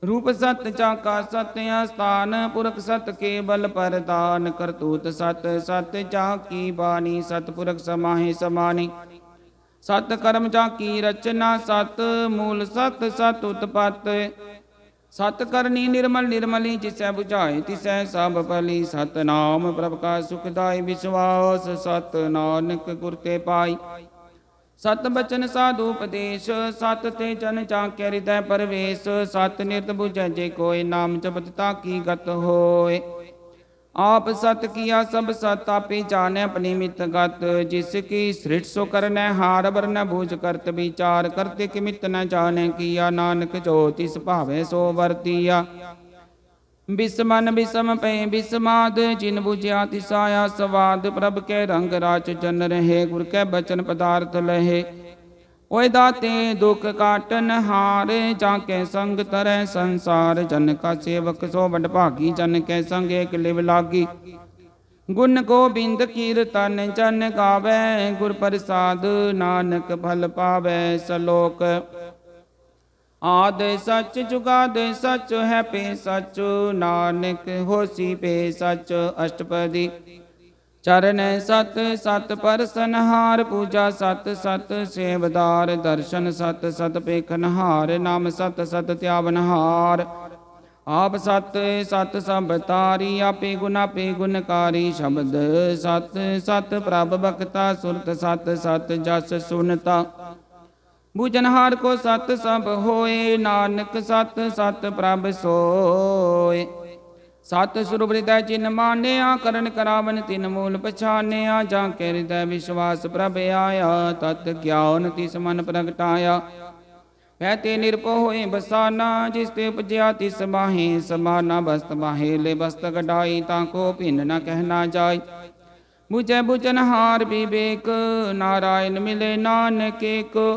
ਰੂਪ ਸਤ ਚਾਕਾ ਸਤ ਆਸਥਾਨ ਪੁਰਖ ਸਤ ਕੇਵਲ ਪਰਦਾਨ ਕਰਤੂਤ ਸਤ ਸਤ ਚਾਕੀ ਬਾਣੀ ਸਤ ਪੁਰਖ ਸਮਾਹੇ ਸਮਾਨੀ ਸਤ ਕਰਮ ਚਾਕੀ ਰਚਨਾ ਸਤ ਮੂਲ ਸਤ ਸਤ ਉਤਪਤ ਸਤ ਕਰਨੀ ਨਿਰਮਲ ਨਿਰਮਲੀ ਜਿਸੈ 부ਝਾਏ ਤਿਸੈ ਸਭ ਭਲੀ ਸਤ ਨਾਮ ਪ੍ਰਭ ਕਾ ਸੁਖਦਾਈ ਵਿਸਵਾਸ ਸਤ ਨਾਨਕ ਗੁਰ ਤੇ ਪਾਈ ਸਤ ਬਚਨ ਸਾਧੂ ਉਪਦੇਸ਼ ਸਤ ਤੇ ਜਨ ਚਾਖਿਆ ਹਿਰਦੈ ਪਰਵੇਸ਼ ਸਤ ਨਿਰਤ ਬੁਝੈ ਜੇ ਕੋਈ ਨਾਮ ਜਪਤ ਤਾ ਕੀ ਗਤ ਹੋਏ ਆਪ ਸਤ ਕੀਆ ਸਭ ਸਤ ਆਪੇ ਜਾਣੈ ਆਪਣੀ ਮਿਤ ਗਤ ਜਿਸ ਕੀ ਸ੍ਰਿਟ ਸੋ ਕਰਨੈ ਹਾਰ ਬਰਨ ਭੂਜ ਕਰਤ ਵਿਚਾਰ ਕਰਤੇ ਕਿ ਮਿਤ ਨ ਜਾਣੈ ਕੀਆ ਨਾਨਕ ਜੋ ਤਿਸ ਭਾਵੇਂ ਸੋ ਵਰਤੀਆ ਬਿਸਮਨ ਬਿਸਮ ਪੈ ਬਿਸਮਾਦ ਜਿਨ 부ਜਿਆ ਤਿਸਾਇਆ ਸਵਾਦ ਪ੍ਰਭ ਕੈ ਰੰਗ ਰਾਚ ਚੰਨ ਰਹੇ ਗੁਰ ਕੈ ਬਚਨ ਪਦਾਰਥ ਲਹੇ ਓਏ ਦਾਤੇ ਦੁਖ ਕਾਟਨ ਹਾਰ ਜਾਂ ਕੈ ਸੰਗ ਤਰੈ ਸੰਸਾਰ ਜਨ ਕਾ ਸੇਵਕ ਸੋ ਵਡ ਭਾਗੀ ਜਨ ਕੈ ਸੰਗ ਏਕ ਲਿਵ ਲਾਗੀ ਗੁਣ ਗੋਬਿੰਦ ਕੀਰਤਨ ਜਨ ਗਾਵੇ ਗੁਰ ਪ੍ਰਸਾਦ ਨਾਨਕ ਫਲ ਪਾਵੇ ਸਲੋਕ ਆਦੇ ਸੱਚ ਜੁਗਾਦੇ ਸੱਚ ਹੈ ਪੇ ਸੱਚ ਨਾਨਕ ਹੋਸੀ ਪੇ ਸੱਚ ਅਸ਼ਟਪਦੀ ਚਰਨ ਸਤ ਸਤ ਪਰਸਨਹਾਰ ਪੂਜਾ ਸਤ ਸਤ ਸੇਵਦਾਰ ਦਰਸ਼ਨ ਸਤ ਸਤ ਪੇਖਨਹਾਰ ਨਾਮ ਸਤ ਸਤ ਧਿਆਵਨਹਾਰ ਆਪ ਸਤ ਸਤ ਸਭ ਤਾਰੀ ਆਪੇ ਗੁਣ ਆਪੇ ਗੁਣਕਾਰੀ ਸ਼ਬਦ ਸਤ ਸਤ ਪ੍ਰਭ ਬਖਤਾ ਸੁਰਤ ਸਤ ਸਤ ਜਸ ਸੁਨਤਾ ਬੁਝਨ ਹਾਰ ਕੋ ਸਤ ਸਭ ਹੋਏ ਨਾਨਕ ਸਤ ਸਤ ਪ੍ਰਭ ਸੋਏ ਸਤ ਸੁਰੂਪ ਹਿਰਦੈ ਚਿਨ ਮਾਨਿਆ ਕਰਨ ਕਰਾਵਨ ਤਿਨ ਮੂਲ ਪਛਾਨਿਆ ਜਾਂ ਕੇ ਹਿਰਦੈ ਵਿਸ਼ਵਾਸ ਪ੍ਰਭ ਆਇਆ ਤਤ ਗਿਆਨ ਤਿਸ ਮਨ ਪ੍ਰਗਟਾਇਆ ਵੈ ਤੇ ਨਿਰਭਉ ਹੋਏ ਬਸਾਨਾ ਜਿਸ ਤੇ ਉਪਜਿਆ ਤਿਸ ਮਾਹੀ ਸਮਾਨਾ ਬਸਤ ਮਾਹੀ ਲੈ ਬਸਤ ਗਡਾਈ ਤਾਂ ਕੋ ਭਿੰਨ ਨ ਕਹਿਣਾ ਜਾਏ ਬੁਝੈ ਬੁਝਨ ਹਾਰ ਬੀਬੇਕ ਨਾਰਾਇਣ ਮਿਲੇ ਨਾਨਕੇ ਕੋ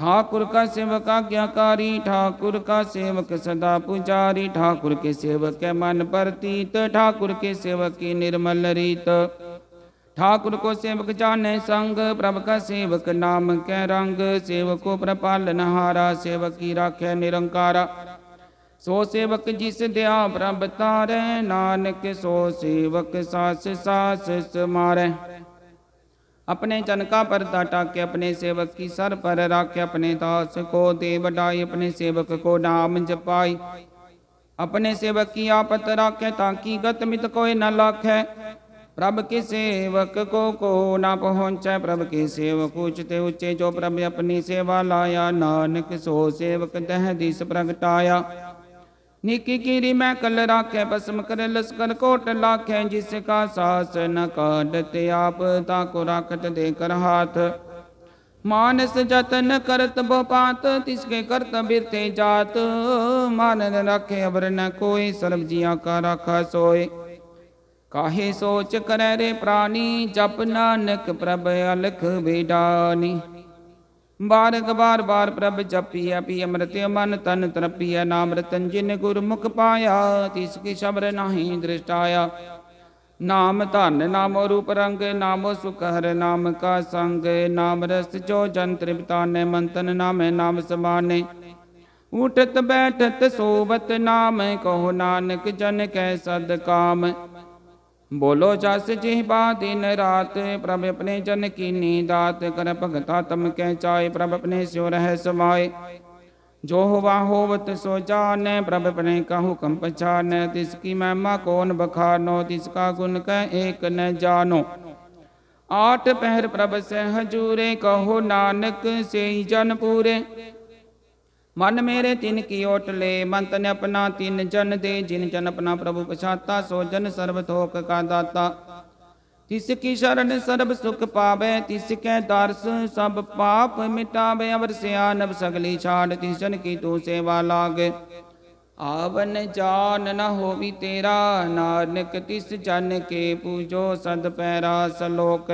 ठाकुर का सेवक आज्ञाकारी ठाकुर का सेवक सदा पुजारी ठाकुर के सेवक के मन प्रतीत ठाकुर के सेवक की निर्मल रीत ठाकुर को सेवक जाने संग प्रभ का सेवक नाम के रंग सेवको प्रपालन हारा सेवक की राखे निरंकारा सो सेवक जिस दया प्रभ तारे नानक सो सेवक सास सास मारे अपने जनका पर ताटा के अपने सेवक की सर पर राखे अपने दास को दे बटाई अपने सेवक को नाम जपाई अपने सेवक की आपत राखे ताकि गत मित कोई न लाखे प्रभ के सेवक को को ना पहुँचे प्रभ के सेवक उचते उच्चे जो प्रभ अपनी सेवा लाया नानक सो सेवक तह दिस प्रगटाया निकी कीरी मैं कल राखे भस्म कर लस्कर कोट लाखे जिसका सास न काटते आप ताको राखत देकर हाथ मानस जतन करत भोपात तिसके करत बिरते जात मानन राखे अबर न कोई सर्व जिया का राखा सोए काहे सोच करे रे प्राणी जप नानक प्रभ अलख बिडानी ਬਾਰਕ ਬਾਰ ਬਾਰ ਪ੍ਰਭ ਜਪੀਐ ਪੀ ਅੰਮ੍ਰਿਤਿ ਮਨ ਤਨ ਤਰਪੀਐ ਨਾਮ ਰਤਨ ਜਿਨ ਗੁਰਮੁਖ ਪਾਇਆ ਤਿਸ ਕੀ ਸ਼ਬਰ ਨਹੀਂ ਦ੍ਰਿਸ਼ਟਾਇਆ ਨਾਮ ਧਨ ਨਾਮੋ ਰੂਪ ਰੰਗ ਨਾਮੋ ਸੁਖ ਹਰ ਨਾਮ ਕਾ ਸੰਗ ਨਾਮ ਰਸ ਜੋ ਜਨ ਤ੍ਰਿਪਤਾਨੇ ਮੰਤਨ ਨਾਮੇ ਨਾਮ ਸਮਾਨੇ ਉਠਤ ਬੈਠਤ ਸੋਵਤ ਨਾਮ ਕਹੋ ਨਾਨਕ ਜਨ ਕੈ ਸਦ ਕਾਮ बोलो जस जिहबा दिन रात प्रभ अपने जन की नीदात कर भगता तम कह चाय प्रभ अपने सो रह समाये जो हुआ होवत सो जान प्रभ अपने का हुक्म पछान तिसकी महिमा कौन बखानो तिसका गुण कह एक न जानो आठ पहर प्रभ से हजूरे कहो नानक से जन पूरे ਮਨ ਮੇਰੇ ਤਿਨ ਕੀ ਓਟਲੇ ਮੰਤ ਤਨ ਆਪਣਾ ਤਿਨ ਜਨ ਦੇ ਜਿਨ ਜਨ ਆਪਣਾ ਪ੍ਰਭੂ ਪਛਾਤਾ ਸੋ ਜਨ ਸਰਬ ਥੋਕ ਕਾ ਦਾਤਾ ਤਿਸ ਕੀ ਸ਼ਰਨ ਸਰਬ ਸੁਖ ਪਾਵੇ ਤਿਸ ਕੈ ਦਰਸ ਸਭ ਪਾਪ ਮਿਟਾਵੇ ਅਵਰ ਨਭ ਸਗਲੀ ਛਾੜ ਤਿਸ ਜਨ ਕੀ ਤੂੰ ਸੇਵਾ ਲਾਗੇ ਆਵਨ ਜਾਨ ਨ ਹੋਵੀ ਤੇਰਾ ਨਾਨਕ ਤਿਸ ਜਨ ਕੇ ਪੂਜੋ ਸਦ ਪੈਰਾ ਸਲੋਕ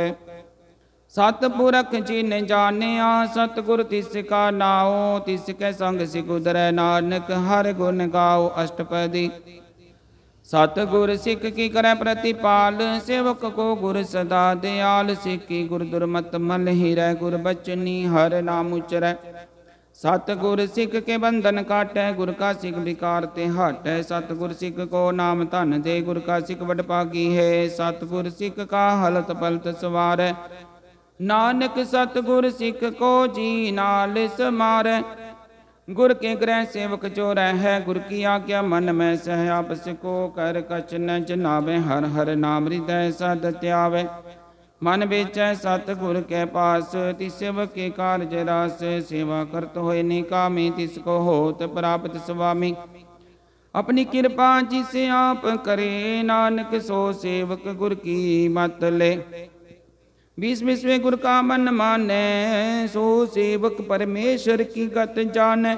ਸਤਪੁਰਖ ਜੀ ਨੇ ਜਾਣਿਆ ਸਤਗੁਰ ਤਿਸ ਕਾ ਨਾਉ ਤਿਸ ਕੇ ਸੰਗ ਸਿਗੁਦਰੈ ਨਾਨਕ ਹਰ ਗੁਣ ਗਾਉ ਅਸ਼ਟਪਦੀ ਸਤਗੁਰ ਸਿੱਖ ਕੀ ਕਰੈ ਪ੍ਰਤੀਪਾਲ ਸੇਵਕ ਕੋ ਗੁਰ ਸਦਾ ਦਿਆਲ ਸਿੱਖੀ ਗੁਰ ਦੁਰਮਤ ਮਲ ਹੀ ਰਹਿ ਗੁਰ ਬਚਨੀ ਹਰ ਨਾਮ ਉਚਰੈ ਸਤਗੁਰ ਸਿੱਖ ਕੇ ਬੰਧਨ ਕਾਟੈ ਗੁਰ ਕਾ ਸਿੱਖ ਵਿਕਾਰ ਤੇ ਹਟੈ ਸਤਗੁਰ ਸਿੱਖ ਕੋ ਨਾਮ ਧਨ ਦੇ ਗੁਰ ਕਾ ਸਿੱਖ ਵਡਭਾਗੀ ਹੈ ਸਤਗੁਰ ਸਿੱਖ ਕਾ ਹਲਤ ਪਲਤ ਸਵਾਰੈ ਨਾਨਕ ਸਤਗੁਰ ਸਿੱਖ ਕੋ ਜੀ ਨਾਲ ਸਮਾਰੈ ਗੁਰ ਕੇ ਗ੍ਰਹਿ ਸੇਵਕ ਜੋ ਰਹਿ ਗੁਰ ਕੀ ਆਗਿਆ ਮਨ ਮੈਂ ਸਹਿ ਆਪਸ ਕੋ ਕਰ ਕਛ ਨ ਜਨਾਵੇ ਹਰ ਹਰ ਨਾਮ ਹਿਰਦੈ ਸਦ ਧਿਆਵੇ ਮਨ ਵੇਚੈ ਸਤਗੁਰ ਕੇ ਪਾਸ ਤਿਸਵ ਕੇ ਕਾਰਜ ਰਾਸ ਸੇਵਾ ਕਰਤ ਹੋਏ ਨੀ ਕਾਮੀ ਤਿਸ ਕੋ ਹੋਤ ਪ੍ਰਾਪਤ ਸੁਆਮੀ ਆਪਣੀ ਕਿਰਪਾ ਜਿਸ ਆਪ ਕਰੇ ਨਾਨਕ ਸੋ ਸੇਵਕ ਗੁਰ ਕੀ ਮਤ ਲੈ बीस बीसवें गुर का मन माने सो सेवक परमेश्वर की गत जाने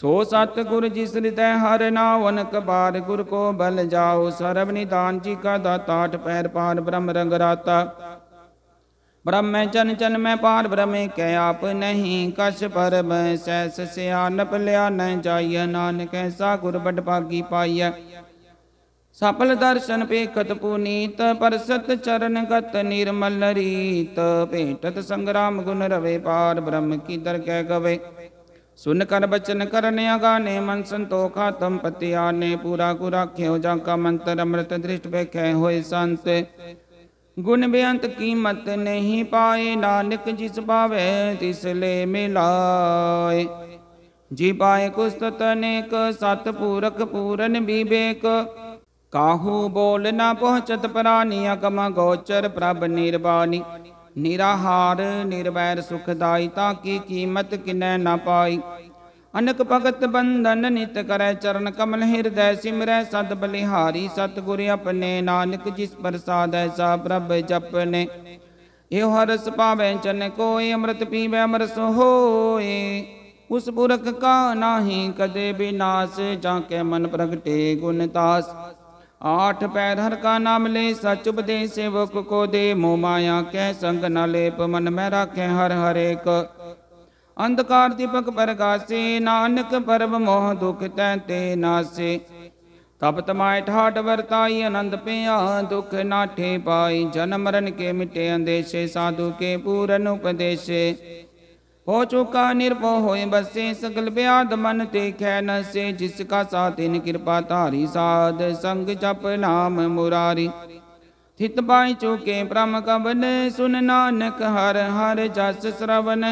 सो सत गुर जिस हृदय हर नावन कबार गुर को बल जाओ सर्व निदान जी का दाता आठ पैर पार ब्रह्म रंगराता ब्रह्म चन चन में पार ब्रह्म के आप नहीं कश पर सहस से आनप लिया न जाइय नानक ऐसा गुर बट पागी पाइय ਸਫਲ ਦਰਸ਼ਨ ਪੇਖਤ ਪੁਨੀਤ ਪਰਸਤ ਚਰਨ ਗਤ ਨਿਰਮਲ ਰੀਤ ਭੇਟਤ ਸੰਗਰਾਮ ਗੁਣ ਰਵੇ ਪਾਰ ਬ੍ਰਹਮ ਕੀ ਦਰ ਕਹਿ ਗਵੇ ਸੁਨ ਕਰ ਬਚਨ ਕਰਨ ਅਗਾਨੇ ਮਨ ਸੰਤੋਖ ਆਤਮ ਪਤੀ ਆਨੇ ਪੂਰਾ ਗੁਰ ਰਾਖਿਓ ਜਾਂ ਕਾ ਮੰਤਰ ਅੰਮ੍ਰਿਤ ਦ੍ਰਿਸ਼ਟ ਵੇਖੈ ਹੋਏ ਸੰਤ ਗੁਣ ਬੇਅੰਤ ਕੀਮਤ ਨਹੀਂ ਪਾਏ ਨਾਨਕ ਜਿਸ ਭਾਵੇ ਤਿਸ ਲੈ ਮਿਲਾਏ ਜੀ ਪਾਏ ਕੁਸਤ ਤਨੇਕ ਸਤ ਪੂਰਕ ਪੂਰਨ ਵਿਵੇਕ ਕਾਹੂ ਬੋਲ ਨਾ ਪਹੁੰਚਤ ਪ੍ਰਾਨੀ ਅਕਮ ਗੋਚਰ ਪ੍ਰਭ ਨਿਰਵਾਣੀ ਨਿਰਾਹਾਰ ਨਿਰਵੈਰ ਸੁਖਦਾਈ ਤਾਂ ਕੀ ਕੀਮਤ ਕਿਨੈ ਨਾ ਪਾਈ ਅਨਕ ਭਗਤ ਬੰਧਨ ਨਿਤ ਕਰੈ ਚਰਨ ਕਮਲ ਹਿਰਦੈ ਸਿਮਰੈ ਸਤ ਬਲਿਹਾਰੀ ਸਤ ਗੁਰ ਆਪਣੇ ਨਾਨਕ ਜਿਸ ਪ੍ਰਸਾਦੈ ਸਾ ਪ੍ਰਭ ਜਪਨੇ ਇਹ ਹਰਸ ਪਾਵੈ ਚਨ ਕੋਈ ਅੰਮ੍ਰਿਤ ਪੀਵੇ ਅਮਰਸ ਹੋਏ ਉਸ ਬੁਰਖ ਕਾ ਨਾਹੀ ਕਦੇ ਬਿਨਾਸ ਜਾਂ ਕੇ ਮਨ ਪ੍ਰਗਟੇ ਗੁਣ ਤਾਸ ਆਠ ਪੈਰ ਹਰ ਕਾ ਨਾਮ ਲੈ ਸਚ ਉਪਦੇਸ ਸੇਵਕ ਕੋ ਦੇ ਮੋ ਮਾਇਆ ਕੈ ਸੰਗ ਨ ਲੇਪ ਮਨ ਮੈਂ ਰਾਖੇ ਹਰ ਹਰੇਕ ਅੰਧਕਾਰ ਦੀਪਕ ਪ੍ਰਗਾਸੇ ਨਾਨਕ ਪਰਬ ਮੋਹ ਦੁਖ ਤੈ ਤੇ ਨਾਸੇ ਤਪ ਤਮਾਇ ਠਾਟ ਵਰਤਾਈ ਆਨੰਦ ਪਿਆ ਦੁਖ ਨਾਠੇ ਪਾਈ ਜਨਮ ਮਰਨ ਕੇ ਮਿਟੇ ਅੰਦੇਸ਼ੇ ਸਾਧੂ ਕੇ ਪੂਰਨ ਉਪਦੇਸ਼ੇ ਹੋ ਚੁਕਾ ਨਿਰਭਉ ਹੋਏ ਬਸੇ ਸਗਲ ਬਿਆਦ ਮਨ ਤੇ ਖੈ ਨਸੇ ਜਿਸ ਕਾ ਸਾਤਿਨ ਕਿਰਪਾ ਧਾਰੀ ਸਾਧ ਸੰਗ ਜਪ ਨਾਮ ਮੁਰਾਰੀ ਥਿਤ ਬਾਈ ਚੁਕੇ ਬ੍ਰਹਮ ਕਬਨ ਸੁਨ ਨਾਨਕ ਹਰ ਹਰ ਜਸ ਸਰਵਨ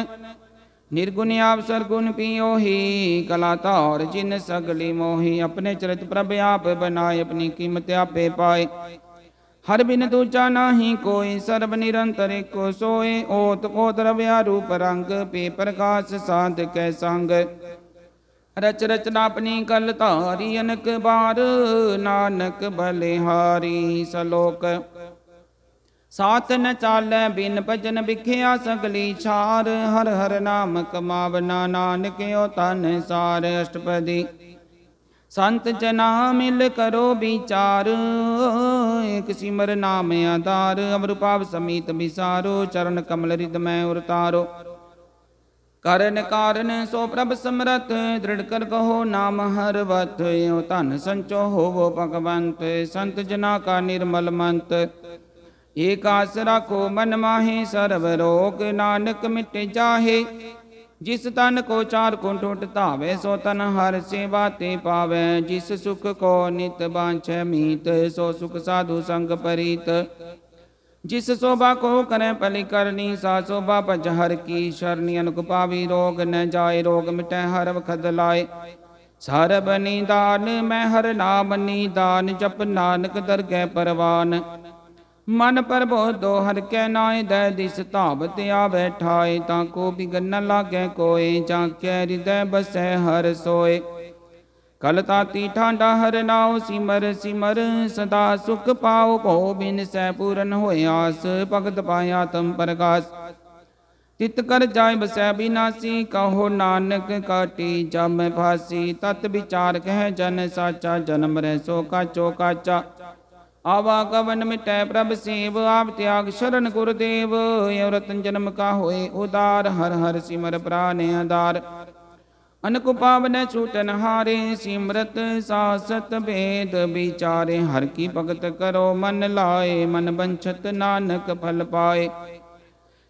ਨਿਰਗੁਣ ਆਪ ਸਰਗੁਣ ਪੀਓ ਹੀ ਕਲਾ ਧਾਰ ਜਿਨ ਸਗਲੀ ਮੋਹੀ ਆਪਣੇ ਚਰਿਤ ਪ੍ਰਭ ਆਪ ਬਨਾਏ ਆਪਣੀ ਕੀਮਤ ਆਪੇ ਪਾਏ ਹਰ ਬਿਨ ਦੂਜਾ ਨਾਹੀ ਕੋਈ ਸਰਬ ਨਿਰੰਤਰ ਇਕੋ ਸੋਏ ਓਤ ਕੋਤ ਰਵਿਆ ਰੂਪ ਰੰਗ ਪੇ ਪ੍ਰਕਾਸ਼ ਸਾਧ ਕੈ ਸੰਗ ਰਚ ਰਚਨਾ ਆਪਣੀ ਕਲ ਧਾਰੀ ਅਨਕ ਬਾਰ ਨਾਨਕ ਬਲਿਹਾਰੀ ਸਲੋਕ ਸਾਥ ਨ ਚਾਲੈ ਬਿਨ ਭਜਨ ਵਿਖਿਆ ਸਗਲੀ ਛਾਰ ਹਰ ਹਰ ਨਾਮ ਕਮਾਵਨਾ ਨਾਨਕਿਓ ਤਨ ਸਾਰ ਅਸ਼ਟਪਦੀ ਸੰਤ ਜਨਾ ਮਿਲ ਕਰੋ ਵਿਚਾਰ ਇਕ ਸਿਮਰ ਨਾਮ ਆਧਾਰ ਅਮਰ ਪਾਪ ਸਮੀਤ ਵਿਸਾਰੋ ਚਰਨ ਕਮਲ ਰਿਦ ਮੈਂ ਉਰਤਾਰੋ ਕਰਨ ਕਾਰਨ ਸੋ ਪ੍ਰਭ ਸਮਰਤ ਦ੍ਰਿੜ ਕਰ ਕਹੋ ਨਾਮ ਹਰ ਵਤ ਓ ਧਨ ਸੰਚੋ ਹੋਵੋ ਭਗਵੰਤ ਸੰਤ ਜਨਾ ਕਾ ਨਿਰਮਲ ਮੰਤ ਏਕ ਆਸ ਰਾਖੋ ਮਨ ਮਾਹੀ ਸਰਵ ਰੋਗ ਨਾਨਕ ਮਿਟ ਜਾਹੇ ਜਿਸ ਤਨ ਕੋ ਚਾਰ ਕੁੰਟ ਉਟ ਧਾਵੇ ਸੋ ਤਨ ਹਰ ਸੇਵਾ ਤੇ ਪਾਵੇ ਜਿਸ ਸੁਖ ਕੋ ਨਿਤ ਬਾਂਛੈ ਮੀਤ ਸੋ ਸੁਖ ਸਾਧੂ ਸੰਗ ਪਰੀਤ ਜਿਸ ਸੋਭਾ ਕੋ ਕਰੇ ਭਲੀ ਕਰਨੀ ਸਾ ਸੋਭਾ ਭਜ ਹਰ ਕੀ ਸ਼ਰਨੀ ਅਨੁਕ ਪਾਵੀ ਰੋਗ ਨ ਜਾਏ ਰੋਗ ਮਿਟੈ ਹਰ ਵਖਦ ਲਾਏ ਸਰਬ ਨਿਦਾਨ ਮੈਂ ਹਰ ਨਾਮ ਨਿਦਾਨ ਜਪ ਨਾਨਕ ਦਰਗਹਿ ਪਰਵਾਨ ਮਨ ਦੋ ਹਰ ਕੈ ਨਾਇ ਦੈ ਦਿਸ ਧਾਵਤ ਆਵੈ ਠਾਏ ਤਾਂ ਕੋ ਬਿਗਨ ਲਾਗੇ ਕੋਈ ਜਾਂ ਕੈ ਹਿਰਦੈ ਬਸੈ ਹਰ ਸੋਏ ਕਲ ਤਾਤੀ ਠਾਂਡਾ ਹਰ ਨਾਉ ਸਿਮਰ ਸਿਮਰ ਸਦਾ ਸੁਖ ਪਾਉ ਕੋ ਬਿਨ ਸੈ ਪੂਰਨ ਹੋਇ ਆਸ ਭਗਤ ਪਾਇਆ ਤਮ ਪ੍ਰਕਾਸ਼ ਤਿਤ ਕਰ ਜਾਇ ਬਸੈ ਬਿਨਾਸੀ ਕਹੋ ਨਾਨਕ ਕਾਟੀ ਜਮ ਫਾਸੀ ਤਤ ਵਿਚਾਰ ਕਹਿ ਜਨ ਸਾਚਾ ਜਨਮ ਰਹਿ ਸੋ ਕਾਚੋ ਕਾਚਾ ਆਵਾ ਕਵਨ ਮਿਟੈ ਪ੍ਰਭ ਸੇਵ ਆਪ ਤਿਆਗ ਸ਼ਰਨ ਗੁਰਦੇਵ ਏਵ ਰਤਨ ਜਨਮ ਕਾ ਹੋਏ ਉਦਾਰ ਹਰ ਹਰ ਸਿਮਰ ਪ੍ਰਾਨ ਆਧਾਰ ਅਨਕ ਪਾਵਨ ਛੂਟਨ ਹਾਰੇ ਸਿਮਰਤ ਸਾਸਤ ਭੇਦ ਵਿਚਾਰੇ ਹਰ ਕੀ ਭਗਤ ਕਰੋ ਮਨ ਲਾਏ ਮਨ ਬੰਛਤ ਨਾਨਕ ਫਲ ਪਾਏ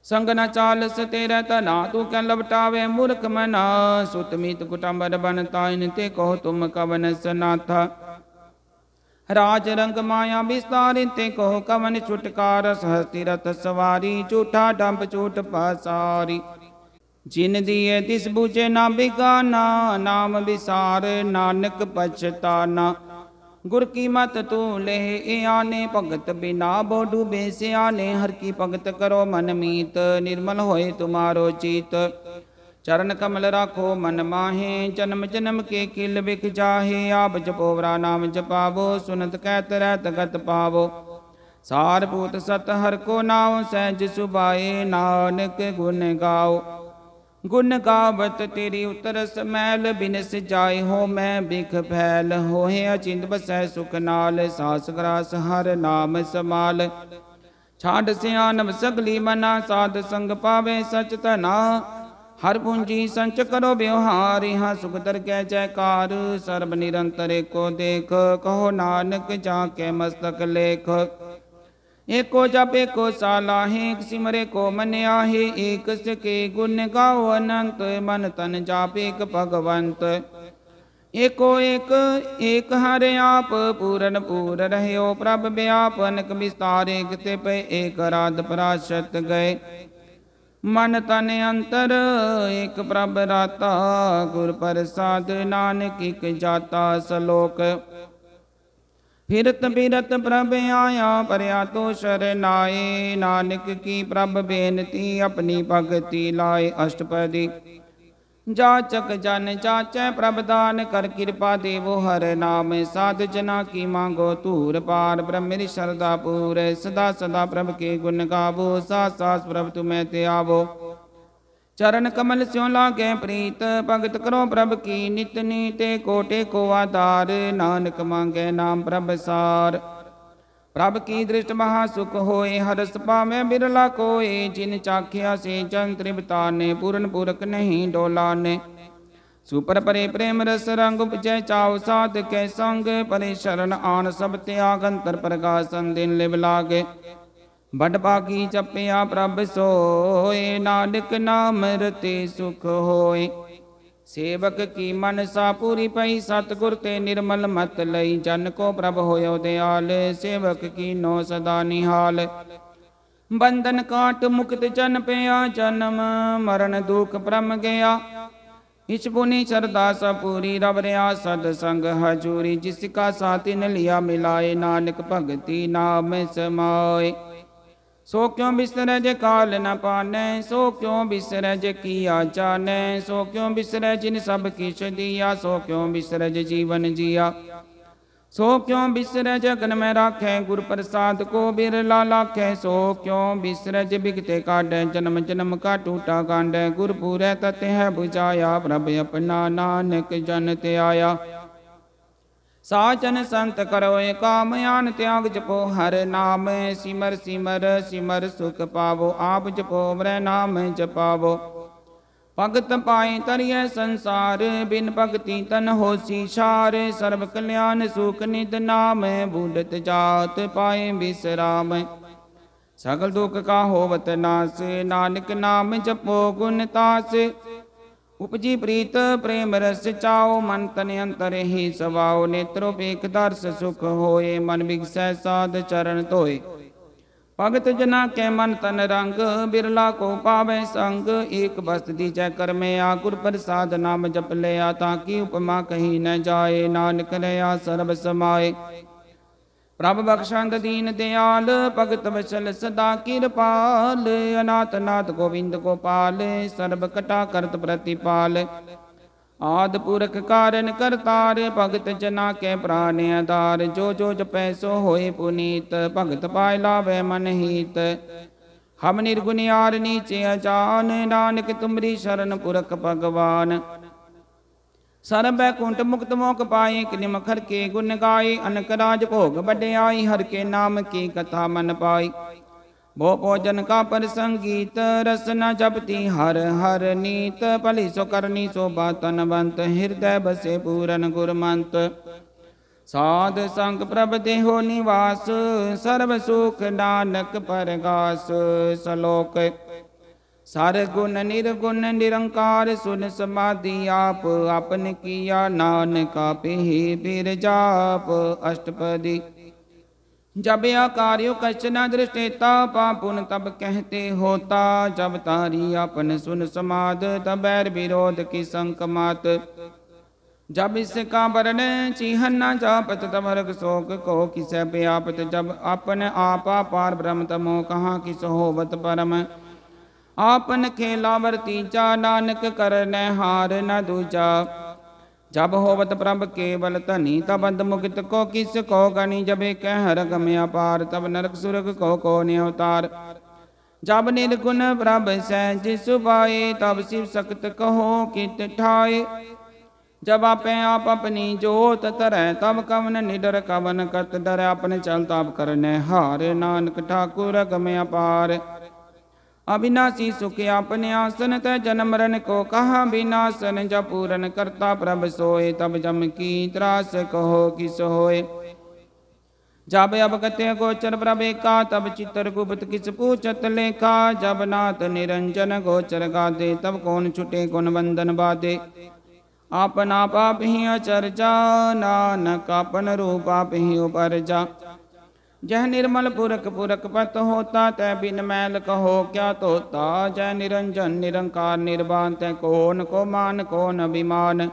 ਸੰਗ ਨ ਚਾਲਸ ਤੇਰਾ ਤਨਾ ਤੂੰ ਕੈ ਲਵਟਾਵੇ ਮੂਰਖ ਮਨਾ ਸੁਤਮੀਤ ਕੁਟੰਬਰ ਬਨ ਤਾਇਨ ਤੇ ਕਹੋ ਤੁਮ ਕਵਨ ਸਨਾਥਾ ਰਾਜ ਰੰਗ ਮਾਇਆ ਵਿਸਤਾਰੇ ਤੇ ਕਹੋ ਕਵਨ ਛੁਟਕਾਰ ਸਹਸਤੀ ਰਤ ਸਵਾਰੀ ਝੂਠਾ ਡੰਬ ਝੂਠ ਪਸਾਰੀ ਜਿਨ ਦੀਏ ਤਿਸ ਬੂਝੇ ਨਾ ਬਿਗਾਨਾ ਨਾਮ ਵਿਸਾਰ ਨਾਨਕ ਪਛਤਾਨਾ ਗੁਰ ਕੀ ਮਤ ਤੂੰ ਲੈ ਇਆਨੇ ਭਗਤ ਬਿਨਾ ਬੋ ਡੂਬੇ ਸਿਆਨੇ ਹਰ ਕੀ ਭਗਤ ਕਰੋ ਮਨ ਮੀਤ ਨਿਰਮਲ ਹੋਏ ਤੁਮਾਰੋ ਚੀਤ ਚਰਨ ਕਮਲ ਰਾਖੋ ਮਨ ਮਾਹੇ ਜਨਮ ਜਨਮ ਕੇ ਕਿਲ ਵਿਖ ਜਾਹੇ ਆਪ ਜਪੋਵਰਾ ਨਾਮ ਜਪਾਵੋ ਸੁਨਤ ਕਹਿ ਤਰੈ ਤਗਤ ਪਾਵੋ ਸਾਰ ਭੂਤ ਸਤ ਹਰ ਕੋ ਨਾਉ ਸਹਿਜ ਸੁਭਾਏ ਨਾਨਕ ਗੁਣ ਗਾਓ ਗੁਣ ਗਾਵਤ ਤੇਰੀ ਉਤਰ ਸਮੈਲ ਬਿਨਸ ਜਾਏ ਹੋ ਮੈਂ ਬਿਖ ਫੈਲ ਹੋਏ ਅਚਿੰਤ ਬਸੈ ਸੁਖ ਨਾਲ ਸਾਸ ਗਰਾਸ ਹਰ ਨਾਮ ਸਮਾਲ ਛਾੜ ਸਿਆਨਵ ਸਗਲੀ ਮਨਾ ਸਾਧ ਸੰਗ ਪਾਵੇ ਸਚ ਤਨਾ ਹਰ ਪੁੰਜੀ ਸੰਚ ਕਰੋ ਬਿਵਹਾਰ ਹਾਂ ਸੁਖਦਰ ਕੈ ਜੈਕਾਰ ਸਰਬ ਨਿਰੰਤਰ ਏਕੋ ਦੇਖ ਕਹੋ ਨਾਨਕ ਜਾ ਕੇ ਮਸਤਕ ਲੇਖ ਏਕੋ ਜਪ ਏਕੋ ਸਾਲਾਹੇ ਇਕ ਸਿਮਰੇ ਕੋ ਮਨਿਆਹੇ ਏਕ ਸਕੇ ਗੁਣ ਗਾਓ ਅਨੰਤ ਮਨ ਤਨ ਜਾਪ ਏਕ ਭਗਵੰਤ ਏਕੋ ਏਕ ਏਕ ਹਰਿ ਆਪ ਪੂਰਨ ਪੂਰ ਰਹਿਓ ਪ੍ਰਭ ਬਿਆਪ ਅਨਕ ਵਿਸਤਾਰੇ ਕਿਤੇ ਪਏ ਏਕ ਰਾਤ ਪਰਾਸ਼ਤ ਗਏ ਮਨ ਤਨ ਅੰਤਰ ਏਕ ਪ੍ਰਭ ਰਾਤਾ ਗੁਰ ਪ੍ਰਸਾਦ ਨਾਨਕ ਇਕ ਜਾਤਾ ਸਲੋਕ ਫਿਰਤ ਬਿਰਤ ਪ੍ਰਭ ਆਇਆ ਪਰਿਆ ਤੋ ਸ਼ਰਨਾਏ ਨਾਨਕ ਕੀ ਪ੍ਰਭ ਬੇਨਤੀ ਆਪਣੀ ਭਗਤੀ ਲਾਏ ਅਸ਼ਟਪਦੀ ਜਾ ਜਾਚਕ ਜਨ ਚਾਚੈ ਪ੍ਰਭ ਦਾਨ ਕਰ ਕਿਰਪਾ ਦੇਵੋ ਹਰ ਨਾਮ ਸਾਧ ਜਨਾ ਕੀ ਮੰਗੋ ਧੂਰ ਪਾਰ ਬ੍ਰਹਮ ਦੀ ਸਰਦਾ ਪੂਰੇ ਸਦਾ ਸਦਾ ਪ੍ਰਭ ਕੇ ਗੁਣ ਗਾਵੋ ਸਾ ਸਾਸ ਪ੍ਰਭ ਤੁ ਤੇ ਆਵੋ ਚਰਨ ਕਮਲ ਸਿਉ ਲਾਗੇ ਪ੍ਰੀਤ ਭਗਤ ਕਰੋ ਪ੍ਰਭ ਕੀ ਨਿਤ ਨੀਤੇ ਕੋਟੇ ਕੋ ਆਧਾਰ ਨਾਨਕ ਮੰਗੇ ਨਾਮ ਪ੍ਰਭ ਸਾਰ ਪ੍ਰਭ ਕੀ ਦ੍ਰਿਸ਼ਟ ਮਹਾ ਸੁਖ ਹੋਏ ਹਰਸ ਪਾਵੇਂ ਬਿਰਲਾ ਕੋਏ ਜਿਨ ਚਾਖਿਆ ਸੇ ਚੰ ਤ੍ਰਿਪਤਾ ਨੇ ਪੂਰਨ ਪੁਰਖ ਨਹੀਂ ਡੋਲਾ ਨੇ ਸੁਪਰ ਪਰੇ ਪ੍ਰੇਮ ਰਸ ਰੰਗ ਉਪਜੈ ਚਾਉ ਸਾਧ ਕੈ ਸੰਗ ਪਰੇ ਸ਼ਰਨ ਆਨ ਸਭ ਤਿਆਗ ਅੰਤਰ ਪ੍ਰਕਾਸ਼ਨ ਦਿਨ ਲਿਵ ਲਾਗੇ ਬਡ ਬਾਗੀ ਚੱਪਿਆ ਪ੍ਰਭ ਸੋਏ ਨਾਨਕ ਨਾਮ ਰਤੇ ਸੁਖ ਹੋਏ ਸੇਵਕ ਕੀ ਮਨ ਸਾ ਪੂਰੀ ਪਈ ਸਤਗੁਰ ਤੇ ਨਿਰਮਲ ਮਤ ਲਈ ਜਨ ਕੋ ਪ੍ਰਭ ਹੋਇਓ ਦਿਆਲ ਸੇਵਕ ਕੀ ਨੋ ਸਦਾ ਨਿਹਾਲ ਬੰਧਨ ਕਾਟ ਮੁਕਤ ਜਨ ਪਿਆ ਜਨਮ ਮਰਨ ਦੁਖ ਭ੍ਰਮ ਗਿਆ ਇਚ ਬੁਨੀ ਸਰਦਾ ਸਾ ਪੂਰੀ ਰਬ ਰਿਆ ਸਦ ਸੰਗ ਹਜੂਰੀ ਜਿਸ ਕਾ ਸਾਥਿ ਨ ਲਿਆ ਮਿਲਾਏ ਨਾਨਕ ਭਗਤੀ ਨਾਮ ਸਮਾਏ ਸੋ ਕਿਉ ਬਿਸਰੈ ਜੇ ਕਾਲ ਨ ਪਾਨੈ ਸੋ ਕਿਉ ਬਿਸਰੈ ਜੇ ਕੀ ਆਚਾਨੈ ਸੋ ਕਿਉ ਬਿਸਰੈ ਜਿਨ ਸਭ ਕਿਛ ਦੀਆ ਸੋ ਕਿਉ ਬਿਸਰੈ ਜੇ ਜੀਵਨ ਜੀਆ ਸੋ ਕਿਉ ਬਿਸਰੈ ਜਗਨ ਮੈਂ ਰਾਖੈ ਗੁਰ ਪ੍ਰਸਾਦ ਕੋ ਬਿਰਲਾ ਲਾਖੈ ਸੋ ਕਿਉ ਬਿਸਰੈ ਜ ਬਿਗਤੇ ਕਾਢੈ ਜਨਮ ਜਨਮ ਕਾ ਟੂਟਾ ਗਾਂਡੈ ਗੁਰ ਪੂਰੈ ਤਤਿ ਹੈ 부ਜਾਇਆ ਪ੍ਰਭ ਆਪਣਾ ਨਾਨਕ ਜਨ ਤੇ ਆਇਆ ਸਾਚਨ ਸੰਤ ਕਰੋ ਏ ਆਨ ਤਿਆਗ ਜਪੋ ਹਰ ਨਾਮ ਸਿਮਰ ਸਿਮਰ ਸਿਮਰ ਸੁਖ ਪਾਵੋ ਆਪ ਜਪੋ ਮਰੇ ਨਾਮ ਜਪਾਵੋ ਭਗਤ ਪਾਏ ਤਰਿਐ ਸੰਸਾਰ ਬਿਨ ਭਗਤੀ ਤਨ ਹੋਸੀ ਸਾਰ ਸਰਬ ਕਲਿਆਣ ਸੁਖ ਨਿਦ ਨਾਮ ਭੁਲਤ ਜਾਤ ਪਾਏ ਬਿਸਰਾਮ ਸਗਲ ਦੁਖ ਕਾ ਹੋਵਤ ਨਾਸ ਨਾਨਕ ਨਾਮ ਜਪੋ ਗੁਣ ਤਾਸ ਉਪਜੀ ਪ੍ਰੀਤ ਪ੍ਰੇਮ ਰਸ ਚਾਉ ਮਨ ਤਨ ਅੰਤਰ ਹੀ ਸਵਾਉ ਨੇਤਰੋ ਪੇਖ ਦਰਸ ਸੁਖ ਹੋਏ ਮਨ ਵਿਗਸੈ ਸਾਧ ਚਰਨ ਧੋਏ ਭਗਤ ਜਨਾ ਕੈ ਮਨ ਤਨ ਰੰਗ ਬਿਰਲਾ ਕੋ ਪਾਵੇ ਸੰਗ ਏਕ ਬਸਤ ਦੀ ਚੈ ਕਰਮੇ ਆ ਗੁਰ ਪ੍ਰਸਾਦ ਨਾਮ ਜਪ ਲਿਆ ਤਾਂ ਕੀ ਉਪਮਾ ਕਹੀ ਨ ਜਾਏ ਨਾਨਕ ਰਿਆ ਸਰਬ ਸਮਾਏ ਪ੍ਰਭ ਬਖਸ਼ੰਦ ਦੀਨ ਦਿਆਲ ਭਗਤ ਵਸਲ ਸਦਾ ਕਿਰਪਾਲ ਅਨਾਥ ਨਾਥ ਗੋਵਿੰਦ ਗੋਪਾਲ ਸਰਬ ਕਟਾ ਕਰਤ ਪ੍ਰਤੀਪਾਲ ਆਦ ਪੁਰਖ ਕਾਰਨ ਕਰਤਾਰ ਭਗਤ ਜਨਾ ਕੇ ਪ੍ਰਾਨ ਆਧਾਰ ਜੋ ਜੋ ਜਪੈ ਸੋ ਹੋਏ ਪੁਨੀਤ ਭਗਤ ਪਾਇ ਲਾਵੇ ਮਨ ਹੀਤ ਹਮ ਨਿਰਗੁਣ ਨੀਚੇ ਅਜਾਨ ਨਾਨਕ ਤੁਮਰੀ ਸ਼ਰਨ ਪੁਰਖ ਭਗਵਾਨ ਸਰਬੈ ਕੁੰਟ ਮੁਕਤ ਮੋਕ ਪਾਏ ਕਿਨਿਮ ਖਰ ਕੇ ਗੁਣ ਗਾਏ ਅਨਕ ਰਾਜ ਭੋਗ ਬਡਿਆਈ ਹਰ ਕੇ ਨਾਮ ਕੀ ਕਥਾ ਮਨ ਪਾਈ ਬੋ ਭੋਜਨ ਕਾ ਪਰ ਸੰਗੀਤ ਰਸਨਾ ਜਪਤੀ ਹਰ ਹਰ ਨੀਤ ਭਲੀ ਸੋ ਕਰਨੀ ਸੋਭਾ ਤਨਵੰਤ ਹਿਰਦੈ ਬਸੇ ਪੂਰਨ ਗੁਰਮੰਤ ਸਾਧ ਸੰਗ ਪ੍ਰਭ ਹੋ ਨਿਵਾਸ ਸਰਬ ਸੁਖ ਨਾਨਕ ਪਰਗਾਸ ਸਲੋਕ ਸਰਗੁਣ ਨਿਰਗੁਣ ਨਿਰੰਕਾਰ ਸੁਨ ਸਮਾਧੀ ਆਪ ਆਪਨ ਕੀਆ ਨਾਨਕਾ ਪਿਹੀ ਬਿਰ ਜਾਪ ਅਸ਼ਟਪਦੀ जब यह कार्यो कचना दृष्टेता पापुन तब कहते होता जब तारी अपन सुन समाद तबैर विरोध की संकमात जब इसका वरण चिहन न जापत तब हरक शोक को किसे व्यापत जब अपन आपा पार ब्रह्म तमो कहाँ किस होवत परम ਆਪਨ ਖੇਲਾ ਚਾ ਨਾਨਕ ਕਰਨੈ ਹਾਰ ਨ ਦੂਜਾ ਜਬ ਹੋਵਤ ਪ੍ਰਭ ਕੇਵਲ ਧਨੀ ਤਬੰਦ ਮੁਕਤ ਕੋ ਕਿਸ ਕੋ ਗਣੀ ਜਬੇ ਕਹਿ ਹਰਗ ਮੇ ਅਪਾਰ ਤਬ ਨਰਕ ਸੁਰਗ ਕੋ ਕੋ ਨਿ ਉਤਾਰ ਜਬ ਨਿਰਗੁਣ ਪ੍ਰਭ ਸਹਿਜ ਸੁਭਾਏ ਤਬ ਸਿਵ ਸਖਤ ਕਹੋ ਕਿਤ ਠਾਏ ਜਬ ਆਪੇ ਆਪ ਆਪਣੀ ਜੋਤ ਤਰੈ ਤਬ ਕਵਨ ਨਿਡਰ ਕਵਨ ਕਤ ਡਰ ਆਪਣੇ ਚਲ ਤਾਪ ਕਰਨੇ ਹਾਰ ਨਾਨਕ ਠਾਕੁਰ ਅਗਮ ਅਪਾਰ अविनाशी सुख अपने आसन तय जन मरण को कहा विनाशन जब पूरन करता प्रभ सोए तब जम की त्रास कहो किस होए जब अब कते गोचर प्रवेका तब चित्र गुप्त किस पूछत लेखा जब नाथ निरंजन गोचर गाते तब कौन छुटे कौन बंधन बाधे आपन आप ही अचर जा नानक अपन रूप आप ही उपर जा ਜਹ ਨਿਰਮਲ ਪੁਰਖ ਪੁਰਖ ਪਤ ਹੋਤਾ ਤੈ ਬਿਨ ਮੈਲ ਕਹੋ ਕਿਆ ਤੋਤਾ ਜੈ ਨਿਰੰਜਨ ਨਿਰੰਕਾਰ ਨਿਰਵਾਨ ਤੈ ਕੋਨ ਕੋ ਮਾਨ ਕੋਨ ਅਭਿਮਾਨ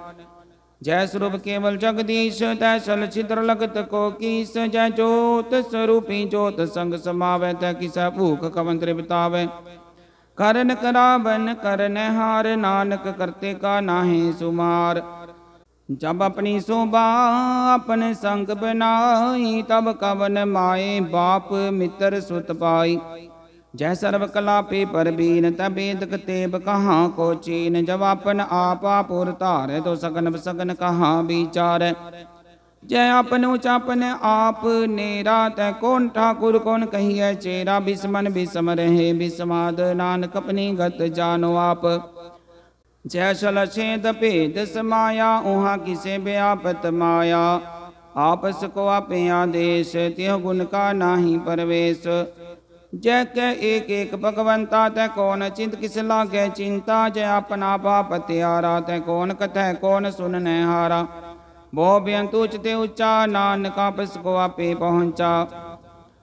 ਜੈ ਸਰੂਪ ਕੇਵਲ ਜਗਦੀਸ਼ ਤੈ ਸਲ ਚਿਤਰ ਲਗਤ ਕੋ ਕੀਸ ਜੈ ਜੋਤ ਸਰੂਪੀ ਜੋਤ ਸੰਗ ਸਮਾਵੈ ਤੈ ਕਿਸੈ ਭੂਖ ਕਵਨ ਤ੍ਰਿ ਬਿਤਾਵੈ ਕਰਨ ਕਰਾਵਨ ਕਰਨ ਹਾਰ ਨਾਨਕ ਕਰਤੇ ਕਾ ਨਾਹੀ ਸੁਮਾਰ ਜਬ ਆਪਣੀ ਸੋਭਾ ਆਪਣੇ ਸੰਗ ਬਨਾਈ ਤਬ ਕਵਨ ਮਾਏ ਬਾਪ ਮਿੱਤਰ ਸੁਤ ਪਾਈ ਜੈ ਸਰਬ ਕਲਾ ਪੇ ਪਰਬੀਨ ਤਬੇਦਕ ਤੇਬ ਕਹਾ ਕੋ ਚੀਨ ਜਬ ਆਪਨ ਆਪਾ ਪੁਰ ਧਾਰੇ ਤੋ ਸਗਨ ਬਸਗਨ ਕਹਾ ਵਿਚਾਰ ਜੈ ਆਪਨ ਉਚਾਪਨ ਆਪ ਨੇਰਾ ਤੈ ਕੋਨ ਠਾਕੁਰ ਕੋਨ ਕਹੀਐ ਚੇਰਾ ਬਿਸਮਨ ਬਿਸਮ ਰਹੇ ਬਿਸਮਾਦ ਨਾਨਕ ਆਪਣੀ ਗਤ ਜਾਨੋ ਆਪ ਜੈ ਸ਼ਲ ਛੇਦ ਭੇਦ ਸਮਾਇਆ ਉਹਾ ਕਿਸੇ ਬਿਆਪਤ ਮਾਇਆ ਆਪਸ ਕੋ ਆਪੇ ਆਦੇਸ਼ ਤਿਉ ਗੁਣ ਕਾ ਨਾਹੀ ਪਰਵੇਸ਼ ਜੈ ਕੈ ਏਕ ਏਕ ਭਗਵੰਤਾ ਤੈ ਕੋਨ ਚਿੰਤ ਕਿਸ ਲਾਗੇ ਚਿੰਤਾ ਜੈ ਆਪਣਾ ਪਾਪ ਤਿਆਰਾ ਤੈ ਕੋਨ ਕਥੈ ਕੋਨ ਸੁਨਨੇ ਹਾਰਾ ਬੋ ਬਿਅੰਤੁ ਉਚ ਤੇ ਉਚਾ ਨਾਨਕ ਆਪਸ ਕੋ ਆਪੇ ਪਹੁੰਚਾ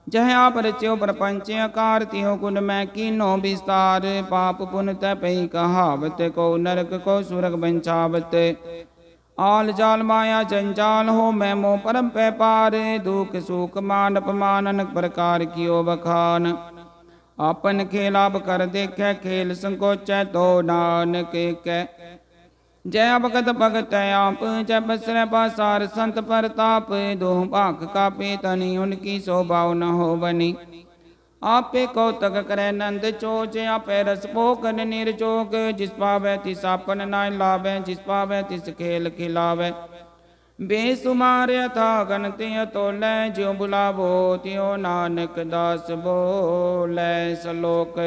ਜਹ ਆਪ ਰਚਿਓ ਪਰਪੰਚ ਆਕਾਰ ਤਿਹੋ ਗੁਣ ਮੈਂ ਕੀਨੋ ਵਿਸਤਾਰ ਪਾਪ ਪੁਨ ਤੈ ਪਈ ਕਹਾਵਤ ਕੋ ਨਰਕ ਕੋ ਸੁਰਗ ਬੰਚਾਵਤ ਆਲ ਜਾਲ ਮਾਇਆ ਜੰਜਾਲ ਹੋ ਮੈਂ ਮੋ ਪਰਮ ਪੈ ਪਾਰ ਦੁਖ ਸੁਖ ਮਾਨ ਅਪਮਾਨ ਅਨਕ ਪ੍ਰਕਾਰ ਕੀਓ ਬਖਾਨ ਆਪਨ ਖੇਲਾਪ ਕਰ ਦੇਖੈ ਖੇਲ ਸੰਕੋਚੈ ਤੋ ਨਾਨਕ ਕੇ ਕੈ जय भगत भगत आप जय बसर पासार संत परताप दो भाग का पेतनी उनकी शोभाव न हो बनी आपे कौतक करे नंद चोच आपे रस पोकन निर्चोक जिस पावे तिस आपन नाय लावे जिस पावे तिस खेल खिलावे बेसुमार यथा गणते तोले ज्यो बुलावो त्यो नानक दास बोले सलोक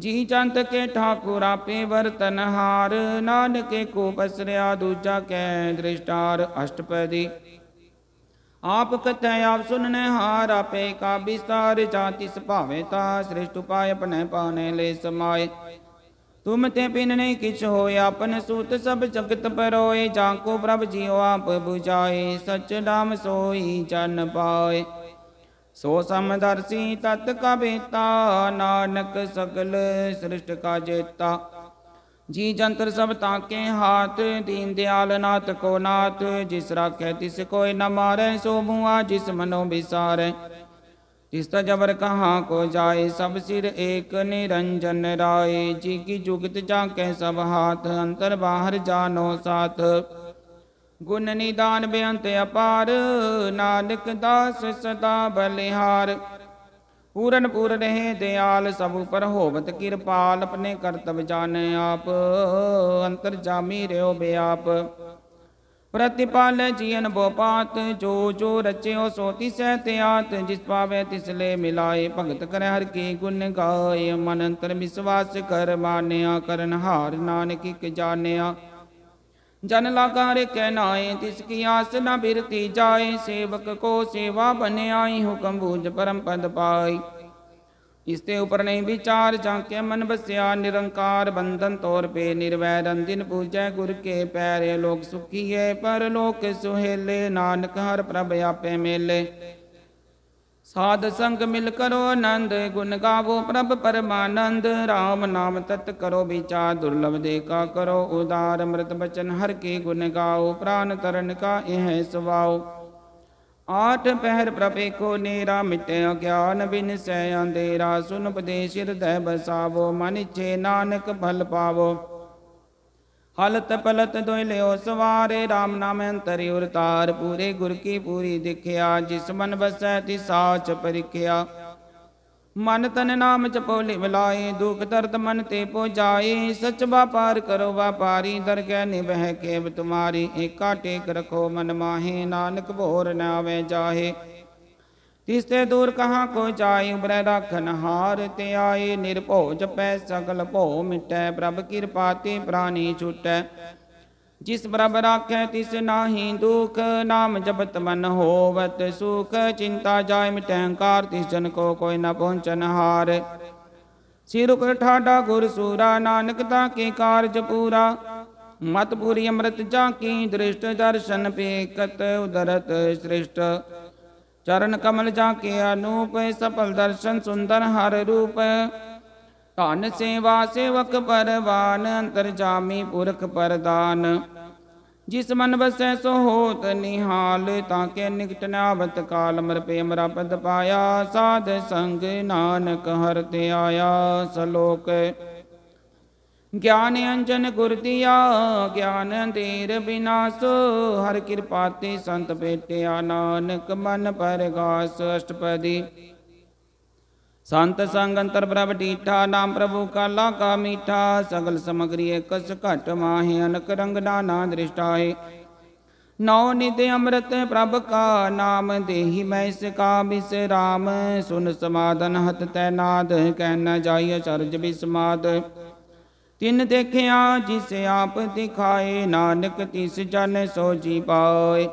ਜੀ ਚੰਤ ਕੇ ਠਾਕੁਰ ਆਪੇ ਵਰਤਨ ਹਾਰ ਨਾਨਕੇ ਕੋ ਬਸਰਿਆ ਦੂਜਾ ਕੈ ਦ੍ਰਿਸ਼ਟਾਰ ਅਸ਼ਟਪਦੀ ਆਪ ਕਥੈ ਆਪ ਸੁਨਨੇ ਹਾਰ ਆਪੇ ਕਾ ਵਿਸਤਾਰ ਜਾਤੀ ਸੁਭਾਵੇ ਤਾ ਸ੍ਰਿਸ਼ਟ ਉਪਾਇ ਆਪਣੇ ਪਾਣੇ ਲੈ ਸਮਾਏ ਤੁਮ ਤੇ ਬਿਨ ਨਹੀਂ ਕਿਛ ਹੋਇ ਆਪਨ ਸੂਤ ਸਭ ਜਗਤ ਪਰੋਏ ਜਾਂ ਕੋ ਪ੍ਰਭ ਜੀਉ ਆਪ ਬੁਝਾਏ ਸਚ ਨਾਮ ਸੋਈ ਜਨ ਪਾਏ ਸੋ ਸਮਦਰਸੀ ਤਤ ਕਬੇਤਾ ਨਾਨਕ ਸਗਲ ਸ੍ਰਿਸ਼ਟ ਕਾ ਜੇਤਾ ਜੀ ਜੰਤਰ ਸਭ ਤਾਕੇ ਹਾਥ ਦੀਨ ਦਿਆਲ ਨਾਥ ਕੋ ਨਾਥ ਜਿਸ ਰਾਖੈ ਤਿਸ ਕੋਈ ਨ ਮਾਰੇ ਸੋ ਭੂਆ ਜਿਸ ਮਨੋ ਵਿਸਾਰੈ ਤਿਸ ਤਾ ਜਬਰ ਕਹਾ ਕੋ ਜਾਏ ਸਭ ਸਿਰ ਏਕ ਨਿਰੰਜਨ ਰਾਏ ਜੀ ਕੀ ਜੁਗਤ ਜਾ ਕੈ ਸਭ ਹਾਥ ਅੰਤਰ ਬਾਹਰ ਜਾਨੋ ਸਾਥ ਗੁਣ ਨਿਦਾਨ ਬੇਅੰਤ ਅਪਾਰ ਨਾਨਕ ਦਾਸ ਸਦਾ ਬਲਿਹਾਰ ਪੂਰਨ ਪੂਰ ਰਹੇ ਦਿਆਲ ਸਭ ਉਪਰ ਹੋਵਤ ਕਿਰਪਾਲ ਆਪਣੇ ਕਰਤਵ ਜਾਣ ਆਪ ਅੰਤਰ ਜਾਮੀ ਰਿਓ ਬਿਆਪ ਪ੍ਰਤਿਪਾਲ ਜੀਨ ਬੋਪਾਤ ਜੋ ਜੋ ਰਚਿਓ ਸੋ ਤਿਸੈ ਤਿਆਤ ਜਿਸ ਪਾਵੇ ਤਿਸ ਲੈ ਮਿਲਾਏ ਭਗਤ ਕਰੇ ਹਰ ਕੀ ਗੁਣ ਗਾਏ ਮਨ ਅੰਤਰ ਵਿਸਵਾਸ ਕਰ ਮਾਨਿਆ ਕਰਨ ਹਾਰ ਨਾਨਕ ਇਕ ਜਾਣਿਆ ਜਨ ਲਾਗਾ ਕੈ ਨਾਏ ਤਿਸ ਕੀ ਆਸ ਨ ਬਿਰਤੀ ਜਾਏ ਸੇਵਕ ਕੋ ਸੇਵਾ ਬਨਿਆਈ ਹੁਕਮ ਬੂਝ ਪਰਮ ਪਦ ਪਾਈ ਇਸ ਤੇ ਉਪਰ ਨਹੀਂ ਵਿਚਾਰ ਜਾਂ ਕੇ ਮਨ ਬਸਿਆ ਨਿਰੰਕਾਰ ਬੰਧਨ ਤੋਰ ਪੇ ਨਿਰਵੈਰ ਅੰਦਿਨ ਪੂਜੈ ਗੁਰ ਕੇ ਪੈਰੇ ਲੋਕ ਸੁਖੀ ਹੈ ਪਰ ਲੋਕ ਸੁਹੇਲੇ ਨਾਨਕ ਹਰ ਪ੍ਰਭ ਆਪੇ ਮੇਲੇ ਸਾਧ ਸੰਗ ਮਿਲ ਕਰੋ ਆਨੰਦ ਗੁਣ ਗਾਵੋ ਪ੍ਰਭ ਪਰਮਾਨੰਦ RAM ਨਾਮ ਤਤ ਕਰੋ ਵਿਚਾਰ ਦੁਰਲਭ ਦੇ ਕਰੋ ਉਦਾਰ ਅੰਮ੍ਰਿਤ ਬਚਨ ਹਰ ਕੀ ਗੁਣ ਗਾਓ ਪ੍ਰਾਨ ਤਰਨ ਕਾ ਇਹ ਸਵਾਓ ਆਠ ਪਹਿਰ ਪ੍ਰਭੇ ਕੋ ਨੇਰਾ ਮਿਟਿਆ ਗਿਆਨ ਬਿਨ ਸੈ ਅੰਧੇਰਾ ਸੁਨ ਉਪਦੇਸ਼ ਹਿਰਦੈ ਬਸਾਵੋ ਮਨ ਚੇ ਨਾਨਕ ਭਲ ਪਾਵੋ ਹਲਤ ਪਲਤ ਦੋਇ ਲਿਓ ਸਵਾਰੇ RAM ਨਾਮ ਅੰਤਰਿ ਉਰਤਾਰ ਪੂਰੇ ਗੁਰ ਕੀ ਪੂਰੀ ਦਿਖਿਆ ਜਿਸ ਮਨ ਬਸੈ ਤਿ ਸਾਚ ਪਰਿਖਿਆ ਮਨ ਤਨ ਨਾਮ ਪੋਲੇ ਮਿਲਾਏ ਦੁਖ ਦਰਦ ਮਨ ਤੇ ਪੋਜਾਏ ਸਚ ਵਪਾਰ ਕਰੋ ਵਪਾਰੀ ਦਰਗਹਿ ਨਿਬਹਿ ਕੇਵ ਤੁਮਾਰੀ ਏਕਾ ਟੇਕ ਰਖੋ ਮਨ ਮਾਹੀ ਨਾਨਕ ਭੋਰ ਨਾ ਆਵੇ ਜਾਹੇ ਤਿਸ ਤੇ ਦੂਰ ਕਹਾਂ ਕੋ ਜਾਇ ਉਬਰੈ ਰਾਖਨ ਹਾਰ ਤੇ ਆਏ ਨਿਰਭਉ ਜਪੈ ਸਗਲ ਭਉ ਮਿਟੈ ਪ੍ਰਭ ਕਿਰਪਾ ਤੇ ਪ੍ਰਾਨੀ ਛੁਟੈ ਜਿਸ ਪ੍ਰਭ ਰਾਖੈ ਤਿਸ ਨਾਹੀ ਦੁਖ ਨਾਮ ਜਪਤ ਮਨ ਹੋਵਤ ਸੁਖ ਚਿੰਤਾ ਜਾਇ ਮਿਟੈ ਹੰਕਾਰ ਤਿਸ ਜਨ ਕੋ ਕੋਈ ਨ ਪਹੁੰਚਨ ਹਾਰ ਸਿਰ ਕੋ ਠਾਡਾ ਗੁਰ ਸੂਰਾ ਨਾਨਕ ਤਾਂ ਕੀ ਕਾਰਜ ਪੂਰਾ ਮਤ ਪੂਰੀ ਅੰਮ੍ਰਿਤ ਜਾ ਕੀ ਦ੍ਰਿਸ਼ਟ ਦਰਸ਼ਨ ਪੇਕਤ ਉਦਰਤ ਸ੍ਰਿਸ਼ਟ ਚਰਨ ਕਮਲ ਜਾ ਕੇ ਅਨੂਪ ਸਫਲ ਦਰਸ਼ਨ ਸੁੰਦਰ ਹਰ ਰੂਪ ਧਨ ਸੇਵਾ ਸੇਵਕ ਪਰਵਾਨ ਅੰਤਰ ਜਾਮੀ ਪੁਰਖ ਪਰਦਾਨ ਜਿਸ ਮਨ ਵਸੈ ਸੋ ਹੋਤ ਨਿਹਾਲ ਤਾਂ ਕੇ ਨਿਕਟ ਨਾਵਤ ਕਾਲ ਮਰ ਪੇਮ ਪਦ ਪਾਇਆ ਸਾਧ ਸੰਗ ਨਾਨਕ ਹਰ ਤੇ ਆਇਆ ਸਲੋਕ ਗਿਆਨ ਅੰਜਨ ਗੁਰ ਦਿਆ ਗਿਆਨ ਅੰਧੇਰ ਬਿਨਾਸ ਹਰ ਕਿਰਪਾ ਤੇ ਸੰਤ ਭੇਟਿਆ ਨਾਨਕ ਮਨ ਪਰਗਾਸ ਅਸ਼ਟਪਦੀ ਸੰਤ ਸੰਗ ਅੰਤਰ ਪ੍ਰਭ ਡੀਠਾ ਨਾਮ ਪ੍ਰਭੂ ਕਾਲਾ ਕਾ ਮੀਠਾ ਸਗਲ ਸਮਗਰੀ ਇਕਸ ਘਟ ਮਾਹੇ ਅਨਕ ਰੰਗ ਨਾਨਾ ਦ੍ਰਿਸ਼ਟਾਏ ਨੌ ਨਿਤ ਅੰਮ੍ਰਿਤ ਪ੍ਰਭ ਕਾ ਨਾਮ ਦੇਹੀ ਮੈਂ ਸਿਕਾ ਬਿਸ ਰਾਮ ਸੁਨ ਸਮਾਦਨ ਹਤ ਤੈ ਨਾਦ ਕਹਿ ਨ ਜਾਈ ਅਚਰਜ ਬਿਸਮਾਦ ਤਿੰਨ ਦੇਖਿਆ ਜਿਸ ਆਪ ਦਿਖਾਏ ਨਾਨਕ ਤਿਸ ਜਨ ਸੋ ਜੀ ਪਾਏ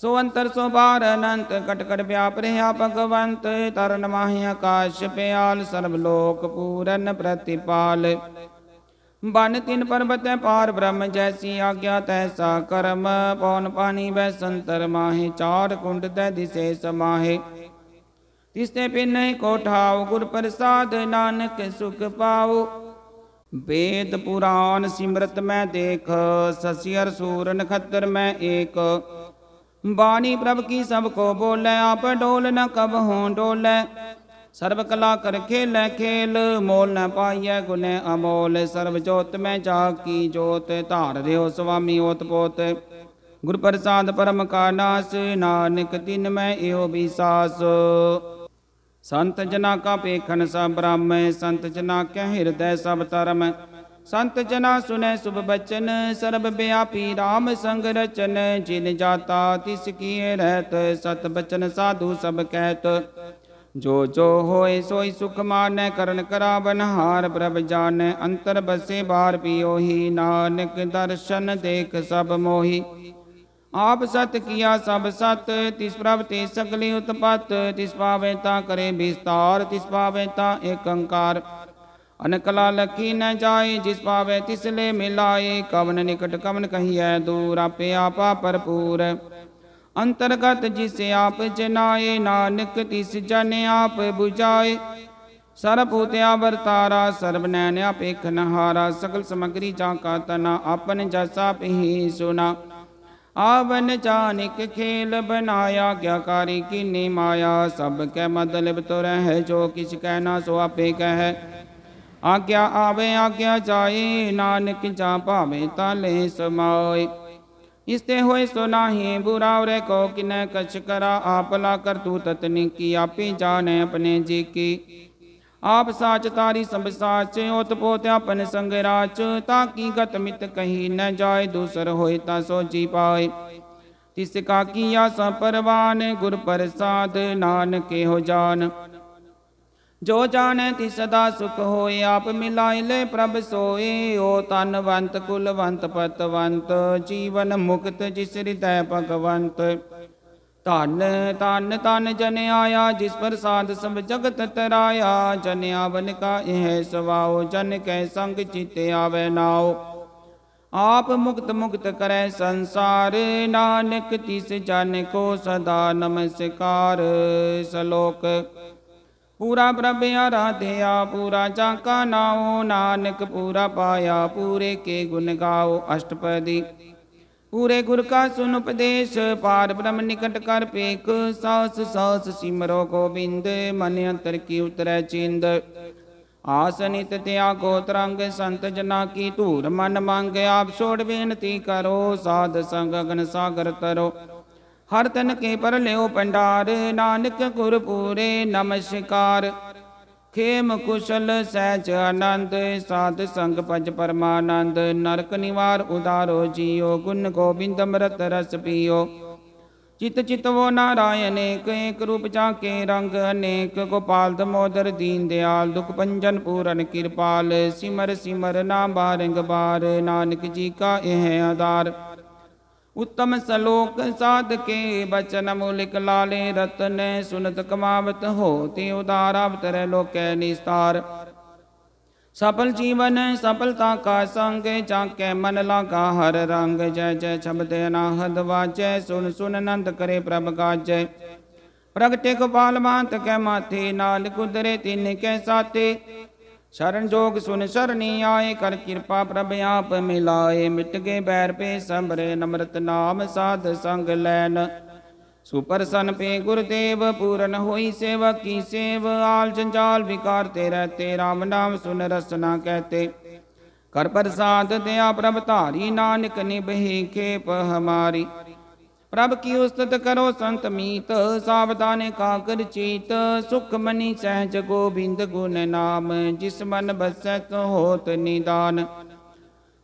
ਸੋ ਅੰਤਰ ਸੋ ਬਾਹਰ ਅਨੰਤ ਕਟਕਟ ਵਿਆਪ ਰਿਹਾ ਭਗਵੰਤ ਤਰਨ ਮਾਹੀ ਆਕਾਸ਼ ਪਿਆਲ ਸਰਬ ਲੋਕ ਪੂਰਨ ਪ੍ਰਤਿਪਾਲ ਬਨ ਤਿਨ ਪਰਬਤੈ ਪਾਰ ਬ੍ਰਹਮ ਜੈਸੀ ਆਗਿਆ ਤੈਸਾ ਕਰਮ ਪੌਨ ਪਾਣੀ ਵੈ ਸੰਤਰ ਮਾਹੇ ਚਾਰ ਕੁੰਡ ਤੈ ਦਿਸੇ ਸਮਾਹੇ ਤਿਸ ਤੇ ਪਿਨੈ ਕੋਠਾਉ ਗੁਰ ਪ੍ਰਸਾਦ ਨਾਨਕ ਸੁਖ ਪਾਉ ਵੇਦ ਪੁਰਾਨ ਸਿਮਰਤ ਮੈਂ ਦੇਖ ਸਸਿਅਰ ਸੂਰ ਨਖਤਰ ਮੈਂ ਏਕ ਬਾਣੀ ਪ੍ਰਭ ਕੀ ਸਭ ਕੋ ਬੋਲੇ ਆਪ ਡੋਲ ਨ ਕਬ ਹੋ ਡੋਲੇ ਸਰਬ ਕਲਾ ਕਰ ਖੇਲੇ ਖੇਲ ਮੋਲ ਨ ਪਾਈਐ ਗੁਨੇ ਅਮੋਲ ਸਰਬ ਜੋਤ ਮੈਂ ਜਾ ਕੀ ਜੋਤ ਧਾਰ ਰਿਓ ਸੁਆਮੀ ਓਤ ਪੋਤ ਗੁਰ ਪ੍ਰਸਾਦ ਪਰਮ ਕਾ ਨਾਸ ਨਾਨਕ ਤਿਨ ਮੈਂ ਇਹੋ ਵਿਸਾਸ ਸੰਤ ਜਨਾ ਕਾ ਪੇਖਨ ਸਭ ਬ੍ਰਹਮੈ ਸੰਤ ਜਨਾ ਕੈ ਹਿਰਦੈ ਸਭ ਧਰਮ ਸੰਤ ਜਨਾ ਸੁਨੇ ਸੁਭ ਬਚਨ ਸਰਬ ਵਿਆਪੀ RAM ਸੰਗ ਰਚਨ ਜਿਨ ਜਾਤਾ ਤਿਸ ਕੀ ਰਹਿਤ ਸਤ ਬਚਨ ਸਾਧੂ ਸਭ ਕਹਿਤ ਜੋ ਜੋ ਹੋਏ ਸੋਈ ਸੁਖ ਮਾਨੈ ਕਰਨ ਕਰਾਵਨ ਹਾਰ ਪ੍ਰਭ ਜਾਣੈ ਅੰਤਰ ਬਸੇ ਬਾਰ ਪਿਓਹੀ ਨਾਨਕ ਦਰਸ਼ਨ ਦੇਖ ਸਭ ਮੋਹੀ ਆਪ ਸਤ ਕੀਆ ਸਭ ਸਤ ਤਿਸ ਪ੍ਰਭ ਤੇ ਸਗਲੇ ਉਤਪਤ ਤਿਸ ਪਾਵੇ ਤਾਂ ਕਰੇ ਵਿਸਤਾਰ ਤਿਸ ਪਾਵੇ ਤਾਂ ਏਕ ਅੰਕਾਰ ਅਨਕਲਾ ਲਖੀ ਨ ਜਾਏ ਜਿਸ ਪਾਵੇ ਤਿਸ ਲੈ ਮਿਲਾਏ ਕਵਨ ਨਿਕਟ ਕਵਨ ਕਹੀਐ ਦੂਰ ਆਪੇ ਆਪਾ ਭਰਪੂਰ ਅੰਤਰਗਤ ਜਿਸ ਆਪ ਜਨਾਏ ਨਾਨਕ ਤਿਸ ਜਨ ਆਪ 부ਜਾਏ ਸਰਬ ਭੂਤਿਆ ਵਰਤਾਰਾ ਸਰਬ ਨੈਣ ਆਪੇਖ ਨਹਾਰਾ ਸਗਲ ਸਮਗਰੀ ਜਾਂ ਕਾ ਤਨਾ ਆਪਨ ਜਸ ਆਪ ਹੀ ਸੁਨਾ ਆਵਨ ਚਾਨਿਕ ਖੇਲ ਬਨਾਇਆ ਗਿਆਕਾਰੀ ਕੀਨੀ ਮਾਇਆ ਸਭ ਕੈ ਮਤਲਬ ਤੁਰ ਹੈ ਜੋ ਕਿਛ ਨਾ ਸੋ ਆਪੇ ਕਹਿ ਆਗਿਆ ਆਵੇ ਆਗਿਆ ਜਾਏ ਨਾਨਕ ਜਾ ਭਾਵੇ ਤਾਲੇ ਸਮਾਏ ਇਸਤੇ ਹੋਏ ਸੋ ਨਾਹੀ ਬੁਰਾ ਔਰੇ ਕੋ ਕਿਨੈ ਕਛ ਕਰਾ ਆਪਲਾ ਕਰ ਤੂ ਤਤਨੀ ਕੀ ਆਪੇ ਜਾਣੇ ਆਪਣੇ ਜੀ ਕੀ ਆਪ ਸਾਚ ਤਾਰੀ ਸਭ ਸਾਚ ਉਤਪੋਤ ਆਪਨ ਸੰਗ ਰਾਚ ਤਾਂ ਕੀ ਗਤ ਮਿਤ ਕਹੀ ਨ ਜਾਏ ਦੂਸਰ ਹੋਏ ਤਾਂ ਸੋਚੀ ਪਾਏ ਤਿਸ ਕਾ ਕੀਆ ਸਭ ਪਰਵਾਨ ਗੁਰ ਪ੍ਰਸਾਦ ਨਾਨਕੇ ਹੋ ਜਾਨ ਜੋ ਜਾਣੈ ਤਿਸ ਦਾ ਸੁਖ ਹੋਏ ਆਪ ਮਿਲਾਇ ਲੈ ਪ੍ਰਭ ਸੋਏ ਓ ਤਨਵੰਤ ਕੁਲਵੰਤ ਪਤਵੰਤ ਜੀਵਨ ਮੁਕਤ ਜਿਸ ਹਿਰਦੈ ਭਗਵੰਤ तन तन जन आया जिस पर साध सब जगत तराया जन आवन का यह स्वाओ जन ਕੈ संग चित आवे नाओ आप मुक्त मुक्त करें संसार नानक तिस जन को सदा नमस्कार श्लोक पूरा प्रभ आराध्या पूरा जाका नाओ नानक पूरा पाया पूरे के गुण गाओ अष्टपदी ਪੂਰੇ ਗੁਰ ਕਾ ਸੁਨ ਉਪਦੇਸ਼ ਪਾਰ ਬ੍ਰਹਮ ਨਿਕਟ ਕਰ ਪੇਕ ਸਾਸ ਸਾਸ ਸਿਮਰੋ ਗੋਬਿੰਦ ਮਨ ਅੰਤਰ ਕੀ ਉਤਰੈ ਚਿੰਦ ਆਸਨਿਤ ਤਿਆਗੋ ਤਰੰਗ ਸੰਤ ਜਨਾ ਕੀ ਧੂਰ ਮਨ ਮੰਗ ਆਪ ਛੋੜ ਬੇਨਤੀ ਕਰੋ ਸਾਧ ਸੰਗ ਅਗਨ ਸਾਗਰ ਤਰੋ ਹਰ ਤਨ ਕੇ ਪਰ ਲਿਓ ਪੰਡਾਰ ਨਾਨਕ ਗੁਰ ਪੂਰੇ ਨਮਸਕਾਰ ਖੇਮ ਕੁਸ਼ਲ ਸਹਿਜ ਆਨੰਦ ਸਾਧ ਸੰਗ ਪੰਜ ਪਰਮਾਨੰਦ ਨਰਕ ਨਿਵਾਰ ਉਦਾਰੋ ਜੀਓ ਗੁਣ ਗੋਬਿੰਦ ਅੰਮ੍ਰਿਤ ਰਸ ਪੀਓ ਚਿਤ ਚਿਤਵੋ ਨਾਰਾਇਣ ਏਕ ਏਕ ਰੂਪ ਚਾਕੇ ਰੰਗ ਅਨੇਕ ਗੋਪਾਲ ਦਮੋਦਰ ਦੀਨ ਦਿਆਲ ਦੁਖ ਪੰਜਨ ਪੂਰਨ ਕਿਰਪਾਲ ਸਿਮਰ ਸਿਮਰ ਨਾਮ ਬਾਰੰਗ ਬਾਰ ਨਾਨਕ ਜੀ ਕਾ ਇਹ ਆਧਾਰ उत्तम सलोक साध के बचन मूलिक लाले रतन सुनत कमावत होती उदारा तर लोक निस्तार सफल जीवन सफलता का संग जाके मन लागा हर रंग जय जय शब्द नाहद वाचय सुन सुन नंद करे प्रभ का जय प्रगटे गोपाल मात के माथे नाल कुदरे तीन के साथे ਸ਼ਰਨ ਜੋਗ ਸੁਨ ਸਰਨੀ ਆਏ ਕਰ ਕਿਰਪਾ ਪ੍ਰਭ ਆਪ ਮਿਲਾਏ ਮਿਟ ਗਏ ਬੈਰ ਪੇ ਸੰਭਰੇ ਨਮਰਤ ਨਾਮ ਸਾਧ ਸੰਗ ਲੈਨ ਸੁਪਰਸਨ ਪੇ ਗੁਰਦੇਵ ਪੂਰਨ ਹੋਈ ਸੇਵਾ ਕੀ ਸੇਵ ਆਲ ਜੰਜਾਲ ਵਿਕਾਰ ਤੇ ਰਹਤੇ ਰਾਮ ਨਾਮ ਸੁਨ ਰਸਨਾ ਕਹਤੇ ਕਰ ਪ੍ਰਸਾਦ ਦਿਆ ਪ੍ਰਭ ਧਾਰੀ ਨਾਨਕ ਨਿਭੇ ਖੇਪ ਹਮਾਰੀ ਪ੍ਰਭ ਕੀ ਉਸਤਤ ਕਰੋ ਸੰਤ ਮੀਤ ਸਾਵਧਾਨੇ ਕਾਕਰ ਚੀਤ ਸੁਖ ਮਨੀ ਸਹਿਜ ਗੋਬਿੰਦ ਗੁਣ ਨਾਮ ਜਿਸ ਮਨ ਬਸੈ ਤੋ ਹੋਤ ਨਿਦਾਨ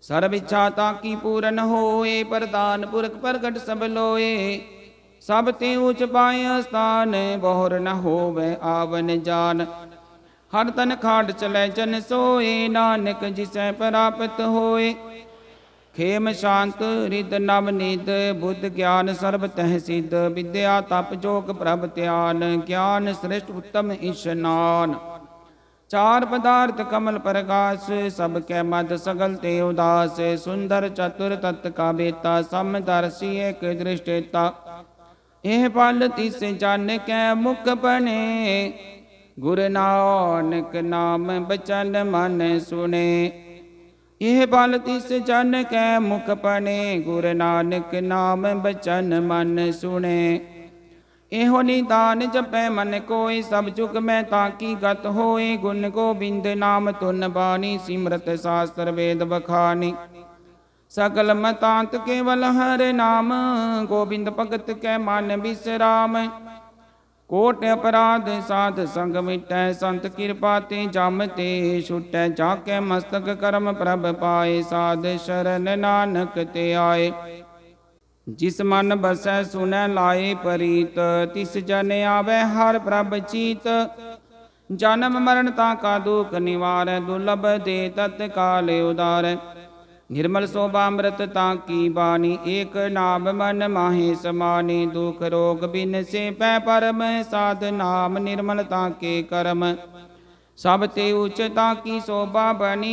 ਸਰਬ ਇੱਛਾ ਤਾਂ ਕੀ ਪੂਰਨ ਹੋਏ ਪ੍ਰਦਾਨ ਪੁਰਖ ਪ੍ਰਗਟ ਸਭ ਲੋਏ ਸਭ ਤੇ ਉਚ ਪਾਇ ਸਥਾਨ ਬਹੁਰ ਨ ਹੋਵੇ ਆਵਨ ਜਾਨ ਹਰ ਤਨ ਖਾੜ ਚਲੇ ਜਨ ਸੋਏ ਨਾਨਕ ਜਿਸੈ ਪ੍ਰਾਪਤ ਹੋਏ खेम शांत रिद नव बुद्ध ज्ञान सर्व तह सिद्ध विद्या तप जोग प्रभ त्यान ज्ञान श्रेष्ठ उत्तम ईशनान चार पदार्थ कमल प्रकाश सब के मद सगल ते उदास सुंदर चतुर तत् का बेता समदर्शी एक दृष्टिता यह पल तिस जन के मुख बने गुरु नानक नाम बचन मन सुने ਇਹ ਬਲ ਤਿਸ ਜਨ ਕੈ ਮੁਖ ਪਣੇ ਗੁਰ ਨਾਨਕ ਨਾਮ ਬਚਨ ਮਨ ਸੁਣੇ ਇਹੋ ਨਿਦਾਨ ਜਪੈ ਮਨ ਕੋਈ ਸਭ ਜੁਗ ਮੈਂ ਤਾਂ ਕੀ ਗਤ ਹੋਏ ਗੁਣ ਗੋਬਿੰਦ ਨਾਮ ਤੁਨ ਬਾਣੀ ਸਿਮਰਤ ਸਾਸਤਰ ਵੇਦ ਬਖਾਨੀ ਸਕਲ ਮਤਾਂਤ ਕੇਵਲ ਹਰ ਨਾਮ ਗੋਬਿੰਦ ਭਗਤ ਕੈ ਮਨ ਬਿਸਰਾਮ ਕੋਟ ਅਪਰਾਧ ਸਾਧ ਸੰਗ ਮਿਟੈ ਸੰਤ ਕਿਰਪਾ ਤੇ ਜਮ ਤੇ ਛੁਟੈ ਜਾ ਕੇ ਮਸਤਕ ਕਰਮ ਪ੍ਰਭ ਪਾਏ ਸਾਧ ਸ਼ਰਨ ਨਾਨਕ ਤੇ ਆਏ ਜਿਸ ਮਨ ਬਸੈ ਸੁਨੈ ਲਾਏ ਪ੍ਰੀਤ ਤਿਸ ਜਨ ਆਵੇ ਹਰ ਪ੍ਰਭ ਚੀਤ ਜਨਮ ਮਰਨ ਤਾ ਕਾ ਦੁਖ ਨਿਵਾਰੈ ਦੁਲਭ ਦੇ ਤਤ ਕਾਲ ਉਦਾਰੈ ਨਿਰਮਲ ਸੋਭਾ ਅੰਮ੍ਰਿਤ ਤਾਂ ਕੀ ਬਾਣੀ ਏਕ ਨਾਮ ਮਨ ਮਾਹੇ ਸਮਾਨੀ ਦੁਖ ਰੋਗ ਬਿਨ ਸੇ ਪੈ ਪਰਮ ਸਾਧ ਨਾਮ ਨਿਰਮਲ ਤਾਂ ਕੇ ਕਰਮ ਸਭ ਤੇ ਉੱਚ ਤਾਂ ਕੀ ਸੋਭਾ ਬਣੀ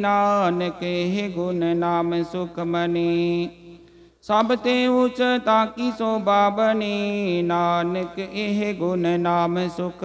ਨਾਨਕ ਇਹ ਗੁਣ ਨਾਮ ਸੁਖ ਸਭ ਤੇ ਉੱਚ ਤਾਂ ਕੀ ਸੋਭਾ ਬਣੀ ਨਾਨਕ ਇਹ ਗੁਣ ਨਾਮ ਸੁਖ